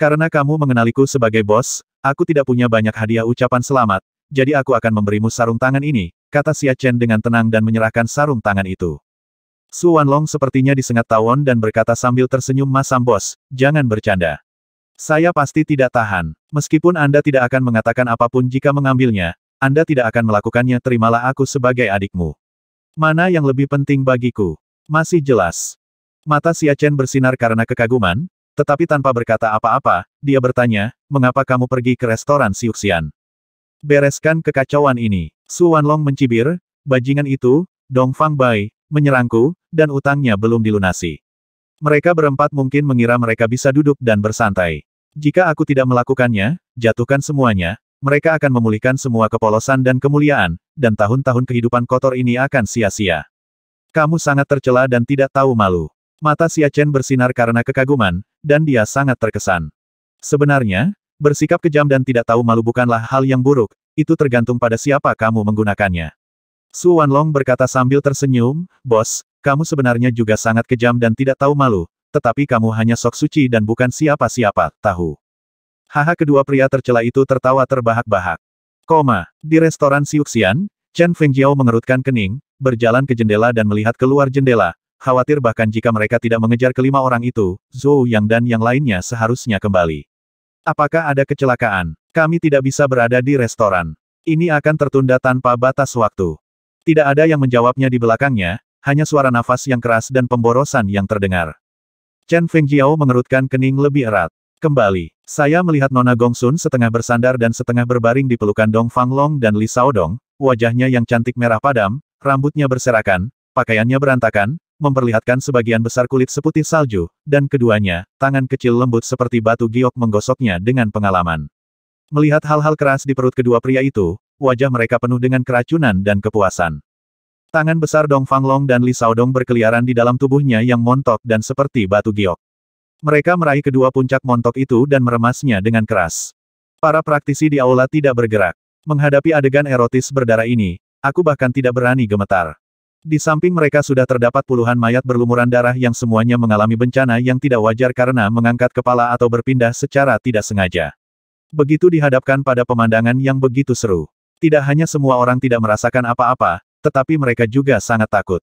Karena kamu mengenaliku sebagai bos, aku tidak punya banyak hadiah ucapan selamat, jadi aku akan memberimu sarung tangan ini, kata Xia Chen dengan tenang dan menyerahkan sarung tangan itu. Su Wanlong sepertinya disengat tawon dan berkata sambil tersenyum masam bos, jangan bercanda. Saya pasti tidak tahan. Meskipun Anda tidak akan mengatakan apapun jika mengambilnya, Anda tidak akan melakukannya terimalah aku sebagai adikmu. Mana yang lebih penting bagiku? Masih jelas. Mata Xia Chen bersinar karena kekaguman, tetapi tanpa berkata apa-apa, dia bertanya, mengapa kamu pergi ke restoran Siuxian? Bereskan kekacauan ini. Su Wanlong mencibir, bajingan itu, Dong Fang Bai, menyerangku, dan utangnya belum dilunasi. Mereka berempat mungkin mengira mereka bisa duduk dan bersantai. Jika aku tidak melakukannya, jatuhkan semuanya, mereka akan memulihkan semua kepolosan dan kemuliaan, dan tahun-tahun kehidupan kotor ini akan sia-sia. Kamu sangat tercela dan tidak tahu malu. Mata Siachen bersinar karena kekaguman, dan dia sangat terkesan. Sebenarnya, bersikap kejam dan tidak tahu malu bukanlah hal yang buruk, itu tergantung pada siapa kamu menggunakannya. Su Wanlong berkata sambil tersenyum, Bos, kamu sebenarnya juga sangat kejam dan tidak tahu malu, tetapi kamu hanya sok suci dan bukan siapa-siapa, tahu. Haha kedua pria tercela itu tertawa terbahak-bahak. Koma, di restoran Siuxian, Chen Fengjiao mengerutkan kening, berjalan ke jendela dan melihat keluar jendela, khawatir bahkan jika mereka tidak mengejar kelima orang itu, Zhou Yang dan yang lainnya seharusnya kembali. Apakah ada kecelakaan? Kami tidak bisa berada di restoran. Ini akan tertunda tanpa batas waktu. Tidak ada yang menjawabnya di belakangnya, hanya suara nafas yang keras dan pemborosan yang terdengar. Chen Fengjiao mengerutkan kening lebih erat. Kembali, saya melihat Nona Gong Sun setengah bersandar dan setengah berbaring di pelukan Dong Fanglong dan Li Saodong, wajahnya yang cantik merah padam, rambutnya berserakan, pakaiannya berantakan, memperlihatkan sebagian besar kulit seputih salju, dan keduanya, tangan kecil lembut seperti batu giok menggosoknya dengan pengalaman. Melihat hal-hal keras di perut kedua pria itu, wajah mereka penuh dengan keracunan dan kepuasan. Tangan besar Dong Long dan Li Saodong berkeliaran di dalam tubuhnya yang montok dan seperti batu giok. Mereka meraih kedua puncak montok itu dan meremasnya dengan keras. Para praktisi di aula tidak bergerak. Menghadapi adegan erotis berdarah ini, aku bahkan tidak berani gemetar. Di samping mereka sudah terdapat puluhan mayat berlumuran darah yang semuanya mengalami bencana yang tidak wajar karena mengangkat kepala atau berpindah secara tidak sengaja. Begitu dihadapkan pada pemandangan yang begitu seru. Tidak hanya semua orang tidak merasakan apa-apa, tetapi mereka juga sangat takut.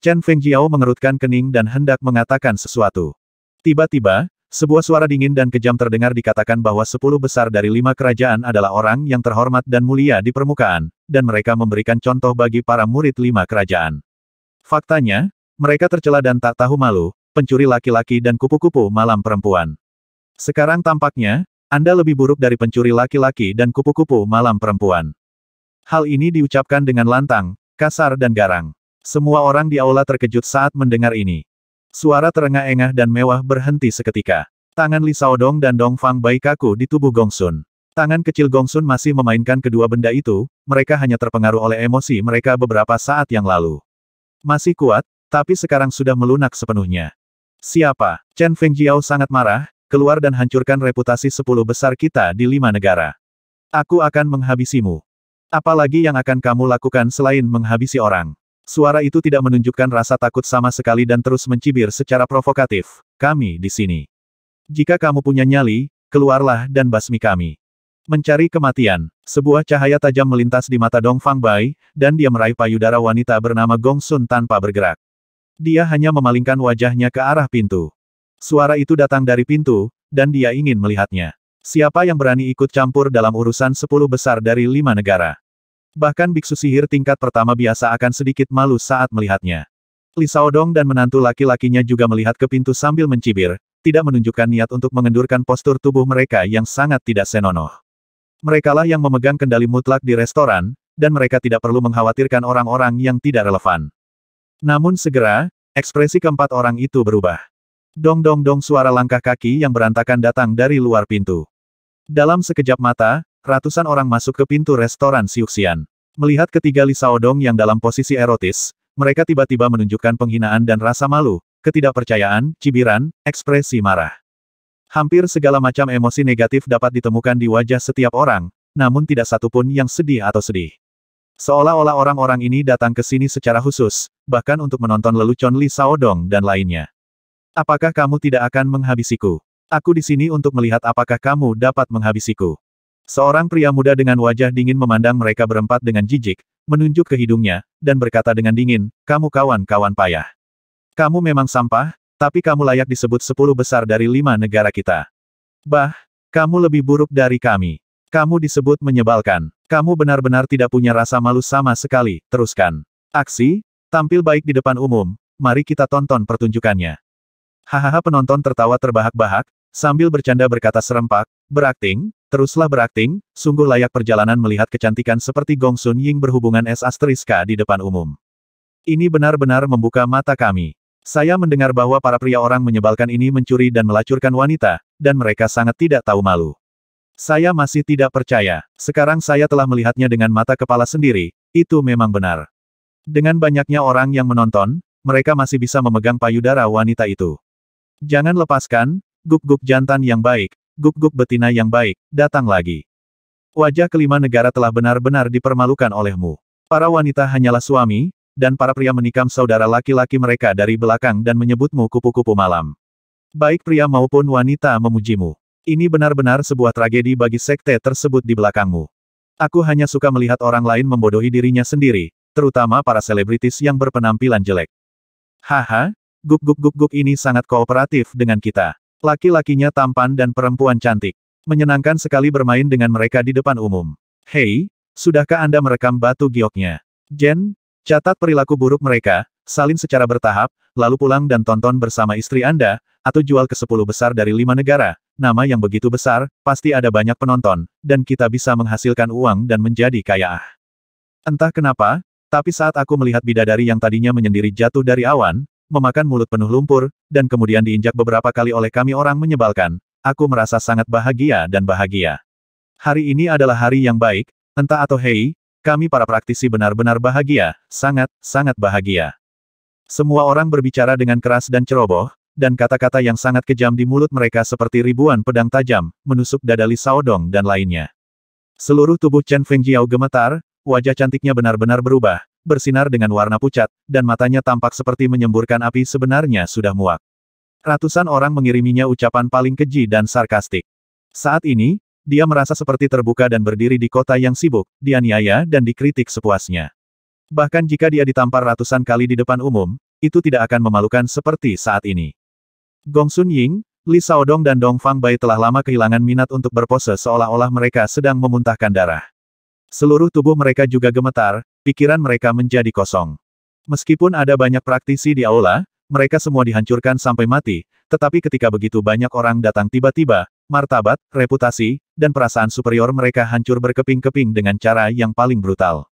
Chen Fengjiao mengerutkan kening dan hendak mengatakan sesuatu. Tiba-tiba, sebuah suara dingin dan kejam terdengar dikatakan bahwa sepuluh besar dari lima kerajaan adalah orang yang terhormat dan mulia di permukaan, dan mereka memberikan contoh bagi para murid lima kerajaan. Faktanya, mereka tercela dan tak tahu malu, pencuri laki-laki dan kupu-kupu malam perempuan. Sekarang tampaknya, Anda lebih buruk dari pencuri laki-laki dan kupu-kupu malam perempuan. Hal ini diucapkan dengan lantang, kasar dan garang. Semua orang di aula terkejut saat mendengar ini. Suara terengah-engah dan mewah berhenti seketika. Tangan Li Saodong dan Dong Fang Baikaku di tubuh Gongsun. Tangan kecil Gongsun masih memainkan kedua benda itu, mereka hanya terpengaruh oleh emosi mereka beberapa saat yang lalu. Masih kuat, tapi sekarang sudah melunak sepenuhnya. Siapa? Chen Fengjiao sangat marah, keluar dan hancurkan reputasi sepuluh besar kita di lima negara. Aku akan menghabisimu. Apalagi yang akan kamu lakukan selain menghabisi orang. Suara itu tidak menunjukkan rasa takut sama sekali dan terus mencibir secara provokatif. Kami di sini. Jika kamu punya nyali, keluarlah dan basmi kami. Mencari kematian, sebuah cahaya tajam melintas di mata Dong Fang Bai, dan dia meraih payudara wanita bernama Gong Sun tanpa bergerak. Dia hanya memalingkan wajahnya ke arah pintu. Suara itu datang dari pintu, dan dia ingin melihatnya. Siapa yang berani ikut campur dalam urusan sepuluh besar dari lima negara? Bahkan biksu sihir tingkat pertama biasa akan sedikit malu saat melihatnya. Li Dong dan menantu laki-lakinya juga melihat ke pintu sambil mencibir, tidak menunjukkan niat untuk mengendurkan postur tubuh mereka yang sangat tidak senonoh. Merekalah yang memegang kendali mutlak di restoran, dan mereka tidak perlu mengkhawatirkan orang-orang yang tidak relevan. Namun segera, ekspresi keempat orang itu berubah. Dong-dong-dong suara langkah kaki yang berantakan datang dari luar pintu. Dalam sekejap mata, ratusan orang masuk ke pintu restoran Siuxian. Melihat ketiga Lisao Dong yang dalam posisi erotis, mereka tiba-tiba menunjukkan penghinaan dan rasa malu, ketidakpercayaan, cibiran, ekspresi marah. Hampir segala macam emosi negatif dapat ditemukan di wajah setiap orang, namun tidak satupun yang sedih atau sedih. Seolah-olah orang-orang ini datang ke sini secara khusus, bahkan untuk menonton lelucon Li Saodong dan lainnya. Apakah kamu tidak akan menghabisiku? Aku di sini untuk melihat apakah kamu dapat menghabisiku. Seorang pria muda dengan wajah dingin memandang mereka berempat dengan jijik, menunjuk ke hidungnya, dan berkata dengan dingin, kamu kawan-kawan payah. Kamu memang sampah, tapi kamu layak disebut sepuluh besar dari lima negara kita. Bah, kamu lebih buruk dari kami. Kamu disebut menyebalkan. Kamu benar-benar tidak punya rasa malu sama sekali, teruskan. Aksi, tampil baik di depan umum, mari kita tonton pertunjukannya. Hahaha penonton tertawa terbahak-bahak, sambil bercanda berkata serempak, berakting, teruslah berakting, sungguh layak perjalanan melihat kecantikan seperti Gong Sun Ying berhubungan S asteriska di depan umum. Ini benar-benar membuka mata kami. Saya mendengar bahwa para pria orang menyebalkan ini mencuri dan melacurkan wanita, dan mereka sangat tidak tahu malu. Saya masih tidak percaya. Sekarang saya telah melihatnya dengan mata kepala sendiri, itu memang benar. Dengan banyaknya orang yang menonton, mereka masih bisa memegang payudara wanita itu. Jangan lepaskan, Guk-guk jantan yang baik, guk-guk betina yang baik, datang lagi. Wajah kelima negara telah benar-benar dipermalukan olehmu. Para wanita hanyalah suami, dan para pria menikam saudara laki-laki mereka dari belakang dan menyebutmu kupu-kupu malam. Baik pria maupun wanita memujimu. Ini benar-benar sebuah tragedi bagi sekte tersebut di belakangmu. Aku hanya suka melihat orang lain membodohi dirinya sendiri, terutama para selebritis yang berpenampilan jelek. Haha, guk guk guk guk ini sangat kooperatif dengan kita. Laki-lakinya tampan dan perempuan cantik. Menyenangkan sekali bermain dengan mereka di depan umum. Hei, sudahkah Anda merekam batu gioknya? Jen, Catat perilaku buruk mereka, salin secara bertahap, lalu pulang dan tonton bersama istri Anda, atau jual ke sepuluh besar dari lima negara, nama yang begitu besar, pasti ada banyak penonton, dan kita bisa menghasilkan uang dan menjadi kaya. Ah. Entah kenapa, tapi saat aku melihat bidadari yang tadinya menyendiri jatuh dari awan, memakan mulut penuh lumpur, dan kemudian diinjak beberapa kali oleh kami orang menyebalkan, aku merasa sangat bahagia dan bahagia. Hari ini adalah hari yang baik, entah atau hei, kami para praktisi benar-benar bahagia, sangat, sangat bahagia. Semua orang berbicara dengan keras dan ceroboh, dan kata-kata yang sangat kejam di mulut mereka seperti ribuan pedang tajam, menusuk dada Li Saodong dan lainnya. Seluruh tubuh Chen Fengjiao gemetar, wajah cantiknya benar-benar berubah, bersinar dengan warna pucat, dan matanya tampak seperti menyemburkan api sebenarnya sudah muak. Ratusan orang mengiriminya ucapan paling keji dan sarkastik. Saat ini, dia merasa seperti terbuka dan berdiri di kota yang sibuk, dianiaya dan dikritik sepuasnya. Bahkan jika dia ditampar ratusan kali di depan umum, itu tidak akan memalukan seperti saat ini. Gong Sun Ying, Li Dong dan Dong Fang Bai telah lama kehilangan minat untuk berpose seolah-olah mereka sedang memuntahkan darah. Seluruh tubuh mereka juga gemetar, pikiran mereka menjadi kosong. Meskipun ada banyak praktisi di aula, mereka semua dihancurkan sampai mati, tetapi ketika begitu banyak orang datang tiba-tiba, martabat, reputasi, dan perasaan superior mereka hancur berkeping-keping dengan cara yang paling brutal.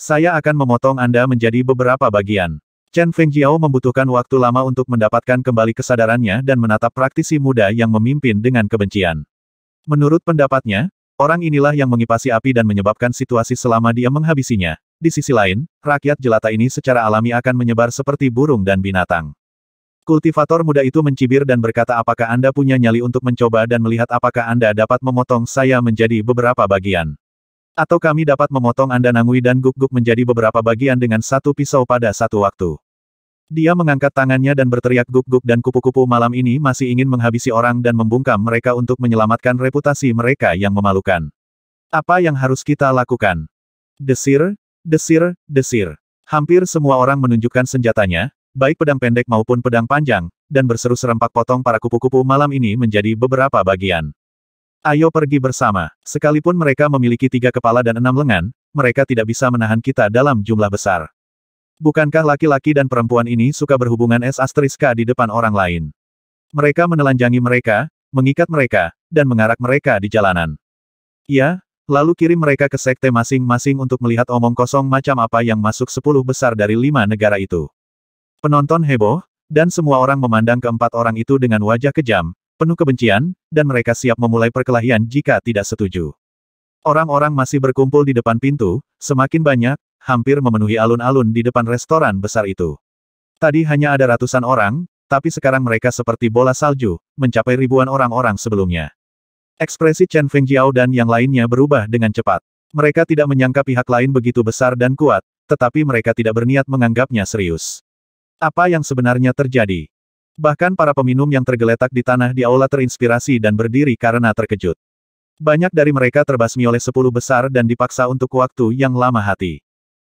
Saya akan memotong Anda menjadi beberapa bagian. Chen Fengjiao membutuhkan waktu lama untuk mendapatkan kembali kesadarannya dan menatap praktisi muda yang memimpin dengan kebencian. Menurut pendapatnya, orang inilah yang mengipasi api dan menyebabkan situasi selama dia menghabisinya. Di sisi lain, rakyat jelata ini secara alami akan menyebar seperti burung dan binatang. Kultivator muda itu mencibir dan berkata apakah Anda punya nyali untuk mencoba dan melihat apakah Anda dapat memotong saya menjadi beberapa bagian. Atau kami dapat memotong Anda Nangui dan Guk Guk menjadi beberapa bagian dengan satu pisau pada satu waktu. Dia mengangkat tangannya dan berteriak Guk Guk dan kupu-kupu malam ini masih ingin menghabisi orang dan membungkam mereka untuk menyelamatkan reputasi mereka yang memalukan. Apa yang harus kita lakukan? Desir, desir, desir. Hampir semua orang menunjukkan senjatanya, baik pedang pendek maupun pedang panjang, dan berseru serempak potong para kupu-kupu malam ini menjadi beberapa bagian. Ayo pergi bersama. Sekalipun mereka memiliki tiga kepala dan enam lengan, mereka tidak bisa menahan kita dalam jumlah besar. Bukankah laki-laki dan perempuan ini suka berhubungan es asteriska di depan orang lain? Mereka menelanjangi mereka, mengikat mereka, dan mengarak mereka di jalanan. Ya, lalu kirim mereka ke sekte masing-masing untuk melihat omong kosong macam apa yang masuk sepuluh besar dari lima negara itu. Penonton heboh, dan semua orang memandang keempat orang itu dengan wajah kejam, penuh kebencian, dan mereka siap memulai perkelahian jika tidak setuju. Orang-orang masih berkumpul di depan pintu, semakin banyak, hampir memenuhi alun-alun di depan restoran besar itu. Tadi hanya ada ratusan orang, tapi sekarang mereka seperti bola salju, mencapai ribuan orang-orang sebelumnya. Ekspresi Chen Fengjiao dan yang lainnya berubah dengan cepat. Mereka tidak menyangka pihak lain begitu besar dan kuat, tetapi mereka tidak berniat menganggapnya serius. Apa yang sebenarnya terjadi? Bahkan para peminum yang tergeletak di tanah di aula terinspirasi dan berdiri karena terkejut. Banyak dari mereka terbasmi oleh sepuluh besar dan dipaksa untuk waktu yang lama hati.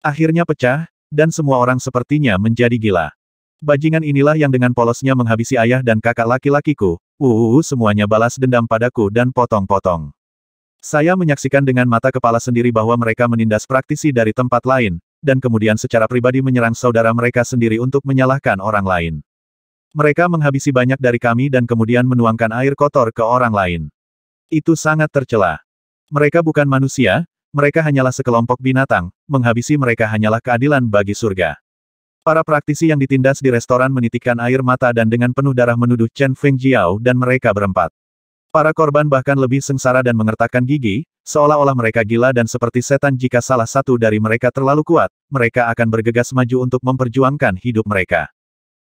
Akhirnya pecah, dan semua orang sepertinya menjadi gila. Bajingan inilah yang dengan polosnya menghabisi ayah dan kakak laki-lakiku, uh, semuanya balas dendam padaku dan potong-potong. Saya menyaksikan dengan mata kepala sendiri bahwa mereka menindas praktisi dari tempat lain, dan kemudian secara pribadi menyerang saudara mereka sendiri untuk menyalahkan orang lain. Mereka menghabisi banyak dari kami dan kemudian menuangkan air kotor ke orang lain. Itu sangat tercela. Mereka bukan manusia, mereka hanyalah sekelompok binatang, menghabisi mereka hanyalah keadilan bagi surga. Para praktisi yang ditindas di restoran menitikkan air mata dan dengan penuh darah menuduh Chen Feng Jiao dan mereka berempat. Para korban bahkan lebih sengsara dan mengertakkan gigi, seolah-olah mereka gila dan seperti setan jika salah satu dari mereka terlalu kuat, mereka akan bergegas maju untuk memperjuangkan hidup mereka.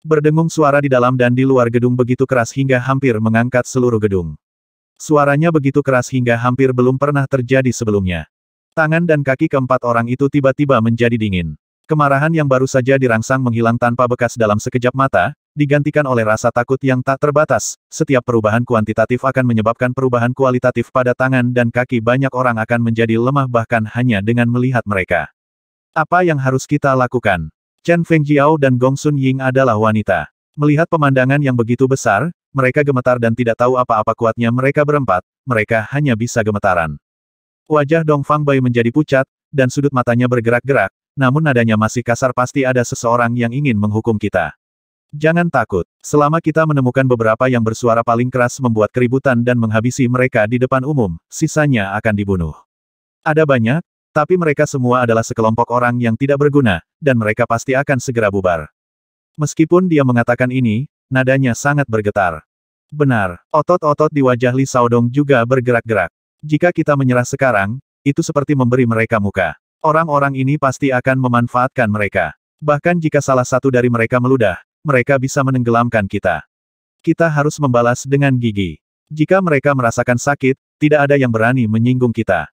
Berdengung suara di dalam dan di luar gedung begitu keras hingga hampir mengangkat seluruh gedung. Suaranya begitu keras hingga hampir belum pernah terjadi sebelumnya. Tangan dan kaki keempat orang itu tiba-tiba menjadi dingin. Kemarahan yang baru saja dirangsang menghilang tanpa bekas dalam sekejap mata, digantikan oleh rasa takut yang tak terbatas. Setiap perubahan kuantitatif akan menyebabkan perubahan kualitatif pada tangan dan kaki banyak orang akan menjadi lemah bahkan hanya dengan melihat mereka. Apa yang harus kita lakukan? Chen Fengjiao dan Gong Sun Ying adalah wanita. Melihat pemandangan yang begitu besar, mereka gemetar dan tidak tahu apa-apa kuatnya mereka berempat, mereka hanya bisa gemetaran. Wajah Dong Fang Bai menjadi pucat, dan sudut matanya bergerak-gerak, namun nadanya masih kasar pasti ada seseorang yang ingin menghukum kita. Jangan takut. Selama kita menemukan beberapa yang bersuara paling keras membuat keributan dan menghabisi mereka di depan umum, sisanya akan dibunuh. Ada banyak, tapi mereka semua adalah sekelompok orang yang tidak berguna, dan mereka pasti akan segera bubar. Meskipun dia mengatakan ini, nadanya sangat bergetar. Benar, otot-otot di wajah Li Saodong juga bergerak-gerak. Jika kita menyerah sekarang, itu seperti memberi mereka muka. Orang-orang ini pasti akan memanfaatkan mereka. Bahkan jika salah satu dari mereka meludah, mereka bisa menenggelamkan kita. Kita harus membalas dengan gigi. Jika mereka merasakan sakit, tidak ada yang berani menyinggung kita.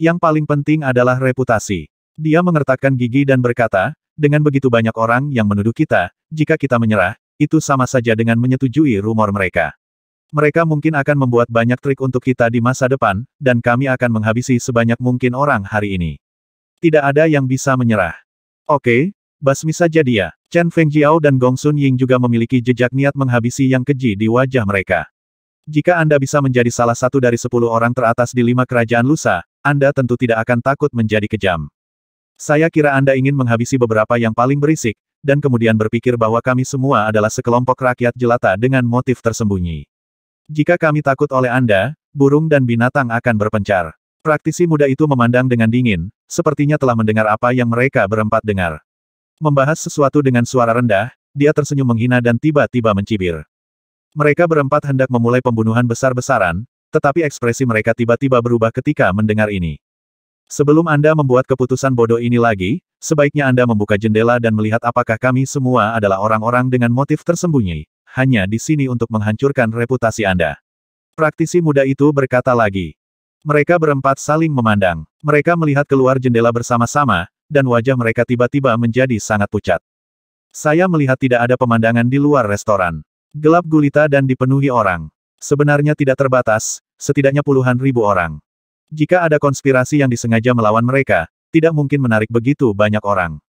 Yang paling penting adalah reputasi. Dia mengertakkan gigi dan berkata, dengan begitu banyak orang yang menuduh kita, jika kita menyerah, itu sama saja dengan menyetujui rumor mereka. Mereka mungkin akan membuat banyak trik untuk kita di masa depan, dan kami akan menghabisi sebanyak mungkin orang hari ini. Tidak ada yang bisa menyerah. Oke, Basmi saja dia. Chen Fengjiao dan Gong Sun Ying juga memiliki jejak niat menghabisi yang keji di wajah mereka. Jika Anda bisa menjadi salah satu dari sepuluh orang teratas di lima kerajaan lusa, Anda tentu tidak akan takut menjadi kejam. Saya kira Anda ingin menghabisi beberapa yang paling berisik, dan kemudian berpikir bahwa kami semua adalah sekelompok rakyat jelata dengan motif tersembunyi. Jika kami takut oleh Anda, burung dan binatang akan berpencar. Praktisi muda itu memandang dengan dingin, sepertinya telah mendengar apa yang mereka berempat dengar. Membahas sesuatu dengan suara rendah, dia tersenyum menghina dan tiba-tiba mencibir. Mereka berempat hendak memulai pembunuhan besar-besaran, tetapi ekspresi mereka tiba-tiba berubah ketika mendengar ini. Sebelum Anda membuat keputusan bodoh ini lagi, sebaiknya Anda membuka jendela dan melihat apakah kami semua adalah orang-orang dengan motif tersembunyi, hanya di sini untuk menghancurkan reputasi Anda. Praktisi muda itu berkata lagi. Mereka berempat saling memandang. Mereka melihat keluar jendela bersama-sama, dan wajah mereka tiba-tiba menjadi sangat pucat. Saya melihat tidak ada pemandangan di luar restoran. Gelap gulita dan dipenuhi orang. Sebenarnya tidak terbatas, setidaknya puluhan ribu orang. Jika ada konspirasi yang disengaja melawan mereka, tidak mungkin menarik begitu banyak orang.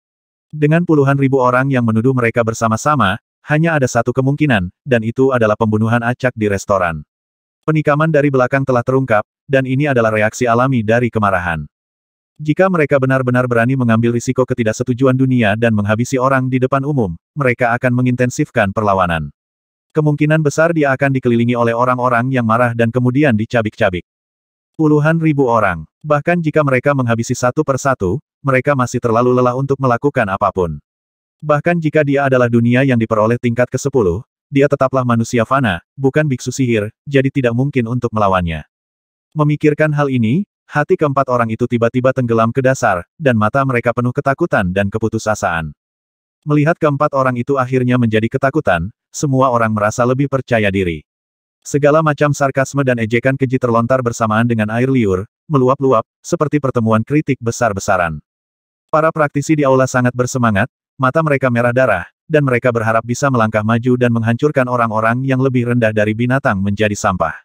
Dengan puluhan ribu orang yang menuduh mereka bersama-sama, hanya ada satu kemungkinan, dan itu adalah pembunuhan acak di restoran. Penikaman dari belakang telah terungkap, dan ini adalah reaksi alami dari kemarahan. Jika mereka benar-benar berani mengambil risiko ketidaksetujuan dunia dan menghabisi orang di depan umum, mereka akan mengintensifkan perlawanan. Kemungkinan besar dia akan dikelilingi oleh orang-orang yang marah dan kemudian dicabik-cabik. Puluhan ribu orang. Bahkan jika mereka menghabisi satu persatu, mereka masih terlalu lelah untuk melakukan apapun. Bahkan jika dia adalah dunia yang diperoleh tingkat ke-10, dia tetaplah manusia fana, bukan biksu sihir, jadi tidak mungkin untuk melawannya. Memikirkan hal ini, Hati keempat orang itu tiba-tiba tenggelam ke dasar, dan mata mereka penuh ketakutan dan keputusasaan. Melihat keempat orang itu akhirnya menjadi ketakutan, semua orang merasa lebih percaya diri. Segala macam sarkasme dan ejekan keji terlontar bersamaan dengan air liur, meluap-luap, seperti pertemuan kritik besar-besaran. Para praktisi di aula sangat bersemangat, mata mereka merah darah, dan mereka berharap bisa melangkah maju dan menghancurkan orang-orang yang lebih rendah dari binatang menjadi sampah.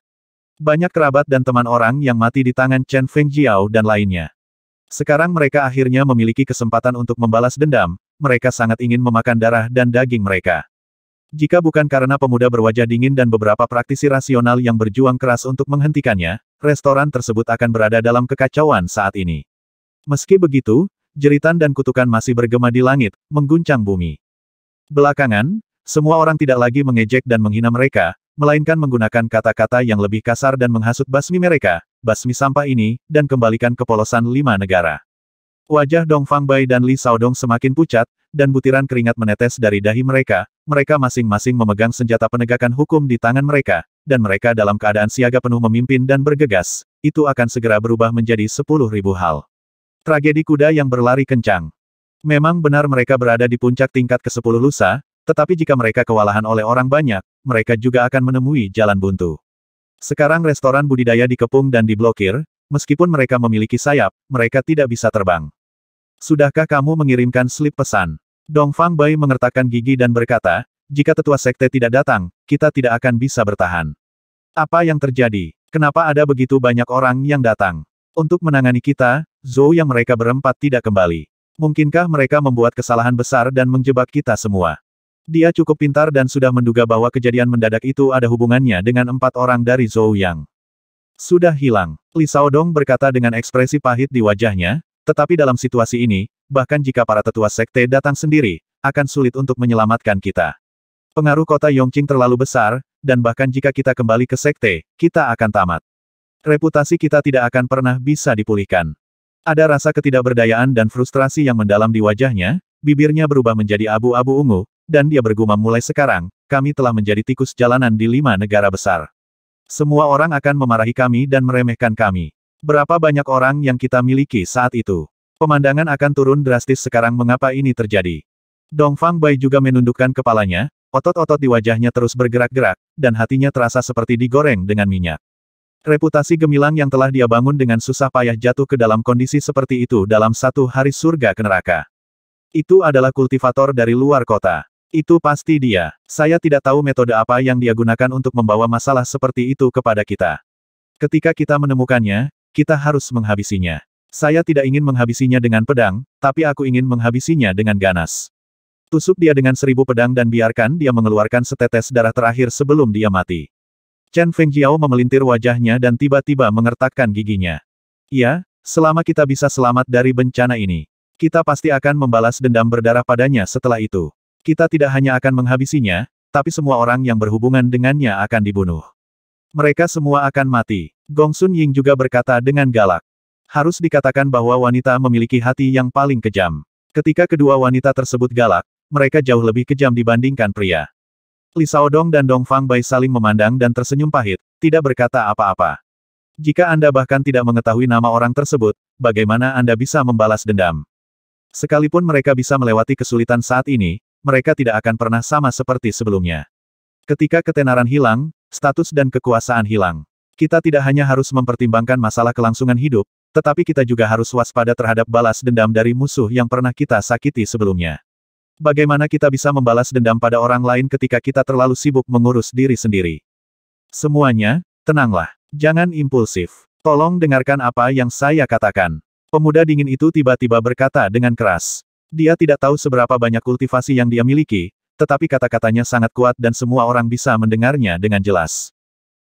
Banyak kerabat dan teman orang yang mati di tangan Chen Feng Jiao dan lainnya. Sekarang mereka akhirnya memiliki kesempatan untuk membalas dendam, mereka sangat ingin memakan darah dan daging mereka. Jika bukan karena pemuda berwajah dingin dan beberapa praktisi rasional yang berjuang keras untuk menghentikannya, restoran tersebut akan berada dalam kekacauan saat ini. Meski begitu, jeritan dan kutukan masih bergema di langit, mengguncang bumi. Belakangan, semua orang tidak lagi mengejek dan menghina mereka, melainkan menggunakan kata-kata yang lebih kasar dan menghasut basmi mereka, basmi sampah ini, dan kembalikan kepolosan lima negara. Wajah Dong Fang Bai dan Li Dong semakin pucat, dan butiran keringat menetes dari dahi mereka, mereka masing-masing memegang senjata penegakan hukum di tangan mereka, dan mereka dalam keadaan siaga penuh memimpin dan bergegas, itu akan segera berubah menjadi sepuluh ribu hal. Tragedi kuda yang berlari kencang. Memang benar mereka berada di puncak tingkat ke-10 lusa, tetapi jika mereka kewalahan oleh orang banyak, mereka juga akan menemui jalan buntu. Sekarang restoran budidaya dikepung dan diblokir, meskipun mereka memiliki sayap, mereka tidak bisa terbang. Sudahkah kamu mengirimkan slip pesan? Dong Fang Bai mengertakkan gigi dan berkata, jika tetua sekte tidak datang, kita tidak akan bisa bertahan. Apa yang terjadi? Kenapa ada begitu banyak orang yang datang? Untuk menangani kita, Zhou yang mereka berempat tidak kembali. Mungkinkah mereka membuat kesalahan besar dan menjebak kita semua? Dia cukup pintar dan sudah menduga bahwa kejadian mendadak itu ada hubungannya dengan empat orang dari Zhou Yang. Sudah hilang, Li Dong berkata dengan ekspresi pahit di wajahnya, tetapi dalam situasi ini, bahkan jika para tetua sekte datang sendiri, akan sulit untuk menyelamatkan kita. Pengaruh kota Yongqing terlalu besar, dan bahkan jika kita kembali ke sekte, kita akan tamat. Reputasi kita tidak akan pernah bisa dipulihkan. Ada rasa ketidakberdayaan dan frustrasi yang mendalam di wajahnya, bibirnya berubah menjadi abu-abu ungu, dan dia bergumam mulai sekarang, kami telah menjadi tikus jalanan di lima negara besar. Semua orang akan memarahi kami dan meremehkan kami. Berapa banyak orang yang kita miliki saat itu? Pemandangan akan turun drastis sekarang mengapa ini terjadi. Dongfang Bai juga menundukkan kepalanya, otot-otot di wajahnya terus bergerak-gerak, dan hatinya terasa seperti digoreng dengan minyak. Reputasi gemilang yang telah dia bangun dengan susah payah jatuh ke dalam kondisi seperti itu dalam satu hari surga ke neraka. Itu adalah kultivator dari luar kota. Itu pasti dia. Saya tidak tahu metode apa yang dia gunakan untuk membawa masalah seperti itu kepada kita. Ketika kita menemukannya, kita harus menghabisinya. Saya tidak ingin menghabisinya dengan pedang, tapi aku ingin menghabisinya dengan ganas. Tusuk dia dengan seribu pedang dan biarkan dia mengeluarkan setetes darah terakhir sebelum dia mati. Chen Fengjiao memelintir wajahnya dan tiba-tiba mengertakkan giginya. Ya, selama kita bisa selamat dari bencana ini, kita pasti akan membalas dendam berdarah padanya setelah itu. Kita tidak hanya akan menghabisinya, tapi semua orang yang berhubungan dengannya akan dibunuh. Mereka semua akan mati. Gong Sun Ying juga berkata dengan galak. Harus dikatakan bahwa wanita memiliki hati yang paling kejam. Ketika kedua wanita tersebut galak, mereka jauh lebih kejam dibandingkan pria. Li Dong dan Dong Fang Bai saling memandang dan tersenyum pahit, tidak berkata apa-apa. Jika Anda bahkan tidak mengetahui nama orang tersebut, bagaimana Anda bisa membalas dendam? Sekalipun mereka bisa melewati kesulitan saat ini, mereka tidak akan pernah sama seperti sebelumnya. Ketika ketenaran hilang, status dan kekuasaan hilang. Kita tidak hanya harus mempertimbangkan masalah kelangsungan hidup, tetapi kita juga harus waspada terhadap balas dendam dari musuh yang pernah kita sakiti sebelumnya. Bagaimana kita bisa membalas dendam pada orang lain ketika kita terlalu sibuk mengurus diri sendiri? Semuanya, tenanglah. Jangan impulsif. Tolong dengarkan apa yang saya katakan. Pemuda dingin itu tiba-tiba berkata dengan keras. Dia tidak tahu seberapa banyak kultivasi yang dia miliki, tetapi kata-katanya sangat kuat dan semua orang bisa mendengarnya dengan jelas.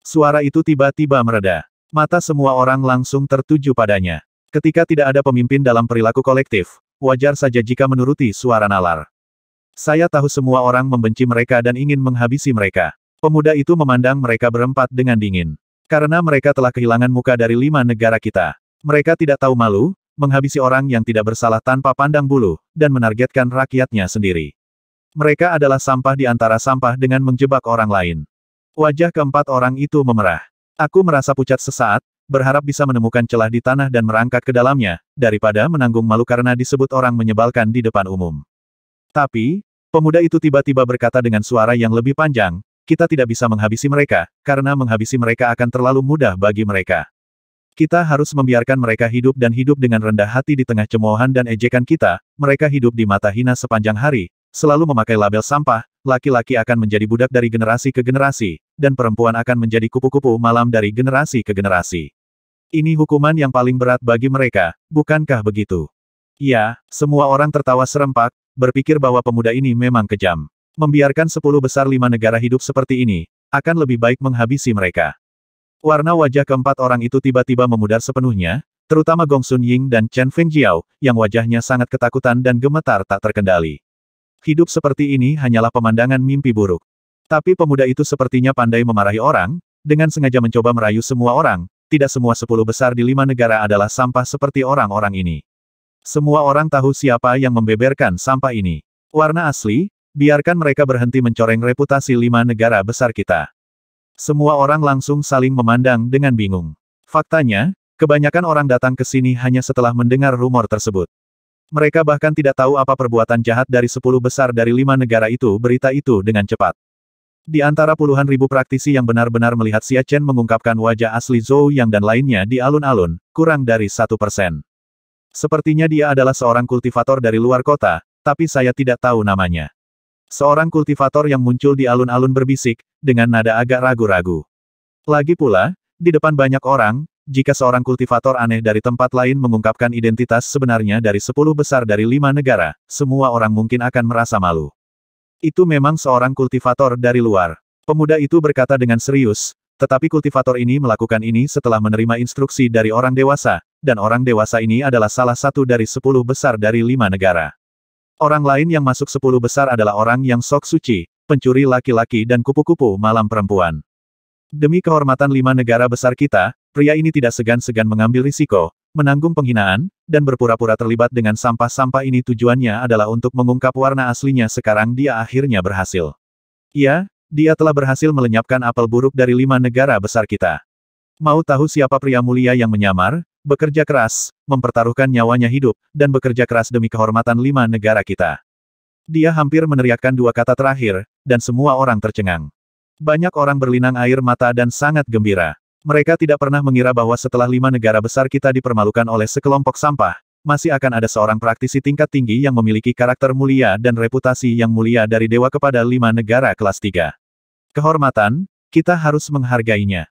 Suara itu tiba-tiba mereda. Mata semua orang langsung tertuju padanya. Ketika tidak ada pemimpin dalam perilaku kolektif, wajar saja jika menuruti suara nalar. Saya tahu semua orang membenci mereka dan ingin menghabisi mereka. Pemuda itu memandang mereka berempat dengan dingin. Karena mereka telah kehilangan muka dari lima negara kita. Mereka tidak tahu malu, menghabisi orang yang tidak bersalah tanpa pandang bulu, dan menargetkan rakyatnya sendiri. Mereka adalah sampah di antara sampah dengan menjebak orang lain. Wajah keempat orang itu memerah. Aku merasa pucat sesaat, berharap bisa menemukan celah di tanah dan merangkak ke dalamnya, daripada menanggung malu karena disebut orang menyebalkan di depan umum. Tapi, pemuda itu tiba-tiba berkata dengan suara yang lebih panjang, kita tidak bisa menghabisi mereka, karena menghabisi mereka akan terlalu mudah bagi mereka. Kita harus membiarkan mereka hidup dan hidup dengan rendah hati di tengah cemoohan dan ejekan kita, mereka hidup di mata hina sepanjang hari, selalu memakai label sampah, laki-laki akan menjadi budak dari generasi ke generasi, dan perempuan akan menjadi kupu-kupu malam dari generasi ke generasi. Ini hukuman yang paling berat bagi mereka, bukankah begitu? Ya, semua orang tertawa serempak, berpikir bahwa pemuda ini memang kejam. Membiarkan sepuluh besar lima negara hidup seperti ini, akan lebih baik menghabisi mereka. Warna wajah keempat orang itu tiba-tiba memudar sepenuhnya, terutama Gong Sun Ying dan Chen Feng Jiao, yang wajahnya sangat ketakutan dan gemetar tak terkendali. Hidup seperti ini hanyalah pemandangan mimpi buruk. Tapi pemuda itu sepertinya pandai memarahi orang, dengan sengaja mencoba merayu semua orang, tidak semua sepuluh besar di lima negara adalah sampah seperti orang-orang ini. Semua orang tahu siapa yang membeberkan sampah ini. Warna asli, biarkan mereka berhenti mencoreng reputasi lima negara besar kita. Semua orang langsung saling memandang dengan bingung. Faktanya, kebanyakan orang datang ke sini hanya setelah mendengar rumor tersebut. Mereka bahkan tidak tahu apa perbuatan jahat dari sepuluh besar dari lima negara itu berita itu dengan cepat. Di antara puluhan ribu praktisi yang benar-benar melihat Xia Chen mengungkapkan wajah asli Zhou Yang dan lainnya di alun-alun, kurang dari satu persen. Sepertinya dia adalah seorang kultivator dari luar kota, tapi saya tidak tahu namanya. Seorang kultivator yang muncul di alun-alun berbisik, dengan nada agak ragu-ragu. Lagi pula, di depan banyak orang, jika seorang kultivator aneh dari tempat lain mengungkapkan identitas sebenarnya dari sepuluh besar dari lima negara, semua orang mungkin akan merasa malu. Itu memang seorang kultivator dari luar. Pemuda itu berkata dengan serius, tetapi kultivator ini melakukan ini setelah menerima instruksi dari orang dewasa, dan orang dewasa ini adalah salah satu dari sepuluh besar dari lima negara. Orang lain yang masuk sepuluh besar adalah orang yang sok suci, pencuri laki-laki dan kupu-kupu malam perempuan. Demi kehormatan lima negara besar kita, pria ini tidak segan-segan mengambil risiko, menanggung penghinaan, dan berpura-pura terlibat dengan sampah-sampah ini tujuannya adalah untuk mengungkap warna aslinya sekarang dia akhirnya berhasil. Iya, dia telah berhasil melenyapkan apel buruk dari lima negara besar kita. Mau tahu siapa pria mulia yang menyamar, bekerja keras, mempertaruhkan nyawanya hidup, dan bekerja keras demi kehormatan lima negara kita. Dia hampir meneriakkan dua kata terakhir, dan semua orang tercengang. Banyak orang berlinang air mata dan sangat gembira. Mereka tidak pernah mengira bahwa setelah lima negara besar kita dipermalukan oleh sekelompok sampah, masih akan ada seorang praktisi tingkat tinggi yang memiliki karakter mulia dan reputasi yang mulia dari dewa kepada lima negara kelas tiga. Kehormatan, kita harus menghargainya.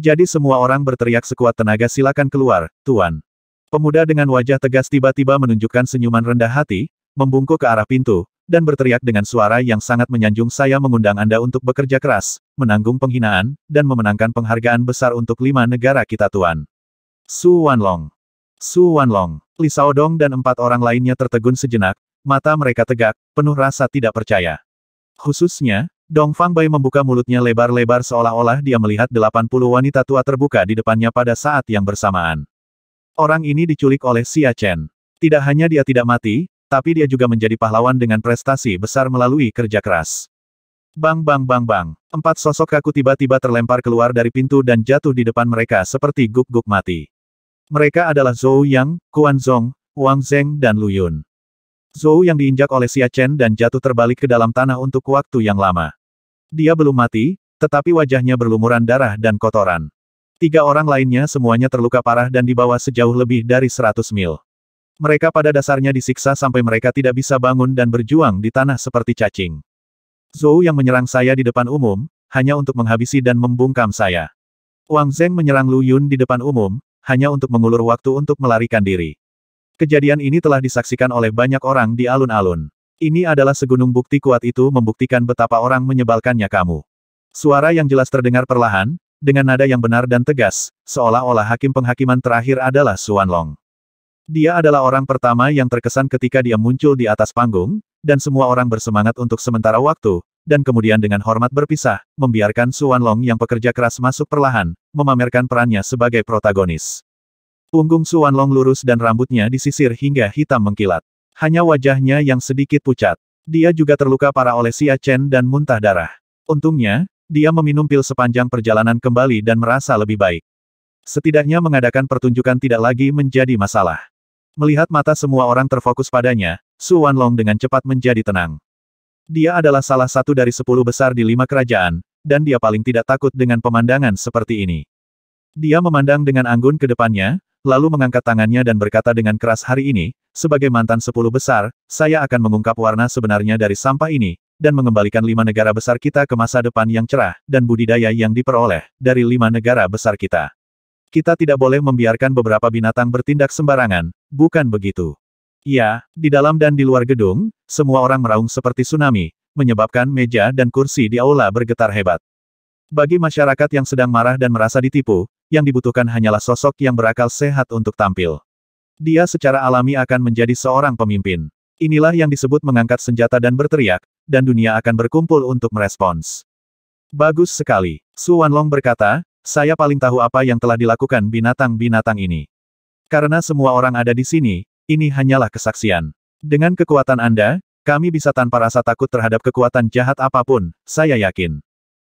Jadi semua orang berteriak sekuat tenaga silakan keluar, Tuan. Pemuda dengan wajah tegas tiba-tiba menunjukkan senyuman rendah hati, membungkuk ke arah pintu, dan berteriak dengan suara yang sangat menyanjung saya mengundang Anda untuk bekerja keras, menanggung penghinaan, dan memenangkan penghargaan besar untuk lima negara kita Tuan. Su Wanlong. Su Wanlong, Li Saodong dan empat orang lainnya tertegun sejenak, mata mereka tegak, penuh rasa tidak percaya. Khususnya, Dong Fangbai membuka mulutnya lebar-lebar seolah-olah dia melihat delapan puluh wanita tua terbuka di depannya pada saat yang bersamaan. Orang ini diculik oleh Xia Chen. Tidak hanya dia tidak mati, tapi dia juga menjadi pahlawan dengan prestasi besar melalui kerja keras. Bang bang bang bang, empat sosok kaku tiba-tiba terlempar keluar dari pintu dan jatuh di depan mereka seperti guk-guk mati. Mereka adalah Zhou Yang, Kuan Zong, Wang Zheng, dan Lu Yun. Zhou yang diinjak oleh Xia Chen dan jatuh terbalik ke dalam tanah untuk waktu yang lama. Dia belum mati, tetapi wajahnya berlumuran darah dan kotoran. Tiga orang lainnya semuanya terluka parah dan dibawa sejauh lebih dari 100 mil. Mereka pada dasarnya disiksa sampai mereka tidak bisa bangun dan berjuang di tanah seperti cacing. Zhou yang menyerang saya di depan umum, hanya untuk menghabisi dan membungkam saya. Wang Zeng menyerang Lu Yun di depan umum, hanya untuk mengulur waktu untuk melarikan diri. Kejadian ini telah disaksikan oleh banyak orang di alun-alun. Ini adalah segunung bukti kuat itu membuktikan betapa orang menyebalkannya kamu. Suara yang jelas terdengar perlahan, dengan nada yang benar dan tegas, seolah-olah hakim penghakiman terakhir adalah Suan Long. Dia adalah orang pertama yang terkesan ketika dia muncul di atas panggung, dan semua orang bersemangat untuk sementara waktu, dan kemudian dengan hormat berpisah, membiarkan Suan Long yang pekerja keras masuk perlahan, memamerkan perannya sebagai protagonis. Punggung Suan Long lurus dan rambutnya disisir hingga hitam mengkilat. Hanya wajahnya yang sedikit pucat. Dia juga terluka parah oleh Xia Chen dan muntah darah. Untungnya, dia meminum pil sepanjang perjalanan kembali dan merasa lebih baik. Setidaknya mengadakan pertunjukan tidak lagi menjadi masalah. Melihat mata semua orang terfokus padanya, Su Wanlong dengan cepat menjadi tenang. Dia adalah salah satu dari sepuluh besar di lima kerajaan, dan dia paling tidak takut dengan pemandangan seperti ini. Dia memandang dengan anggun ke depannya, lalu mengangkat tangannya dan berkata dengan keras hari ini, sebagai mantan sepuluh besar, saya akan mengungkap warna sebenarnya dari sampah ini, dan mengembalikan lima negara besar kita ke masa depan yang cerah, dan budidaya yang diperoleh, dari lima negara besar kita. Kita tidak boleh membiarkan beberapa binatang bertindak sembarangan, bukan begitu? Ya, di dalam dan di luar gedung, semua orang meraung seperti tsunami, menyebabkan meja dan kursi di aula bergetar hebat. Bagi masyarakat yang sedang marah dan merasa ditipu, yang dibutuhkan hanyalah sosok yang berakal sehat untuk tampil. Dia secara alami akan menjadi seorang pemimpin. Inilah yang disebut mengangkat senjata dan berteriak, dan dunia akan berkumpul untuk merespons. Bagus sekali, Su Wanlong berkata, saya paling tahu apa yang telah dilakukan binatang-binatang ini. Karena semua orang ada di sini, ini hanyalah kesaksian. Dengan kekuatan Anda, kami bisa tanpa rasa takut terhadap kekuatan jahat apapun, saya yakin.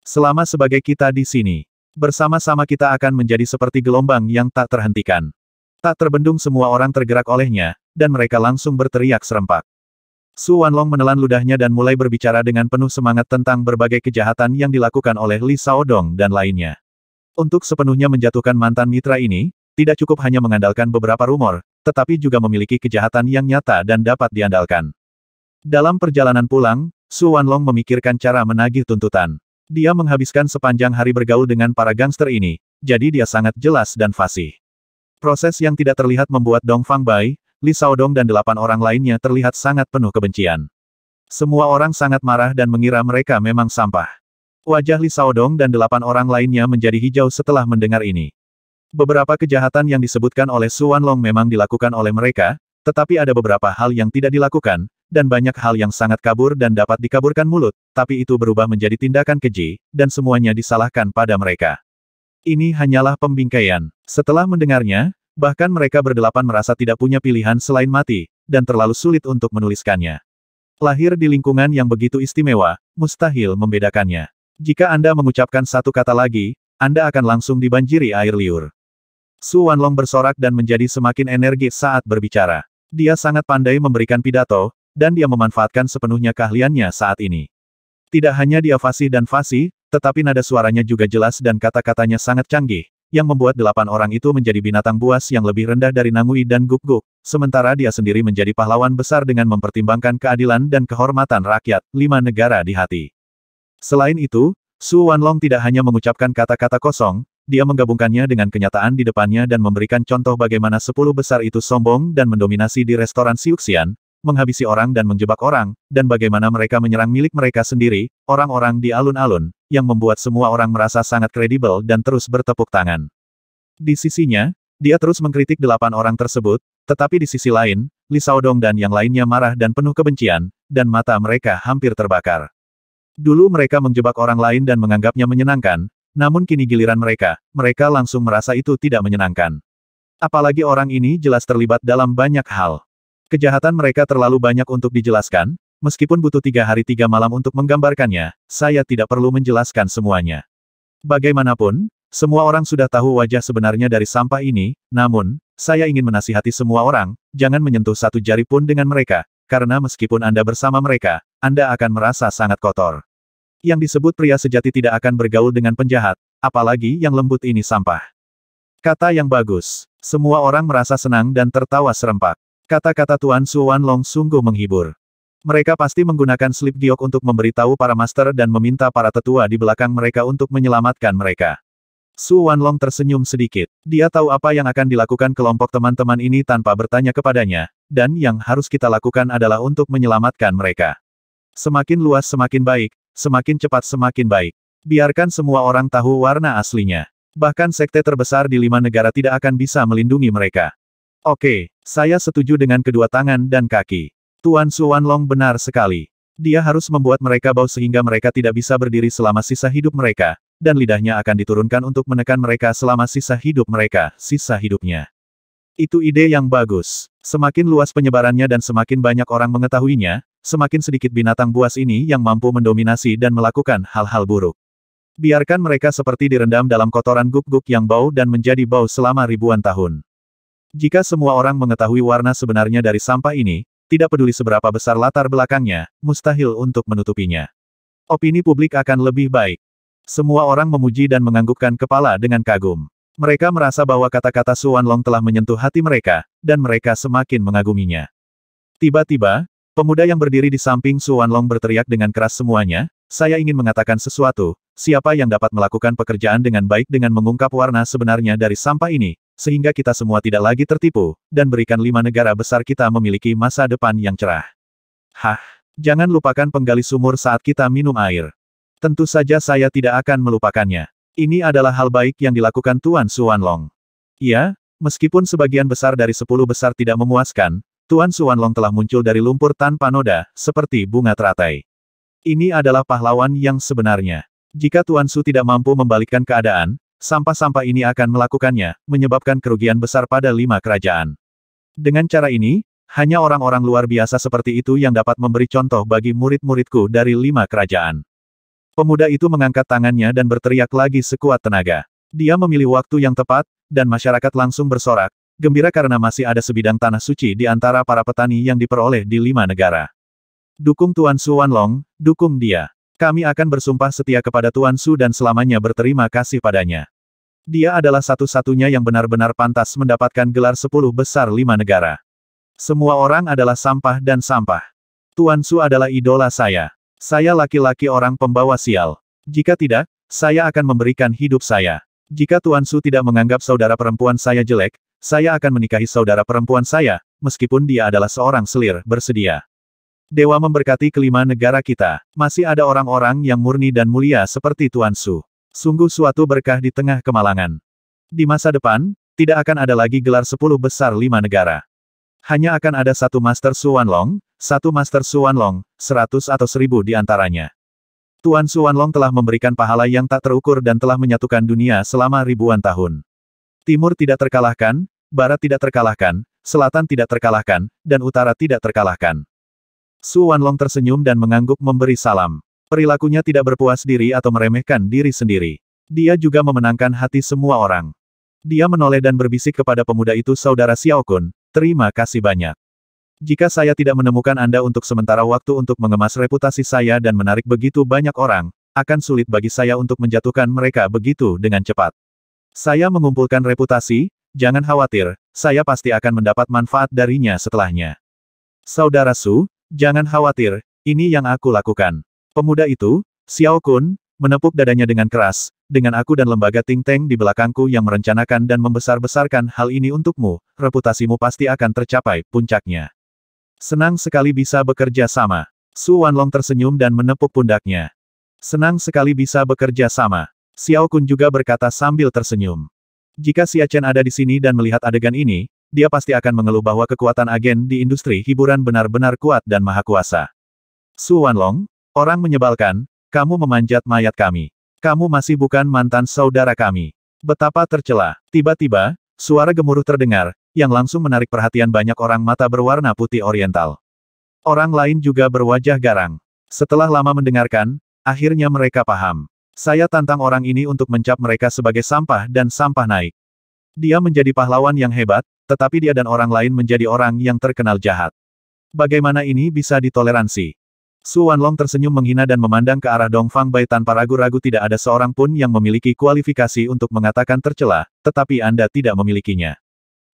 Selama sebagai kita di sini, bersama-sama kita akan menjadi seperti gelombang yang tak terhentikan. Tak terbendung semua orang tergerak olehnya, dan mereka langsung berteriak serempak. Su Wanlong menelan ludahnya dan mulai berbicara dengan penuh semangat tentang berbagai kejahatan yang dilakukan oleh Li Shaodong dan lainnya. Untuk sepenuhnya menjatuhkan mantan mitra ini, tidak cukup hanya mengandalkan beberapa rumor, tetapi juga memiliki kejahatan yang nyata dan dapat diandalkan. Dalam perjalanan pulang, Su Wanlong memikirkan cara menagih tuntutan. Dia menghabiskan sepanjang hari bergaul dengan para gangster ini, jadi dia sangat jelas dan fasih. Proses yang tidak terlihat membuat Dong Fang Bai, Li Saodong dan delapan orang lainnya terlihat sangat penuh kebencian. Semua orang sangat marah dan mengira mereka memang sampah. Wajah Li Saodong dan delapan orang lainnya menjadi hijau setelah mendengar ini. Beberapa kejahatan yang disebutkan oleh Suan Long memang dilakukan oleh mereka, tetapi ada beberapa hal yang tidak dilakukan, dan banyak hal yang sangat kabur dan dapat dikaburkan mulut, tapi itu berubah menjadi tindakan keji, dan semuanya disalahkan pada mereka. Ini hanyalah pembingkaian. Setelah mendengarnya, bahkan mereka berdelapan merasa tidak punya pilihan selain mati, dan terlalu sulit untuk menuliskannya. Lahir di lingkungan yang begitu istimewa, mustahil membedakannya. Jika Anda mengucapkan satu kata lagi, Anda akan langsung dibanjiri air liur. Su Wanlong bersorak dan menjadi semakin energik saat berbicara. Dia sangat pandai memberikan pidato, dan dia memanfaatkan sepenuhnya keahliannya saat ini. Tidak hanya dia fasih dan fasih, tetapi nada suaranya juga jelas dan kata-katanya sangat canggih, yang membuat delapan orang itu menjadi binatang buas yang lebih rendah dari Nangui dan Guk-Guk, sementara dia sendiri menjadi pahlawan besar dengan mempertimbangkan keadilan dan kehormatan rakyat, lima negara di hati. Selain itu, Su Wanlong tidak hanya mengucapkan kata-kata kosong, dia menggabungkannya dengan kenyataan di depannya dan memberikan contoh bagaimana sepuluh besar itu sombong dan mendominasi di restoran Siuxian, menghabisi orang dan menjebak orang, dan bagaimana mereka menyerang milik mereka sendiri, orang-orang di alun-alun, yang membuat semua orang merasa sangat kredibel dan terus bertepuk tangan. Di sisinya, dia terus mengkritik delapan orang tersebut, tetapi di sisi lain, Li Saodong dan yang lainnya marah dan penuh kebencian, dan mata mereka hampir terbakar. Dulu mereka menjebak orang lain dan menganggapnya menyenangkan, namun kini giliran mereka, mereka langsung merasa itu tidak menyenangkan. Apalagi orang ini jelas terlibat dalam banyak hal. Kejahatan mereka terlalu banyak untuk dijelaskan, meskipun butuh tiga hari tiga malam untuk menggambarkannya, saya tidak perlu menjelaskan semuanya. Bagaimanapun, semua orang sudah tahu wajah sebenarnya dari sampah ini, namun, saya ingin menasihati semua orang, jangan menyentuh satu jari pun dengan mereka, karena meskipun Anda bersama mereka, Anda akan merasa sangat kotor. Yang disebut pria sejati tidak akan bergaul dengan penjahat, apalagi yang lembut ini sampah. Kata yang bagus. Semua orang merasa senang dan tertawa serempak. Kata-kata Tuan Suwan Long sungguh menghibur. Mereka pasti menggunakan slip giok untuk memberitahu para master dan meminta para tetua di belakang mereka untuk menyelamatkan mereka. Su Wanlong tersenyum sedikit. Dia tahu apa yang akan dilakukan kelompok teman-teman ini tanpa bertanya kepadanya, dan yang harus kita lakukan adalah untuk menyelamatkan mereka. Semakin luas semakin baik, semakin cepat semakin baik. Biarkan semua orang tahu warna aslinya. Bahkan sekte terbesar di lima negara tidak akan bisa melindungi mereka. Oke, saya setuju dengan kedua tangan dan kaki. Tuan Su Long benar sekali. Dia harus membuat mereka bau sehingga mereka tidak bisa berdiri selama sisa hidup mereka, dan lidahnya akan diturunkan untuk menekan mereka selama sisa hidup mereka, sisa hidupnya. Itu ide yang bagus. Semakin luas penyebarannya dan semakin banyak orang mengetahuinya, semakin sedikit binatang buas ini yang mampu mendominasi dan melakukan hal-hal buruk. Biarkan mereka seperti direndam dalam kotoran guk-guk yang bau dan menjadi bau selama ribuan tahun. Jika semua orang mengetahui warna sebenarnya dari sampah ini, tidak peduli seberapa besar latar belakangnya, mustahil untuk menutupinya. Opini publik akan lebih baik. Semua orang memuji dan menganggukkan kepala dengan kagum. Mereka merasa bahwa kata-kata Suan Long telah menyentuh hati mereka, dan mereka semakin mengaguminya. Tiba-tiba, pemuda yang berdiri di samping Suan Long berteriak dengan keras semuanya, saya ingin mengatakan sesuatu, siapa yang dapat melakukan pekerjaan dengan baik dengan mengungkap warna sebenarnya dari sampah ini, sehingga kita semua tidak lagi tertipu, dan berikan lima negara besar kita memiliki masa depan yang cerah. Hah, jangan lupakan penggali sumur saat kita minum air. Tentu saja saya tidak akan melupakannya. Ini adalah hal baik yang dilakukan Tuan Suanlong. Ya, meskipun sebagian besar dari sepuluh besar tidak memuaskan, Tuan Suanlong telah muncul dari lumpur tanpa noda, seperti bunga teratai. Ini adalah pahlawan yang sebenarnya. Jika Tuan Su tidak mampu membalikkan keadaan, sampah-sampah ini akan melakukannya, menyebabkan kerugian besar pada lima kerajaan. Dengan cara ini, hanya orang-orang luar biasa seperti itu yang dapat memberi contoh bagi murid-muridku dari lima kerajaan. Pemuda itu mengangkat tangannya dan berteriak lagi sekuat tenaga. Dia memilih waktu yang tepat, dan masyarakat langsung bersorak, gembira karena masih ada sebidang tanah suci di antara para petani yang diperoleh di lima negara. Dukung Tuan Su Wanlong, dukung dia. Kami akan bersumpah setia kepada Tuan Su dan selamanya berterima kasih padanya. Dia adalah satu-satunya yang benar-benar pantas mendapatkan gelar sepuluh besar lima negara. Semua orang adalah sampah dan sampah. Tuan Su adalah idola saya. Saya laki-laki orang pembawa sial. Jika tidak, saya akan memberikan hidup saya. Jika Tuan Su tidak menganggap saudara perempuan saya jelek, saya akan menikahi saudara perempuan saya, meskipun dia adalah seorang selir bersedia. Dewa memberkati kelima negara kita. Masih ada orang-orang yang murni dan mulia seperti Tuan Su. Sungguh suatu berkah di tengah kemalangan. Di masa depan, tidak akan ada lagi gelar sepuluh besar lima negara. Hanya akan ada satu Master Su Wanlong, satu Master Long, seratus atau seribu di antaranya. Tuan Long telah memberikan pahala yang tak terukur dan telah menyatukan dunia selama ribuan tahun. Timur tidak terkalahkan, barat tidak terkalahkan, selatan tidak terkalahkan, dan utara tidak terkalahkan. Su Long tersenyum dan mengangguk memberi salam. Perilakunya tidak berpuas diri atau meremehkan diri sendiri. Dia juga memenangkan hati semua orang. Dia menoleh dan berbisik kepada pemuda itu saudara Xiao Kun, terima kasih banyak. Jika saya tidak menemukan Anda untuk sementara waktu untuk mengemas reputasi saya dan menarik begitu banyak orang, akan sulit bagi saya untuk menjatuhkan mereka begitu dengan cepat. Saya mengumpulkan reputasi, jangan khawatir, saya pasti akan mendapat manfaat darinya setelahnya. Saudara Su, jangan khawatir, ini yang aku lakukan. Pemuda itu, Xiao Kun, menepuk dadanya dengan keras, dengan aku dan lembaga Ting Teng di belakangku yang merencanakan dan membesar-besarkan hal ini untukmu, reputasimu pasti akan tercapai puncaknya. Senang sekali bisa bekerja sama. Su Wanlong tersenyum dan menepuk pundaknya. Senang sekali bisa bekerja sama. Xiao Kun juga berkata sambil tersenyum. Jika Xia Chen ada di sini dan melihat adegan ini, dia pasti akan mengeluh bahwa kekuatan agen di industri hiburan benar-benar kuat dan maha kuasa. Su Wanlong, orang menyebalkan, kamu memanjat mayat kami. Kamu masih bukan mantan saudara kami. Betapa tercela. Tiba-tiba, suara gemuruh terdengar, yang langsung menarik perhatian banyak orang mata berwarna putih oriental. Orang lain juga berwajah garang. Setelah lama mendengarkan, akhirnya mereka paham. Saya tantang orang ini untuk mencap mereka sebagai sampah dan sampah naik. Dia menjadi pahlawan yang hebat, tetapi dia dan orang lain menjadi orang yang terkenal jahat. Bagaimana ini bisa ditoleransi? Su Wanlong tersenyum menghina dan memandang ke arah Dongfang Fang Bai tanpa ragu-ragu tidak ada seorang pun yang memiliki kualifikasi untuk mengatakan tercela, tetapi Anda tidak memilikinya.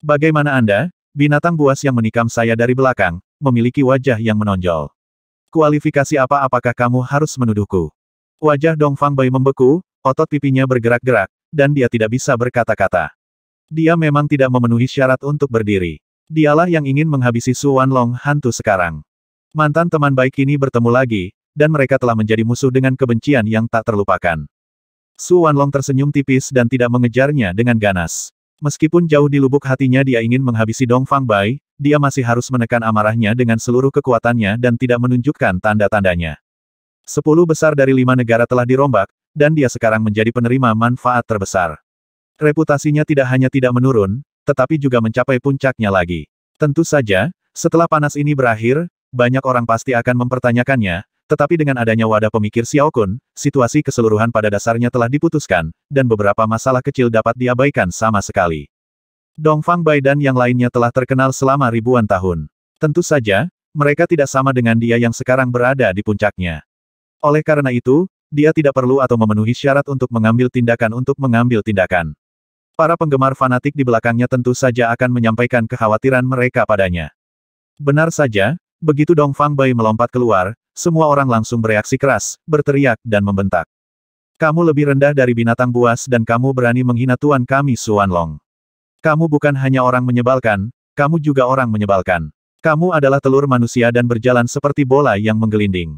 Bagaimana Anda? Binatang buas yang menikam saya dari belakang, memiliki wajah yang menonjol. Kualifikasi apa apakah kamu harus menuduhku? Wajah Dong Fang Bai membeku, otot pipinya bergerak-gerak, dan dia tidak bisa berkata-kata. Dia memang tidak memenuhi syarat untuk berdiri. Dialah yang ingin menghabisi Su Long hantu sekarang. Mantan teman baik ini bertemu lagi, dan mereka telah menjadi musuh dengan kebencian yang tak terlupakan. Su Wanlong tersenyum tipis dan tidak mengejarnya dengan ganas. Meskipun jauh di lubuk hatinya dia ingin menghabisi Dong Fang Bai, dia masih harus menekan amarahnya dengan seluruh kekuatannya dan tidak menunjukkan tanda-tandanya. Sepuluh besar dari lima negara telah dirombak, dan dia sekarang menjadi penerima manfaat terbesar. Reputasinya tidak hanya tidak menurun, tetapi juga mencapai puncaknya lagi. Tentu saja, setelah panas ini berakhir, banyak orang pasti akan mempertanyakannya, tetapi dengan adanya wadah pemikir Xiao Kun, situasi keseluruhan pada dasarnya telah diputuskan, dan beberapa masalah kecil dapat diabaikan sama sekali. Dong Fang Bai dan yang lainnya telah terkenal selama ribuan tahun. Tentu saja, mereka tidak sama dengan dia yang sekarang berada di puncaknya. Oleh karena itu, dia tidak perlu atau memenuhi syarat untuk mengambil tindakan untuk mengambil tindakan. Para penggemar fanatik di belakangnya tentu saja akan menyampaikan kekhawatiran mereka padanya. Benar saja, Begitu Dong Fang Bai melompat keluar, semua orang langsung bereaksi keras, berteriak, dan membentak. Kamu lebih rendah dari binatang buas dan kamu berani menghina tuan kami Suan Long. Kamu bukan hanya orang menyebalkan, kamu juga orang menyebalkan. Kamu adalah telur manusia dan berjalan seperti bola yang menggelinding.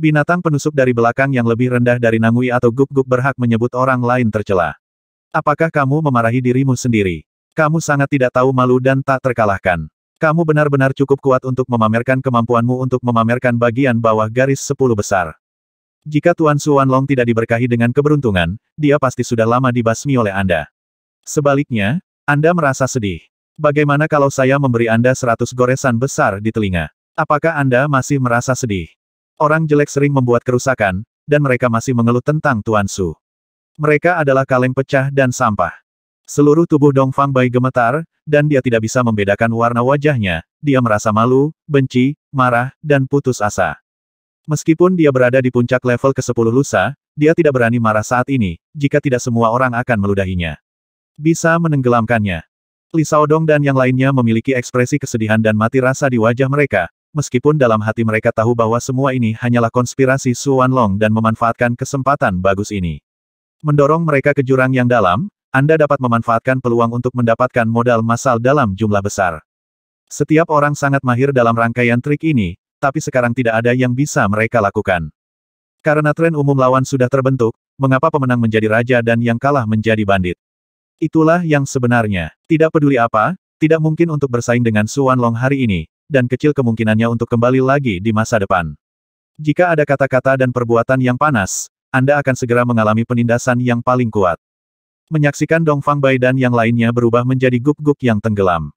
Binatang penusuk dari belakang yang lebih rendah dari Nangui atau Guk-Guk berhak menyebut orang lain tercela. Apakah kamu memarahi dirimu sendiri? Kamu sangat tidak tahu malu dan tak terkalahkan. Kamu benar-benar cukup kuat untuk memamerkan kemampuanmu untuk memamerkan bagian bawah garis sepuluh besar. Jika Tuan Suan Long tidak diberkahi dengan keberuntungan, dia pasti sudah lama dibasmi oleh Anda. Sebaliknya, Anda merasa sedih. Bagaimana kalau saya memberi Anda seratus goresan besar di telinga? Apakah Anda masih merasa sedih? Orang jelek sering membuat kerusakan, dan mereka masih mengeluh tentang Tuan Su. Mereka adalah kaleng pecah dan sampah. Seluruh tubuh Dong Fang Bai gemetar, dan dia tidak bisa membedakan warna wajahnya, dia merasa malu, benci, marah, dan putus asa. Meskipun dia berada di puncak level ke-10 lusa, dia tidak berani marah saat ini, jika tidak semua orang akan meludahinya. Bisa menenggelamkannya. Li Saodong dan yang lainnya memiliki ekspresi kesedihan dan mati rasa di wajah mereka, meskipun dalam hati mereka tahu bahwa semua ini hanyalah konspirasi Su Wanlong dan memanfaatkan kesempatan bagus ini. Mendorong mereka ke jurang yang dalam, anda dapat memanfaatkan peluang untuk mendapatkan modal massal dalam jumlah besar. Setiap orang sangat mahir dalam rangkaian trik ini, tapi sekarang tidak ada yang bisa mereka lakukan. Karena tren umum lawan sudah terbentuk, mengapa pemenang menjadi raja dan yang kalah menjadi bandit? Itulah yang sebenarnya. Tidak peduli apa, tidak mungkin untuk bersaing dengan Suan Long hari ini, dan kecil kemungkinannya untuk kembali lagi di masa depan. Jika ada kata-kata dan perbuatan yang panas, Anda akan segera mengalami penindasan yang paling kuat. Menyaksikan Dong Fang Bai dan yang lainnya berubah menjadi guk-guk yang tenggelam.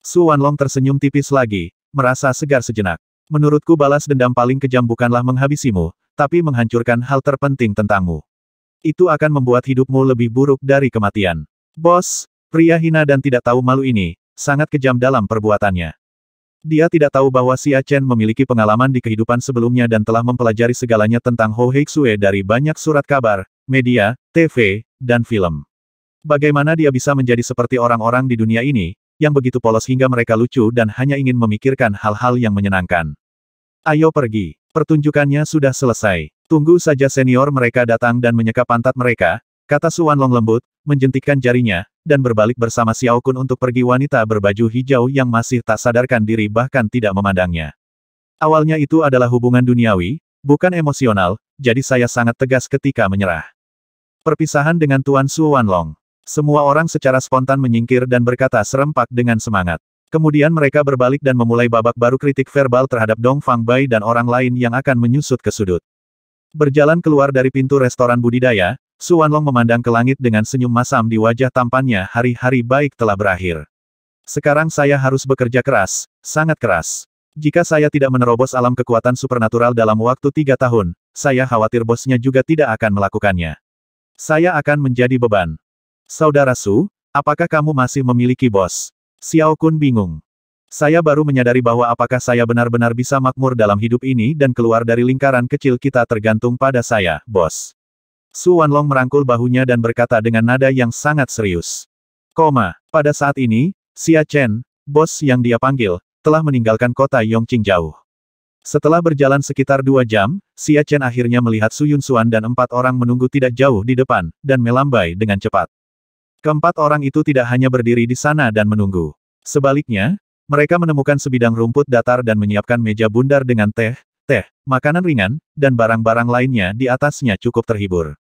Su Wanlong tersenyum tipis lagi, merasa segar sejenak. Menurutku balas dendam paling kejam bukanlah menghabisimu, tapi menghancurkan hal terpenting tentangmu. Itu akan membuat hidupmu lebih buruk dari kematian. Bos, pria hina dan tidak tahu malu ini, sangat kejam dalam perbuatannya. Dia tidak tahu bahwa si Chen memiliki pengalaman di kehidupan sebelumnya dan telah mempelajari segalanya tentang Ho Heixue dari banyak surat kabar, media, TV, dan film. Bagaimana dia bisa menjadi seperti orang-orang di dunia ini, yang begitu polos hingga mereka lucu dan hanya ingin memikirkan hal-hal yang menyenangkan. Ayo pergi. Pertunjukannya sudah selesai. Tunggu saja senior mereka datang dan menyeka pantat mereka, kata Suan Long lembut, menjentikkan jarinya, dan berbalik bersama Xiao Kun untuk pergi wanita berbaju hijau yang masih tak sadarkan diri bahkan tidak memandangnya. Awalnya itu adalah hubungan duniawi, bukan emosional, jadi saya sangat tegas ketika menyerah. Perpisahan dengan Tuan Su Wanlong. Semua orang secara spontan menyingkir dan berkata serempak dengan semangat. Kemudian mereka berbalik dan memulai babak baru kritik verbal terhadap Dong Fang Bai dan orang lain yang akan menyusut ke sudut. Berjalan keluar dari pintu restoran budidaya, Su Wanlong memandang ke langit dengan senyum masam di wajah tampannya hari-hari baik telah berakhir. Sekarang saya harus bekerja keras, sangat keras. Jika saya tidak menerobos alam kekuatan supernatural dalam waktu tiga tahun, saya khawatir bosnya juga tidak akan melakukannya. Saya akan menjadi beban. Saudara Su, apakah kamu masih memiliki bos? Xiao Kun bingung. Saya baru menyadari bahwa apakah saya benar-benar bisa makmur dalam hidup ini dan keluar dari lingkaran kecil kita tergantung pada saya, bos. Su Wanlong merangkul bahunya dan berkata dengan nada yang sangat serius. Koma, pada saat ini, Xia Chen, bos yang dia panggil, telah meninggalkan kota Yongqing jauh. Setelah berjalan sekitar dua jam, Xia Chen akhirnya melihat Su Suan dan empat orang menunggu tidak jauh di depan, dan melambai dengan cepat. Keempat orang itu tidak hanya berdiri di sana dan menunggu. Sebaliknya, mereka menemukan sebidang rumput datar dan menyiapkan meja bundar dengan teh, teh, makanan ringan, dan barang-barang lainnya di atasnya cukup terhibur.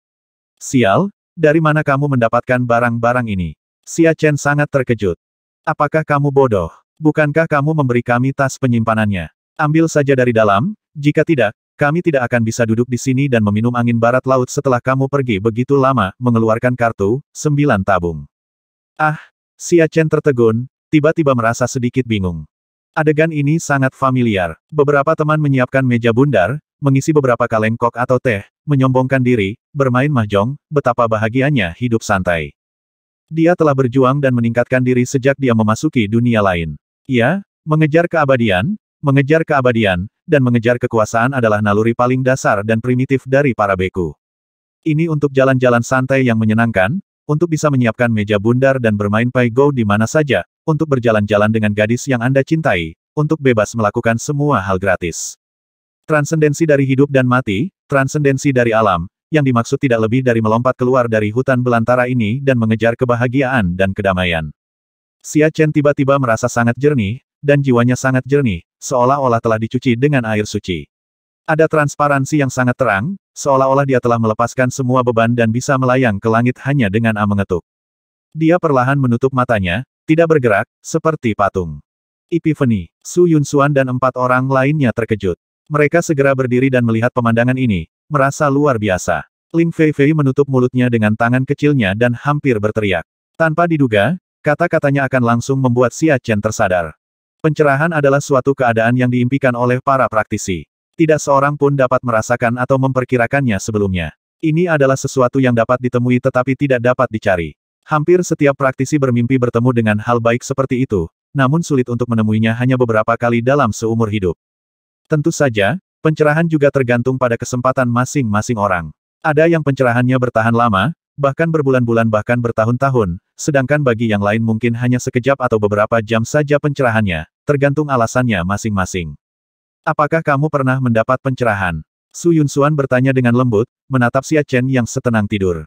Sial, dari mana kamu mendapatkan barang-barang ini? Xia Chen sangat terkejut. Apakah kamu bodoh? Bukankah kamu memberi kami tas penyimpanannya? Ambil saja dari dalam, jika tidak, kami tidak akan bisa duduk di sini dan meminum angin barat laut setelah kamu pergi begitu lama, mengeluarkan kartu, sembilan tabung. Ah, si Achen tertegun, tiba-tiba merasa sedikit bingung. Adegan ini sangat familiar. Beberapa teman menyiapkan meja bundar, mengisi beberapa kaleng kok atau teh, menyombongkan diri, bermain mahjong, betapa bahagianya hidup santai. Dia telah berjuang dan meningkatkan diri sejak dia memasuki dunia lain. Ia, mengejar keabadian, Mengejar keabadian, dan mengejar kekuasaan adalah naluri paling dasar dan primitif dari para beku. Ini untuk jalan-jalan santai yang menyenangkan, untuk bisa menyiapkan meja bundar dan bermain pai go di mana saja, untuk berjalan-jalan dengan gadis yang Anda cintai, untuk bebas melakukan semua hal gratis. Transendensi dari hidup dan mati, transendensi dari alam, yang dimaksud tidak lebih dari melompat keluar dari hutan belantara ini dan mengejar kebahagiaan dan kedamaian. Xia Chen tiba-tiba merasa sangat jernih, dan jiwanya sangat jernih, seolah-olah telah dicuci dengan air suci. Ada transparansi yang sangat terang, seolah-olah dia telah melepaskan semua beban dan bisa melayang ke langit hanya dengan A mengetuk. Dia perlahan menutup matanya, tidak bergerak, seperti patung. Epiphany, Su Suan dan empat orang lainnya terkejut. Mereka segera berdiri dan melihat pemandangan ini, merasa luar biasa. Ling Fei menutup mulutnya dengan tangan kecilnya dan hampir berteriak. Tanpa diduga, kata-katanya akan langsung membuat Xia Chen tersadar. Pencerahan adalah suatu keadaan yang diimpikan oleh para praktisi. Tidak seorang pun dapat merasakan atau memperkirakannya sebelumnya. Ini adalah sesuatu yang dapat ditemui tetapi tidak dapat dicari. Hampir setiap praktisi bermimpi bertemu dengan hal baik seperti itu, namun sulit untuk menemuinya hanya beberapa kali dalam seumur hidup. Tentu saja, pencerahan juga tergantung pada kesempatan masing-masing orang. Ada yang pencerahannya bertahan lama, bahkan berbulan-bulan bahkan bertahun-tahun, sedangkan bagi yang lain mungkin hanya sekejap atau beberapa jam saja pencerahannya, tergantung alasannya masing-masing. Apakah kamu pernah mendapat pencerahan? Su Yunsuan bertanya dengan lembut, menatap Xia Chen yang setenang tidur.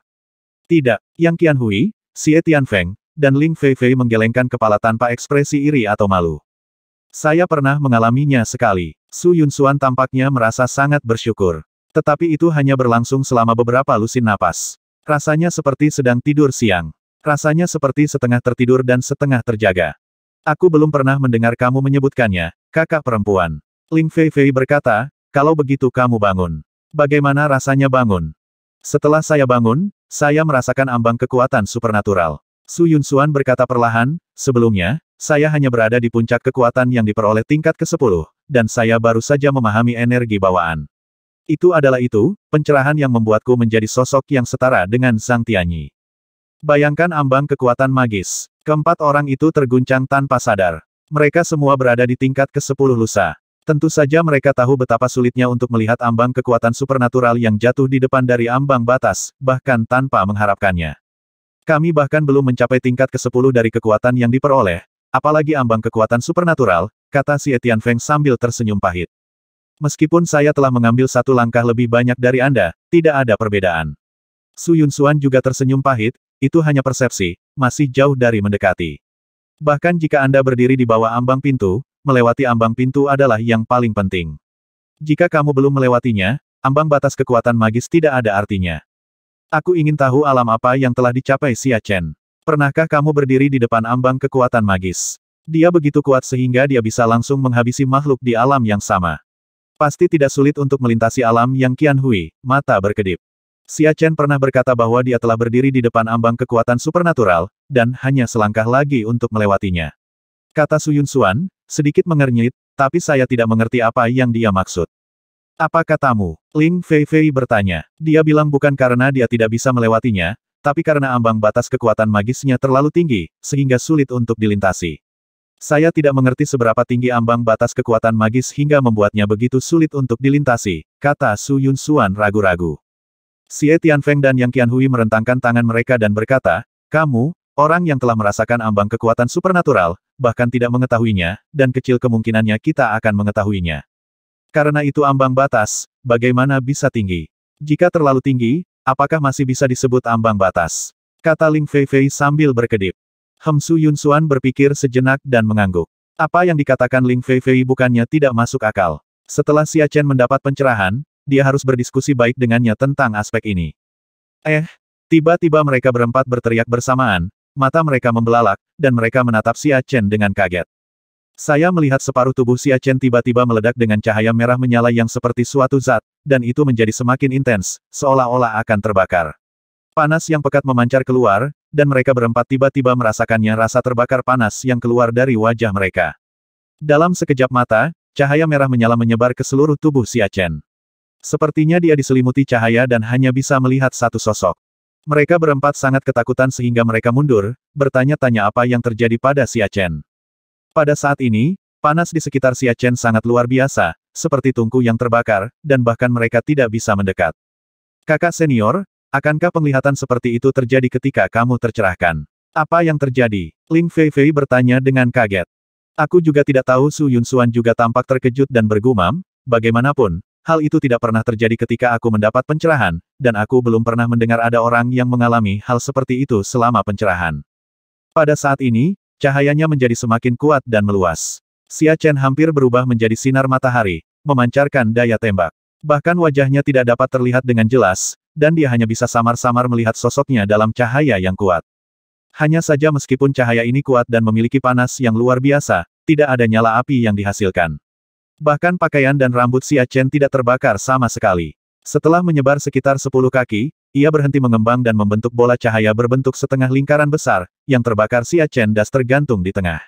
Tidak, Yang Qianhui, Xie Tianfeng, dan Ling Fei Fei menggelengkan kepala tanpa ekspresi iri atau malu. Saya pernah mengalaminya sekali. Su Yunsuan tampaknya merasa sangat bersyukur. Tetapi itu hanya berlangsung selama beberapa lusin napas. Rasanya seperti sedang tidur siang. Rasanya seperti setengah tertidur dan setengah terjaga. Aku belum pernah mendengar kamu menyebutkannya, kakak perempuan. Ling Fei Fei berkata, kalau begitu kamu bangun. Bagaimana rasanya bangun? Setelah saya bangun, saya merasakan ambang kekuatan supernatural. Su Yun Suan berkata perlahan, sebelumnya, saya hanya berada di puncak kekuatan yang diperoleh tingkat ke-10, dan saya baru saja memahami energi bawaan. Itu adalah itu, pencerahan yang membuatku menjadi sosok yang setara dengan Sang Tianyi. Bayangkan ambang kekuatan magis. Keempat orang itu terguncang tanpa sadar. Mereka semua berada di tingkat ke-10 lusa. Tentu saja mereka tahu betapa sulitnya untuk melihat ambang kekuatan supernatural yang jatuh di depan dari ambang batas, bahkan tanpa mengharapkannya. Kami bahkan belum mencapai tingkat ke-10 dari kekuatan yang diperoleh, apalagi ambang kekuatan supernatural, kata si Etian Feng sambil tersenyum pahit. Meskipun saya telah mengambil satu langkah lebih banyak dari Anda, tidak ada perbedaan. Su Yun juga tersenyum pahit, itu hanya persepsi, masih jauh dari mendekati. Bahkan jika Anda berdiri di bawah ambang pintu, melewati ambang pintu adalah yang paling penting. Jika kamu belum melewatinya, ambang batas kekuatan magis tidak ada artinya. Aku ingin tahu alam apa yang telah dicapai Xia Chen. Pernahkah kamu berdiri di depan ambang kekuatan magis? Dia begitu kuat sehingga dia bisa langsung menghabisi makhluk di alam yang sama. Pasti tidak sulit untuk melintasi alam yang kian Hui, mata berkedip. Xia Chen pernah berkata bahwa dia telah berdiri di depan ambang kekuatan supernatural, dan hanya selangkah lagi untuk melewatinya. Kata Su Yun Xuan, sedikit mengernyit, tapi saya tidak mengerti apa yang dia maksud. Apa katamu? Ling Fei Fei bertanya. Dia bilang bukan karena dia tidak bisa melewatinya, tapi karena ambang batas kekuatan magisnya terlalu tinggi, sehingga sulit untuk dilintasi. Saya tidak mengerti seberapa tinggi ambang batas kekuatan magis hingga membuatnya begitu sulit untuk dilintasi, kata Su Yun Suan ragu-ragu. Xie Tianfeng dan Yang Qianhui merentangkan tangan mereka dan berkata, Kamu, orang yang telah merasakan ambang kekuatan supernatural, bahkan tidak mengetahuinya, dan kecil kemungkinannya kita akan mengetahuinya. Karena itu ambang batas, bagaimana bisa tinggi? Jika terlalu tinggi, apakah masih bisa disebut ambang batas? Kata Ling Fei Fei sambil berkedip. Hemsu Yunsuan berpikir sejenak dan mengangguk. Apa yang dikatakan Ling Fei Fei bukannya tidak masuk akal. Setelah Xia Chen mendapat pencerahan, dia harus berdiskusi baik dengannya tentang aspek ini. Eh, tiba-tiba mereka berempat berteriak bersamaan, mata mereka membelalak, dan mereka menatap Xia Chen dengan kaget. Saya melihat separuh tubuh Xia Chen tiba-tiba meledak dengan cahaya merah menyala yang seperti suatu zat, dan itu menjadi semakin intens, seolah-olah akan terbakar. Panas yang pekat memancar keluar, dan mereka berempat tiba-tiba merasakannya rasa terbakar panas yang keluar dari wajah mereka. Dalam sekejap mata, cahaya merah menyala menyebar ke seluruh tubuh Siachen. Sepertinya dia diselimuti cahaya dan hanya bisa melihat satu sosok. Mereka berempat sangat ketakutan sehingga mereka mundur, bertanya-tanya apa yang terjadi pada Siachen. Pada saat ini, panas di sekitar Siachen sangat luar biasa, seperti tungku yang terbakar, dan bahkan mereka tidak bisa mendekat. Kakak senior, Akankah penglihatan seperti itu terjadi ketika kamu tercerahkan? Apa yang terjadi? Ling Fei Fei bertanya dengan kaget. Aku juga tidak tahu Su Yun Suan juga tampak terkejut dan bergumam, bagaimanapun, hal itu tidak pernah terjadi ketika aku mendapat pencerahan, dan aku belum pernah mendengar ada orang yang mengalami hal seperti itu selama pencerahan. Pada saat ini, cahayanya menjadi semakin kuat dan meluas. Xia Chen hampir berubah menjadi sinar matahari, memancarkan daya tembak. Bahkan wajahnya tidak dapat terlihat dengan jelas, dan dia hanya bisa samar-samar melihat sosoknya dalam cahaya yang kuat. Hanya saja meskipun cahaya ini kuat dan memiliki panas yang luar biasa, tidak ada nyala api yang dihasilkan. Bahkan pakaian dan rambut si Achen tidak terbakar sama sekali. Setelah menyebar sekitar 10 kaki, ia berhenti mengembang dan membentuk bola cahaya berbentuk setengah lingkaran besar, yang terbakar si das tergantung di tengah.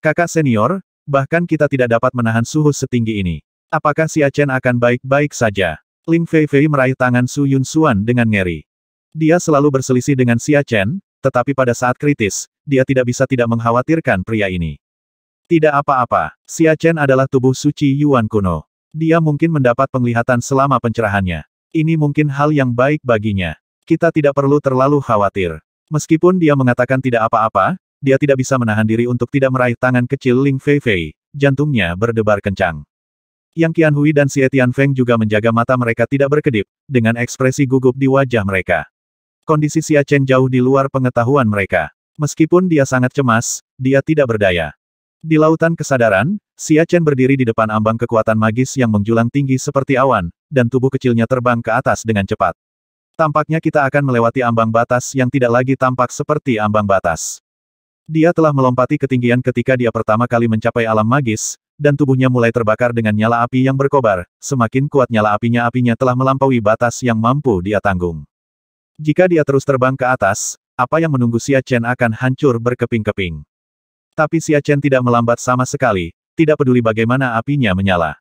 Kakak senior, bahkan kita tidak dapat menahan suhu setinggi ini. Apakah si Acen akan baik-baik saja? Ling Fei Fei meraih tangan Su Yun Suan dengan ngeri. Dia selalu berselisih dengan Xia Chen, tetapi pada saat kritis, dia tidak bisa tidak mengkhawatirkan pria ini. Tidak apa-apa, Xia Chen adalah tubuh suci Yuan kuno. Dia mungkin mendapat penglihatan selama pencerahannya. Ini mungkin hal yang baik baginya. Kita tidak perlu terlalu khawatir. Meskipun dia mengatakan tidak apa-apa, dia tidak bisa menahan diri untuk tidak meraih tangan kecil Ling Fei Fei. Jantungnya berdebar kencang. Yang Qian Hui dan Xie Feng juga menjaga mata mereka tidak berkedip, dengan ekspresi gugup di wajah mereka. Kondisi Xia Chen jauh di luar pengetahuan mereka. Meskipun dia sangat cemas, dia tidak berdaya. Di lautan kesadaran, Xia Chen berdiri di depan ambang kekuatan magis yang menjulang tinggi seperti awan, dan tubuh kecilnya terbang ke atas dengan cepat. Tampaknya kita akan melewati ambang batas yang tidak lagi tampak seperti ambang batas. Dia telah melompati ketinggian ketika dia pertama kali mencapai alam magis, dan tubuhnya mulai terbakar dengan nyala api yang berkobar, semakin kuat nyala apinya apinya telah melampaui batas yang mampu dia tanggung. Jika dia terus terbang ke atas, apa yang menunggu Xia Chen akan hancur berkeping-keping. Tapi Xia Chen tidak melambat sama sekali, tidak peduli bagaimana apinya menyala.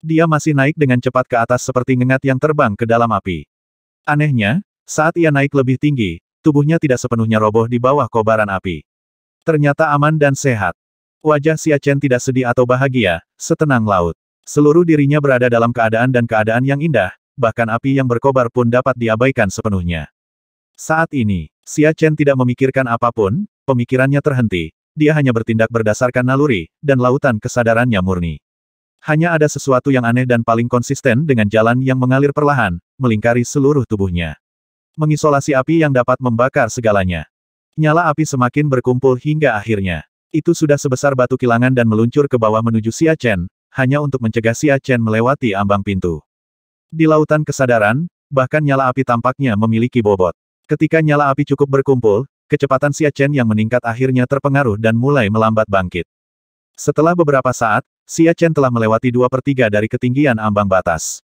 Dia masih naik dengan cepat ke atas seperti ngengat yang terbang ke dalam api. Anehnya, saat ia naik lebih tinggi, tubuhnya tidak sepenuhnya roboh di bawah kobaran api. Ternyata aman dan sehat. Wajah Chen tidak sedih atau bahagia, setenang laut. Seluruh dirinya berada dalam keadaan dan keadaan yang indah, bahkan api yang berkobar pun dapat diabaikan sepenuhnya. Saat ini, Chen tidak memikirkan apapun, pemikirannya terhenti, dia hanya bertindak berdasarkan naluri, dan lautan kesadarannya murni. Hanya ada sesuatu yang aneh dan paling konsisten dengan jalan yang mengalir perlahan, melingkari seluruh tubuhnya. Mengisolasi api yang dapat membakar segalanya. Nyala api semakin berkumpul hingga akhirnya. Itu sudah sebesar batu kilangan dan meluncur ke bawah menuju Xia Chen, hanya untuk mencegah Xia Chen melewati ambang pintu. Di lautan kesadaran, bahkan nyala api tampaknya memiliki bobot. Ketika nyala api cukup berkumpul, kecepatan Xia Chen yang meningkat akhirnya terpengaruh dan mulai melambat bangkit. Setelah beberapa saat, Xia Chen telah melewati dua per tiga dari ketinggian ambang batas.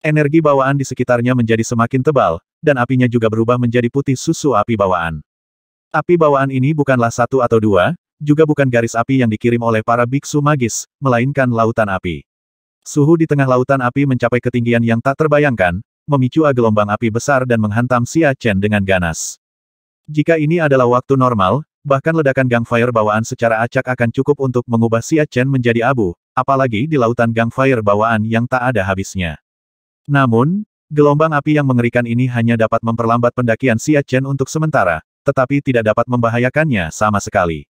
Energi bawaan di sekitarnya menjadi semakin tebal, dan apinya juga berubah menjadi putih susu api bawaan. Api bawaan ini bukanlah satu atau dua, juga bukan garis api yang dikirim oleh para biksu magis, melainkan lautan api. Suhu di tengah lautan api mencapai ketinggian yang tak terbayangkan, memicu gelombang api besar dan menghantam Xia Chen dengan ganas. Jika ini adalah waktu normal, bahkan ledakan Gang Fire bawaan secara acak akan cukup untuk mengubah Xia Chen menjadi abu, apalagi di lautan Gang Fire bawaan yang tak ada habisnya. Namun, gelombang api yang mengerikan ini hanya dapat memperlambat pendakian Xia Chen untuk sementara, tetapi tidak dapat membahayakannya sama sekali.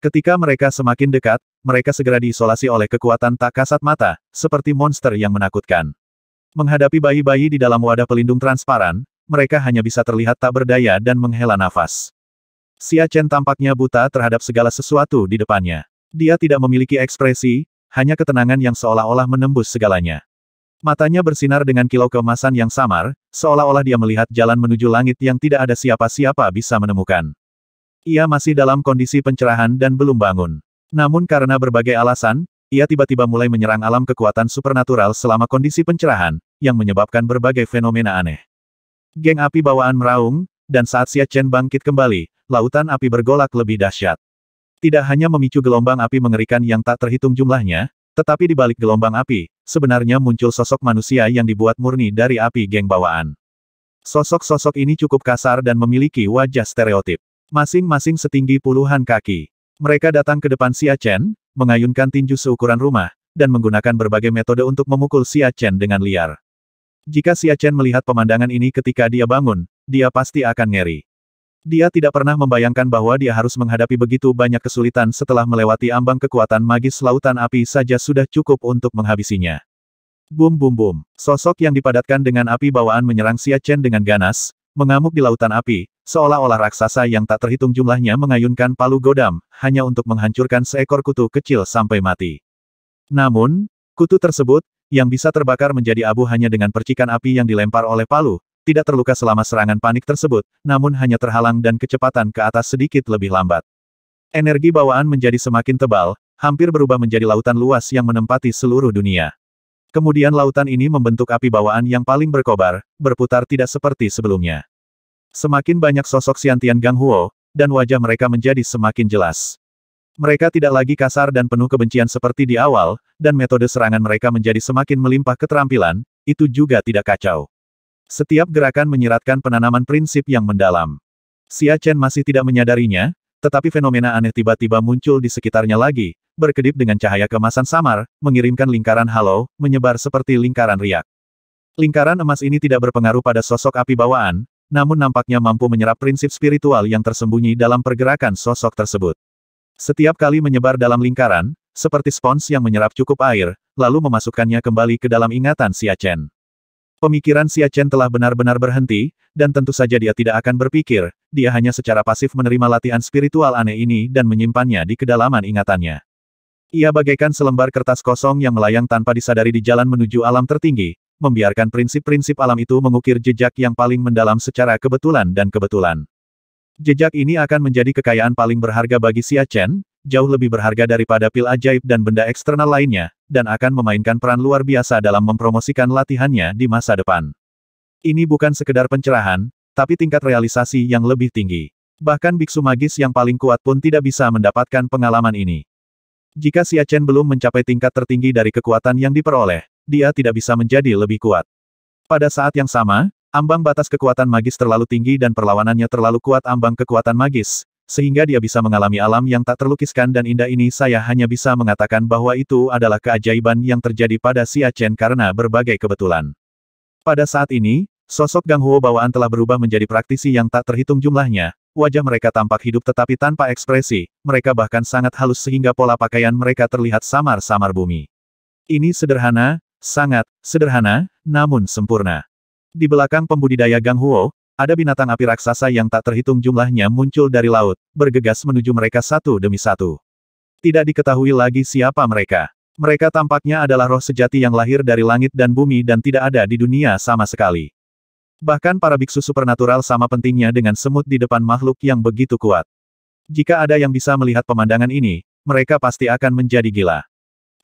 Ketika mereka semakin dekat, mereka segera diisolasi oleh kekuatan tak kasat mata, seperti monster yang menakutkan. Menghadapi bayi-bayi di dalam wadah pelindung transparan, mereka hanya bisa terlihat tak berdaya dan menghela nafas. Xia Chen tampaknya buta terhadap segala sesuatu di depannya. Dia tidak memiliki ekspresi, hanya ketenangan yang seolah-olah menembus segalanya. Matanya bersinar dengan kilau kemasan yang samar, seolah-olah dia melihat jalan menuju langit yang tidak ada siapa-siapa bisa menemukan. Ia masih dalam kondisi pencerahan dan belum bangun. Namun karena berbagai alasan, ia tiba-tiba mulai menyerang alam kekuatan supernatural selama kondisi pencerahan, yang menyebabkan berbagai fenomena aneh. Geng api bawaan meraung, dan saat Xia Chen bangkit kembali, lautan api bergolak lebih dahsyat. Tidak hanya memicu gelombang api mengerikan yang tak terhitung jumlahnya, tetapi di balik gelombang api, sebenarnya muncul sosok manusia yang dibuat murni dari api geng bawaan. Sosok-sosok ini cukup kasar dan memiliki wajah stereotip. Masing-masing setinggi puluhan kaki. Mereka datang ke depan Xia Chen, mengayunkan tinju seukuran rumah, dan menggunakan berbagai metode untuk memukul Xia Chen dengan liar. Jika Xia Chen melihat pemandangan ini ketika dia bangun, dia pasti akan ngeri. Dia tidak pernah membayangkan bahwa dia harus menghadapi begitu banyak kesulitan setelah melewati ambang kekuatan magis lautan api saja sudah cukup untuk menghabisinya. Bum bum bum, sosok yang dipadatkan dengan api bawaan menyerang Xia Chen dengan ganas, mengamuk di lautan api, Seolah-olah raksasa yang tak terhitung jumlahnya mengayunkan palu godam, hanya untuk menghancurkan seekor kutu kecil sampai mati. Namun, kutu tersebut, yang bisa terbakar menjadi abu hanya dengan percikan api yang dilempar oleh palu, tidak terluka selama serangan panik tersebut, namun hanya terhalang dan kecepatan ke atas sedikit lebih lambat. Energi bawaan menjadi semakin tebal, hampir berubah menjadi lautan luas yang menempati seluruh dunia. Kemudian lautan ini membentuk api bawaan yang paling berkobar, berputar tidak seperti sebelumnya. Semakin banyak sosok Xiantian Gang Huo, dan wajah mereka menjadi semakin jelas. Mereka tidak lagi kasar dan penuh kebencian seperti di awal, dan metode serangan mereka menjadi semakin melimpah keterampilan, itu juga tidak kacau. Setiap gerakan menyiratkan penanaman prinsip yang mendalam. Xia Chen masih tidak menyadarinya, tetapi fenomena aneh tiba-tiba muncul di sekitarnya lagi, berkedip dengan cahaya kemasan samar, mengirimkan lingkaran halo, menyebar seperti lingkaran riak. Lingkaran emas ini tidak berpengaruh pada sosok api bawaan, namun nampaknya mampu menyerap prinsip spiritual yang tersembunyi dalam pergerakan sosok tersebut. Setiap kali menyebar dalam lingkaran, seperti spons yang menyerap cukup air, lalu memasukkannya kembali ke dalam ingatan Xia Chen. Pemikiran Xia Chen telah benar-benar berhenti, dan tentu saja dia tidak akan berpikir, dia hanya secara pasif menerima latihan spiritual aneh ini dan menyimpannya di kedalaman ingatannya. Ia bagaikan selembar kertas kosong yang melayang tanpa disadari di jalan menuju alam tertinggi, membiarkan prinsip-prinsip alam itu mengukir jejak yang paling mendalam secara kebetulan dan kebetulan. Jejak ini akan menjadi kekayaan paling berharga bagi Xia Chen, jauh lebih berharga daripada pil ajaib dan benda eksternal lainnya, dan akan memainkan peran luar biasa dalam mempromosikan latihannya di masa depan. Ini bukan sekedar pencerahan, tapi tingkat realisasi yang lebih tinggi. Bahkan biksu magis yang paling kuat pun tidak bisa mendapatkan pengalaman ini. Jika Xia Chen belum mencapai tingkat tertinggi dari kekuatan yang diperoleh, dia tidak bisa menjadi lebih kuat. Pada saat yang sama, ambang batas kekuatan magis terlalu tinggi dan perlawanannya terlalu kuat ambang kekuatan magis, sehingga dia bisa mengalami alam yang tak terlukiskan dan indah ini saya hanya bisa mengatakan bahwa itu adalah keajaiban yang terjadi pada Siachen karena berbagai kebetulan. Pada saat ini, sosok Gang Huo bawaan telah berubah menjadi praktisi yang tak terhitung jumlahnya, wajah mereka tampak hidup tetapi tanpa ekspresi, mereka bahkan sangat halus sehingga pola pakaian mereka terlihat samar-samar bumi. Ini sederhana, Sangat sederhana, namun sempurna. Di belakang pembudidaya Gang Huo, ada binatang api raksasa yang tak terhitung jumlahnya muncul dari laut, bergegas menuju mereka satu demi satu. Tidak diketahui lagi siapa mereka. Mereka tampaknya adalah roh sejati yang lahir dari langit dan bumi dan tidak ada di dunia sama sekali. Bahkan para biksu supernatural sama pentingnya dengan semut di depan makhluk yang begitu kuat. Jika ada yang bisa melihat pemandangan ini, mereka pasti akan menjadi gila.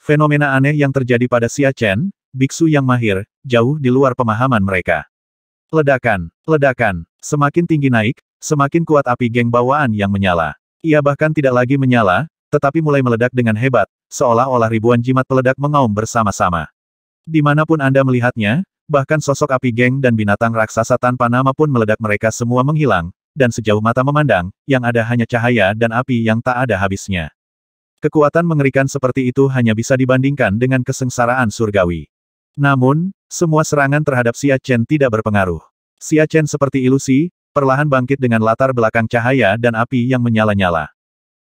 Fenomena aneh yang terjadi pada Xia Chen, biksu yang mahir, jauh di luar pemahaman mereka. Ledakan, ledakan, semakin tinggi naik, semakin kuat api geng bawaan yang menyala. Ia bahkan tidak lagi menyala, tetapi mulai meledak dengan hebat, seolah-olah ribuan jimat peledak mengaum bersama-sama. Dimanapun Anda melihatnya, bahkan sosok api geng dan binatang raksasa tanpa nama pun meledak mereka semua menghilang, dan sejauh mata memandang, yang ada hanya cahaya dan api yang tak ada habisnya. Kekuatan mengerikan seperti itu hanya bisa dibandingkan dengan kesengsaraan surgawi. Namun, semua serangan terhadap Xia Chen tidak berpengaruh. Xia Chen seperti ilusi, perlahan bangkit dengan latar belakang cahaya dan api yang menyala-nyala.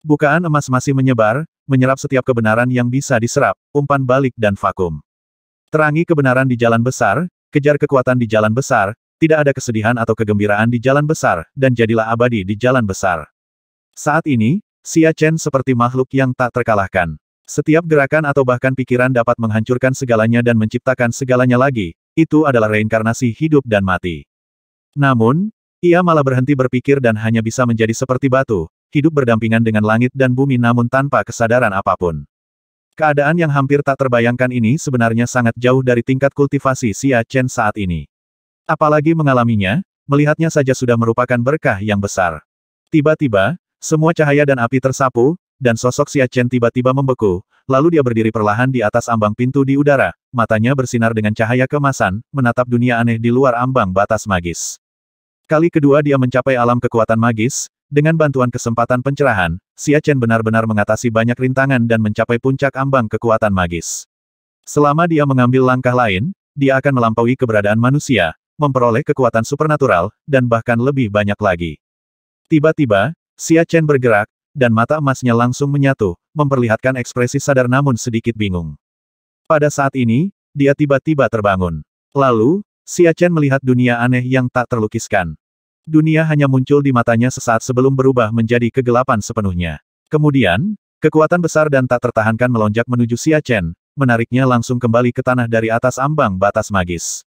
Bukaan emas masih menyebar, menyerap setiap kebenaran yang bisa diserap, umpan balik dan vakum. Terangi kebenaran di jalan besar, kejar kekuatan di jalan besar, tidak ada kesedihan atau kegembiraan di jalan besar, dan jadilah abadi di jalan besar. Saat ini, Xia Chen seperti makhluk yang tak terkalahkan. Setiap gerakan atau bahkan pikiran dapat menghancurkan segalanya dan menciptakan segalanya lagi, itu adalah reinkarnasi hidup dan mati. Namun, ia malah berhenti berpikir dan hanya bisa menjadi seperti batu, hidup berdampingan dengan langit dan bumi namun tanpa kesadaran apapun. Keadaan yang hampir tak terbayangkan ini sebenarnya sangat jauh dari tingkat kultivasi Xia Chen saat ini. Apalagi mengalaminya, melihatnya saja sudah merupakan berkah yang besar. Tiba-tiba, semua cahaya dan api tersapu, dan sosok Xia Chen tiba-tiba membeku, lalu dia berdiri perlahan di atas ambang pintu di udara, matanya bersinar dengan cahaya kemasan, menatap dunia aneh di luar ambang batas magis. Kali kedua dia mencapai alam kekuatan magis, dengan bantuan kesempatan pencerahan, Xia Chen benar-benar mengatasi banyak rintangan dan mencapai puncak ambang kekuatan magis. Selama dia mengambil langkah lain, dia akan melampaui keberadaan manusia, memperoleh kekuatan supernatural, dan bahkan lebih banyak lagi. Tiba-tiba, Xia Chen bergerak, dan mata emasnya langsung menyatu, memperlihatkan ekspresi sadar namun sedikit bingung. Pada saat ini, dia tiba-tiba terbangun. Lalu, Xia Chen melihat dunia aneh yang tak terlukiskan. Dunia hanya muncul di matanya sesaat sebelum berubah menjadi kegelapan sepenuhnya. Kemudian, kekuatan besar dan tak tertahankan melonjak menuju Xia Chen, menariknya langsung kembali ke tanah dari atas ambang batas magis.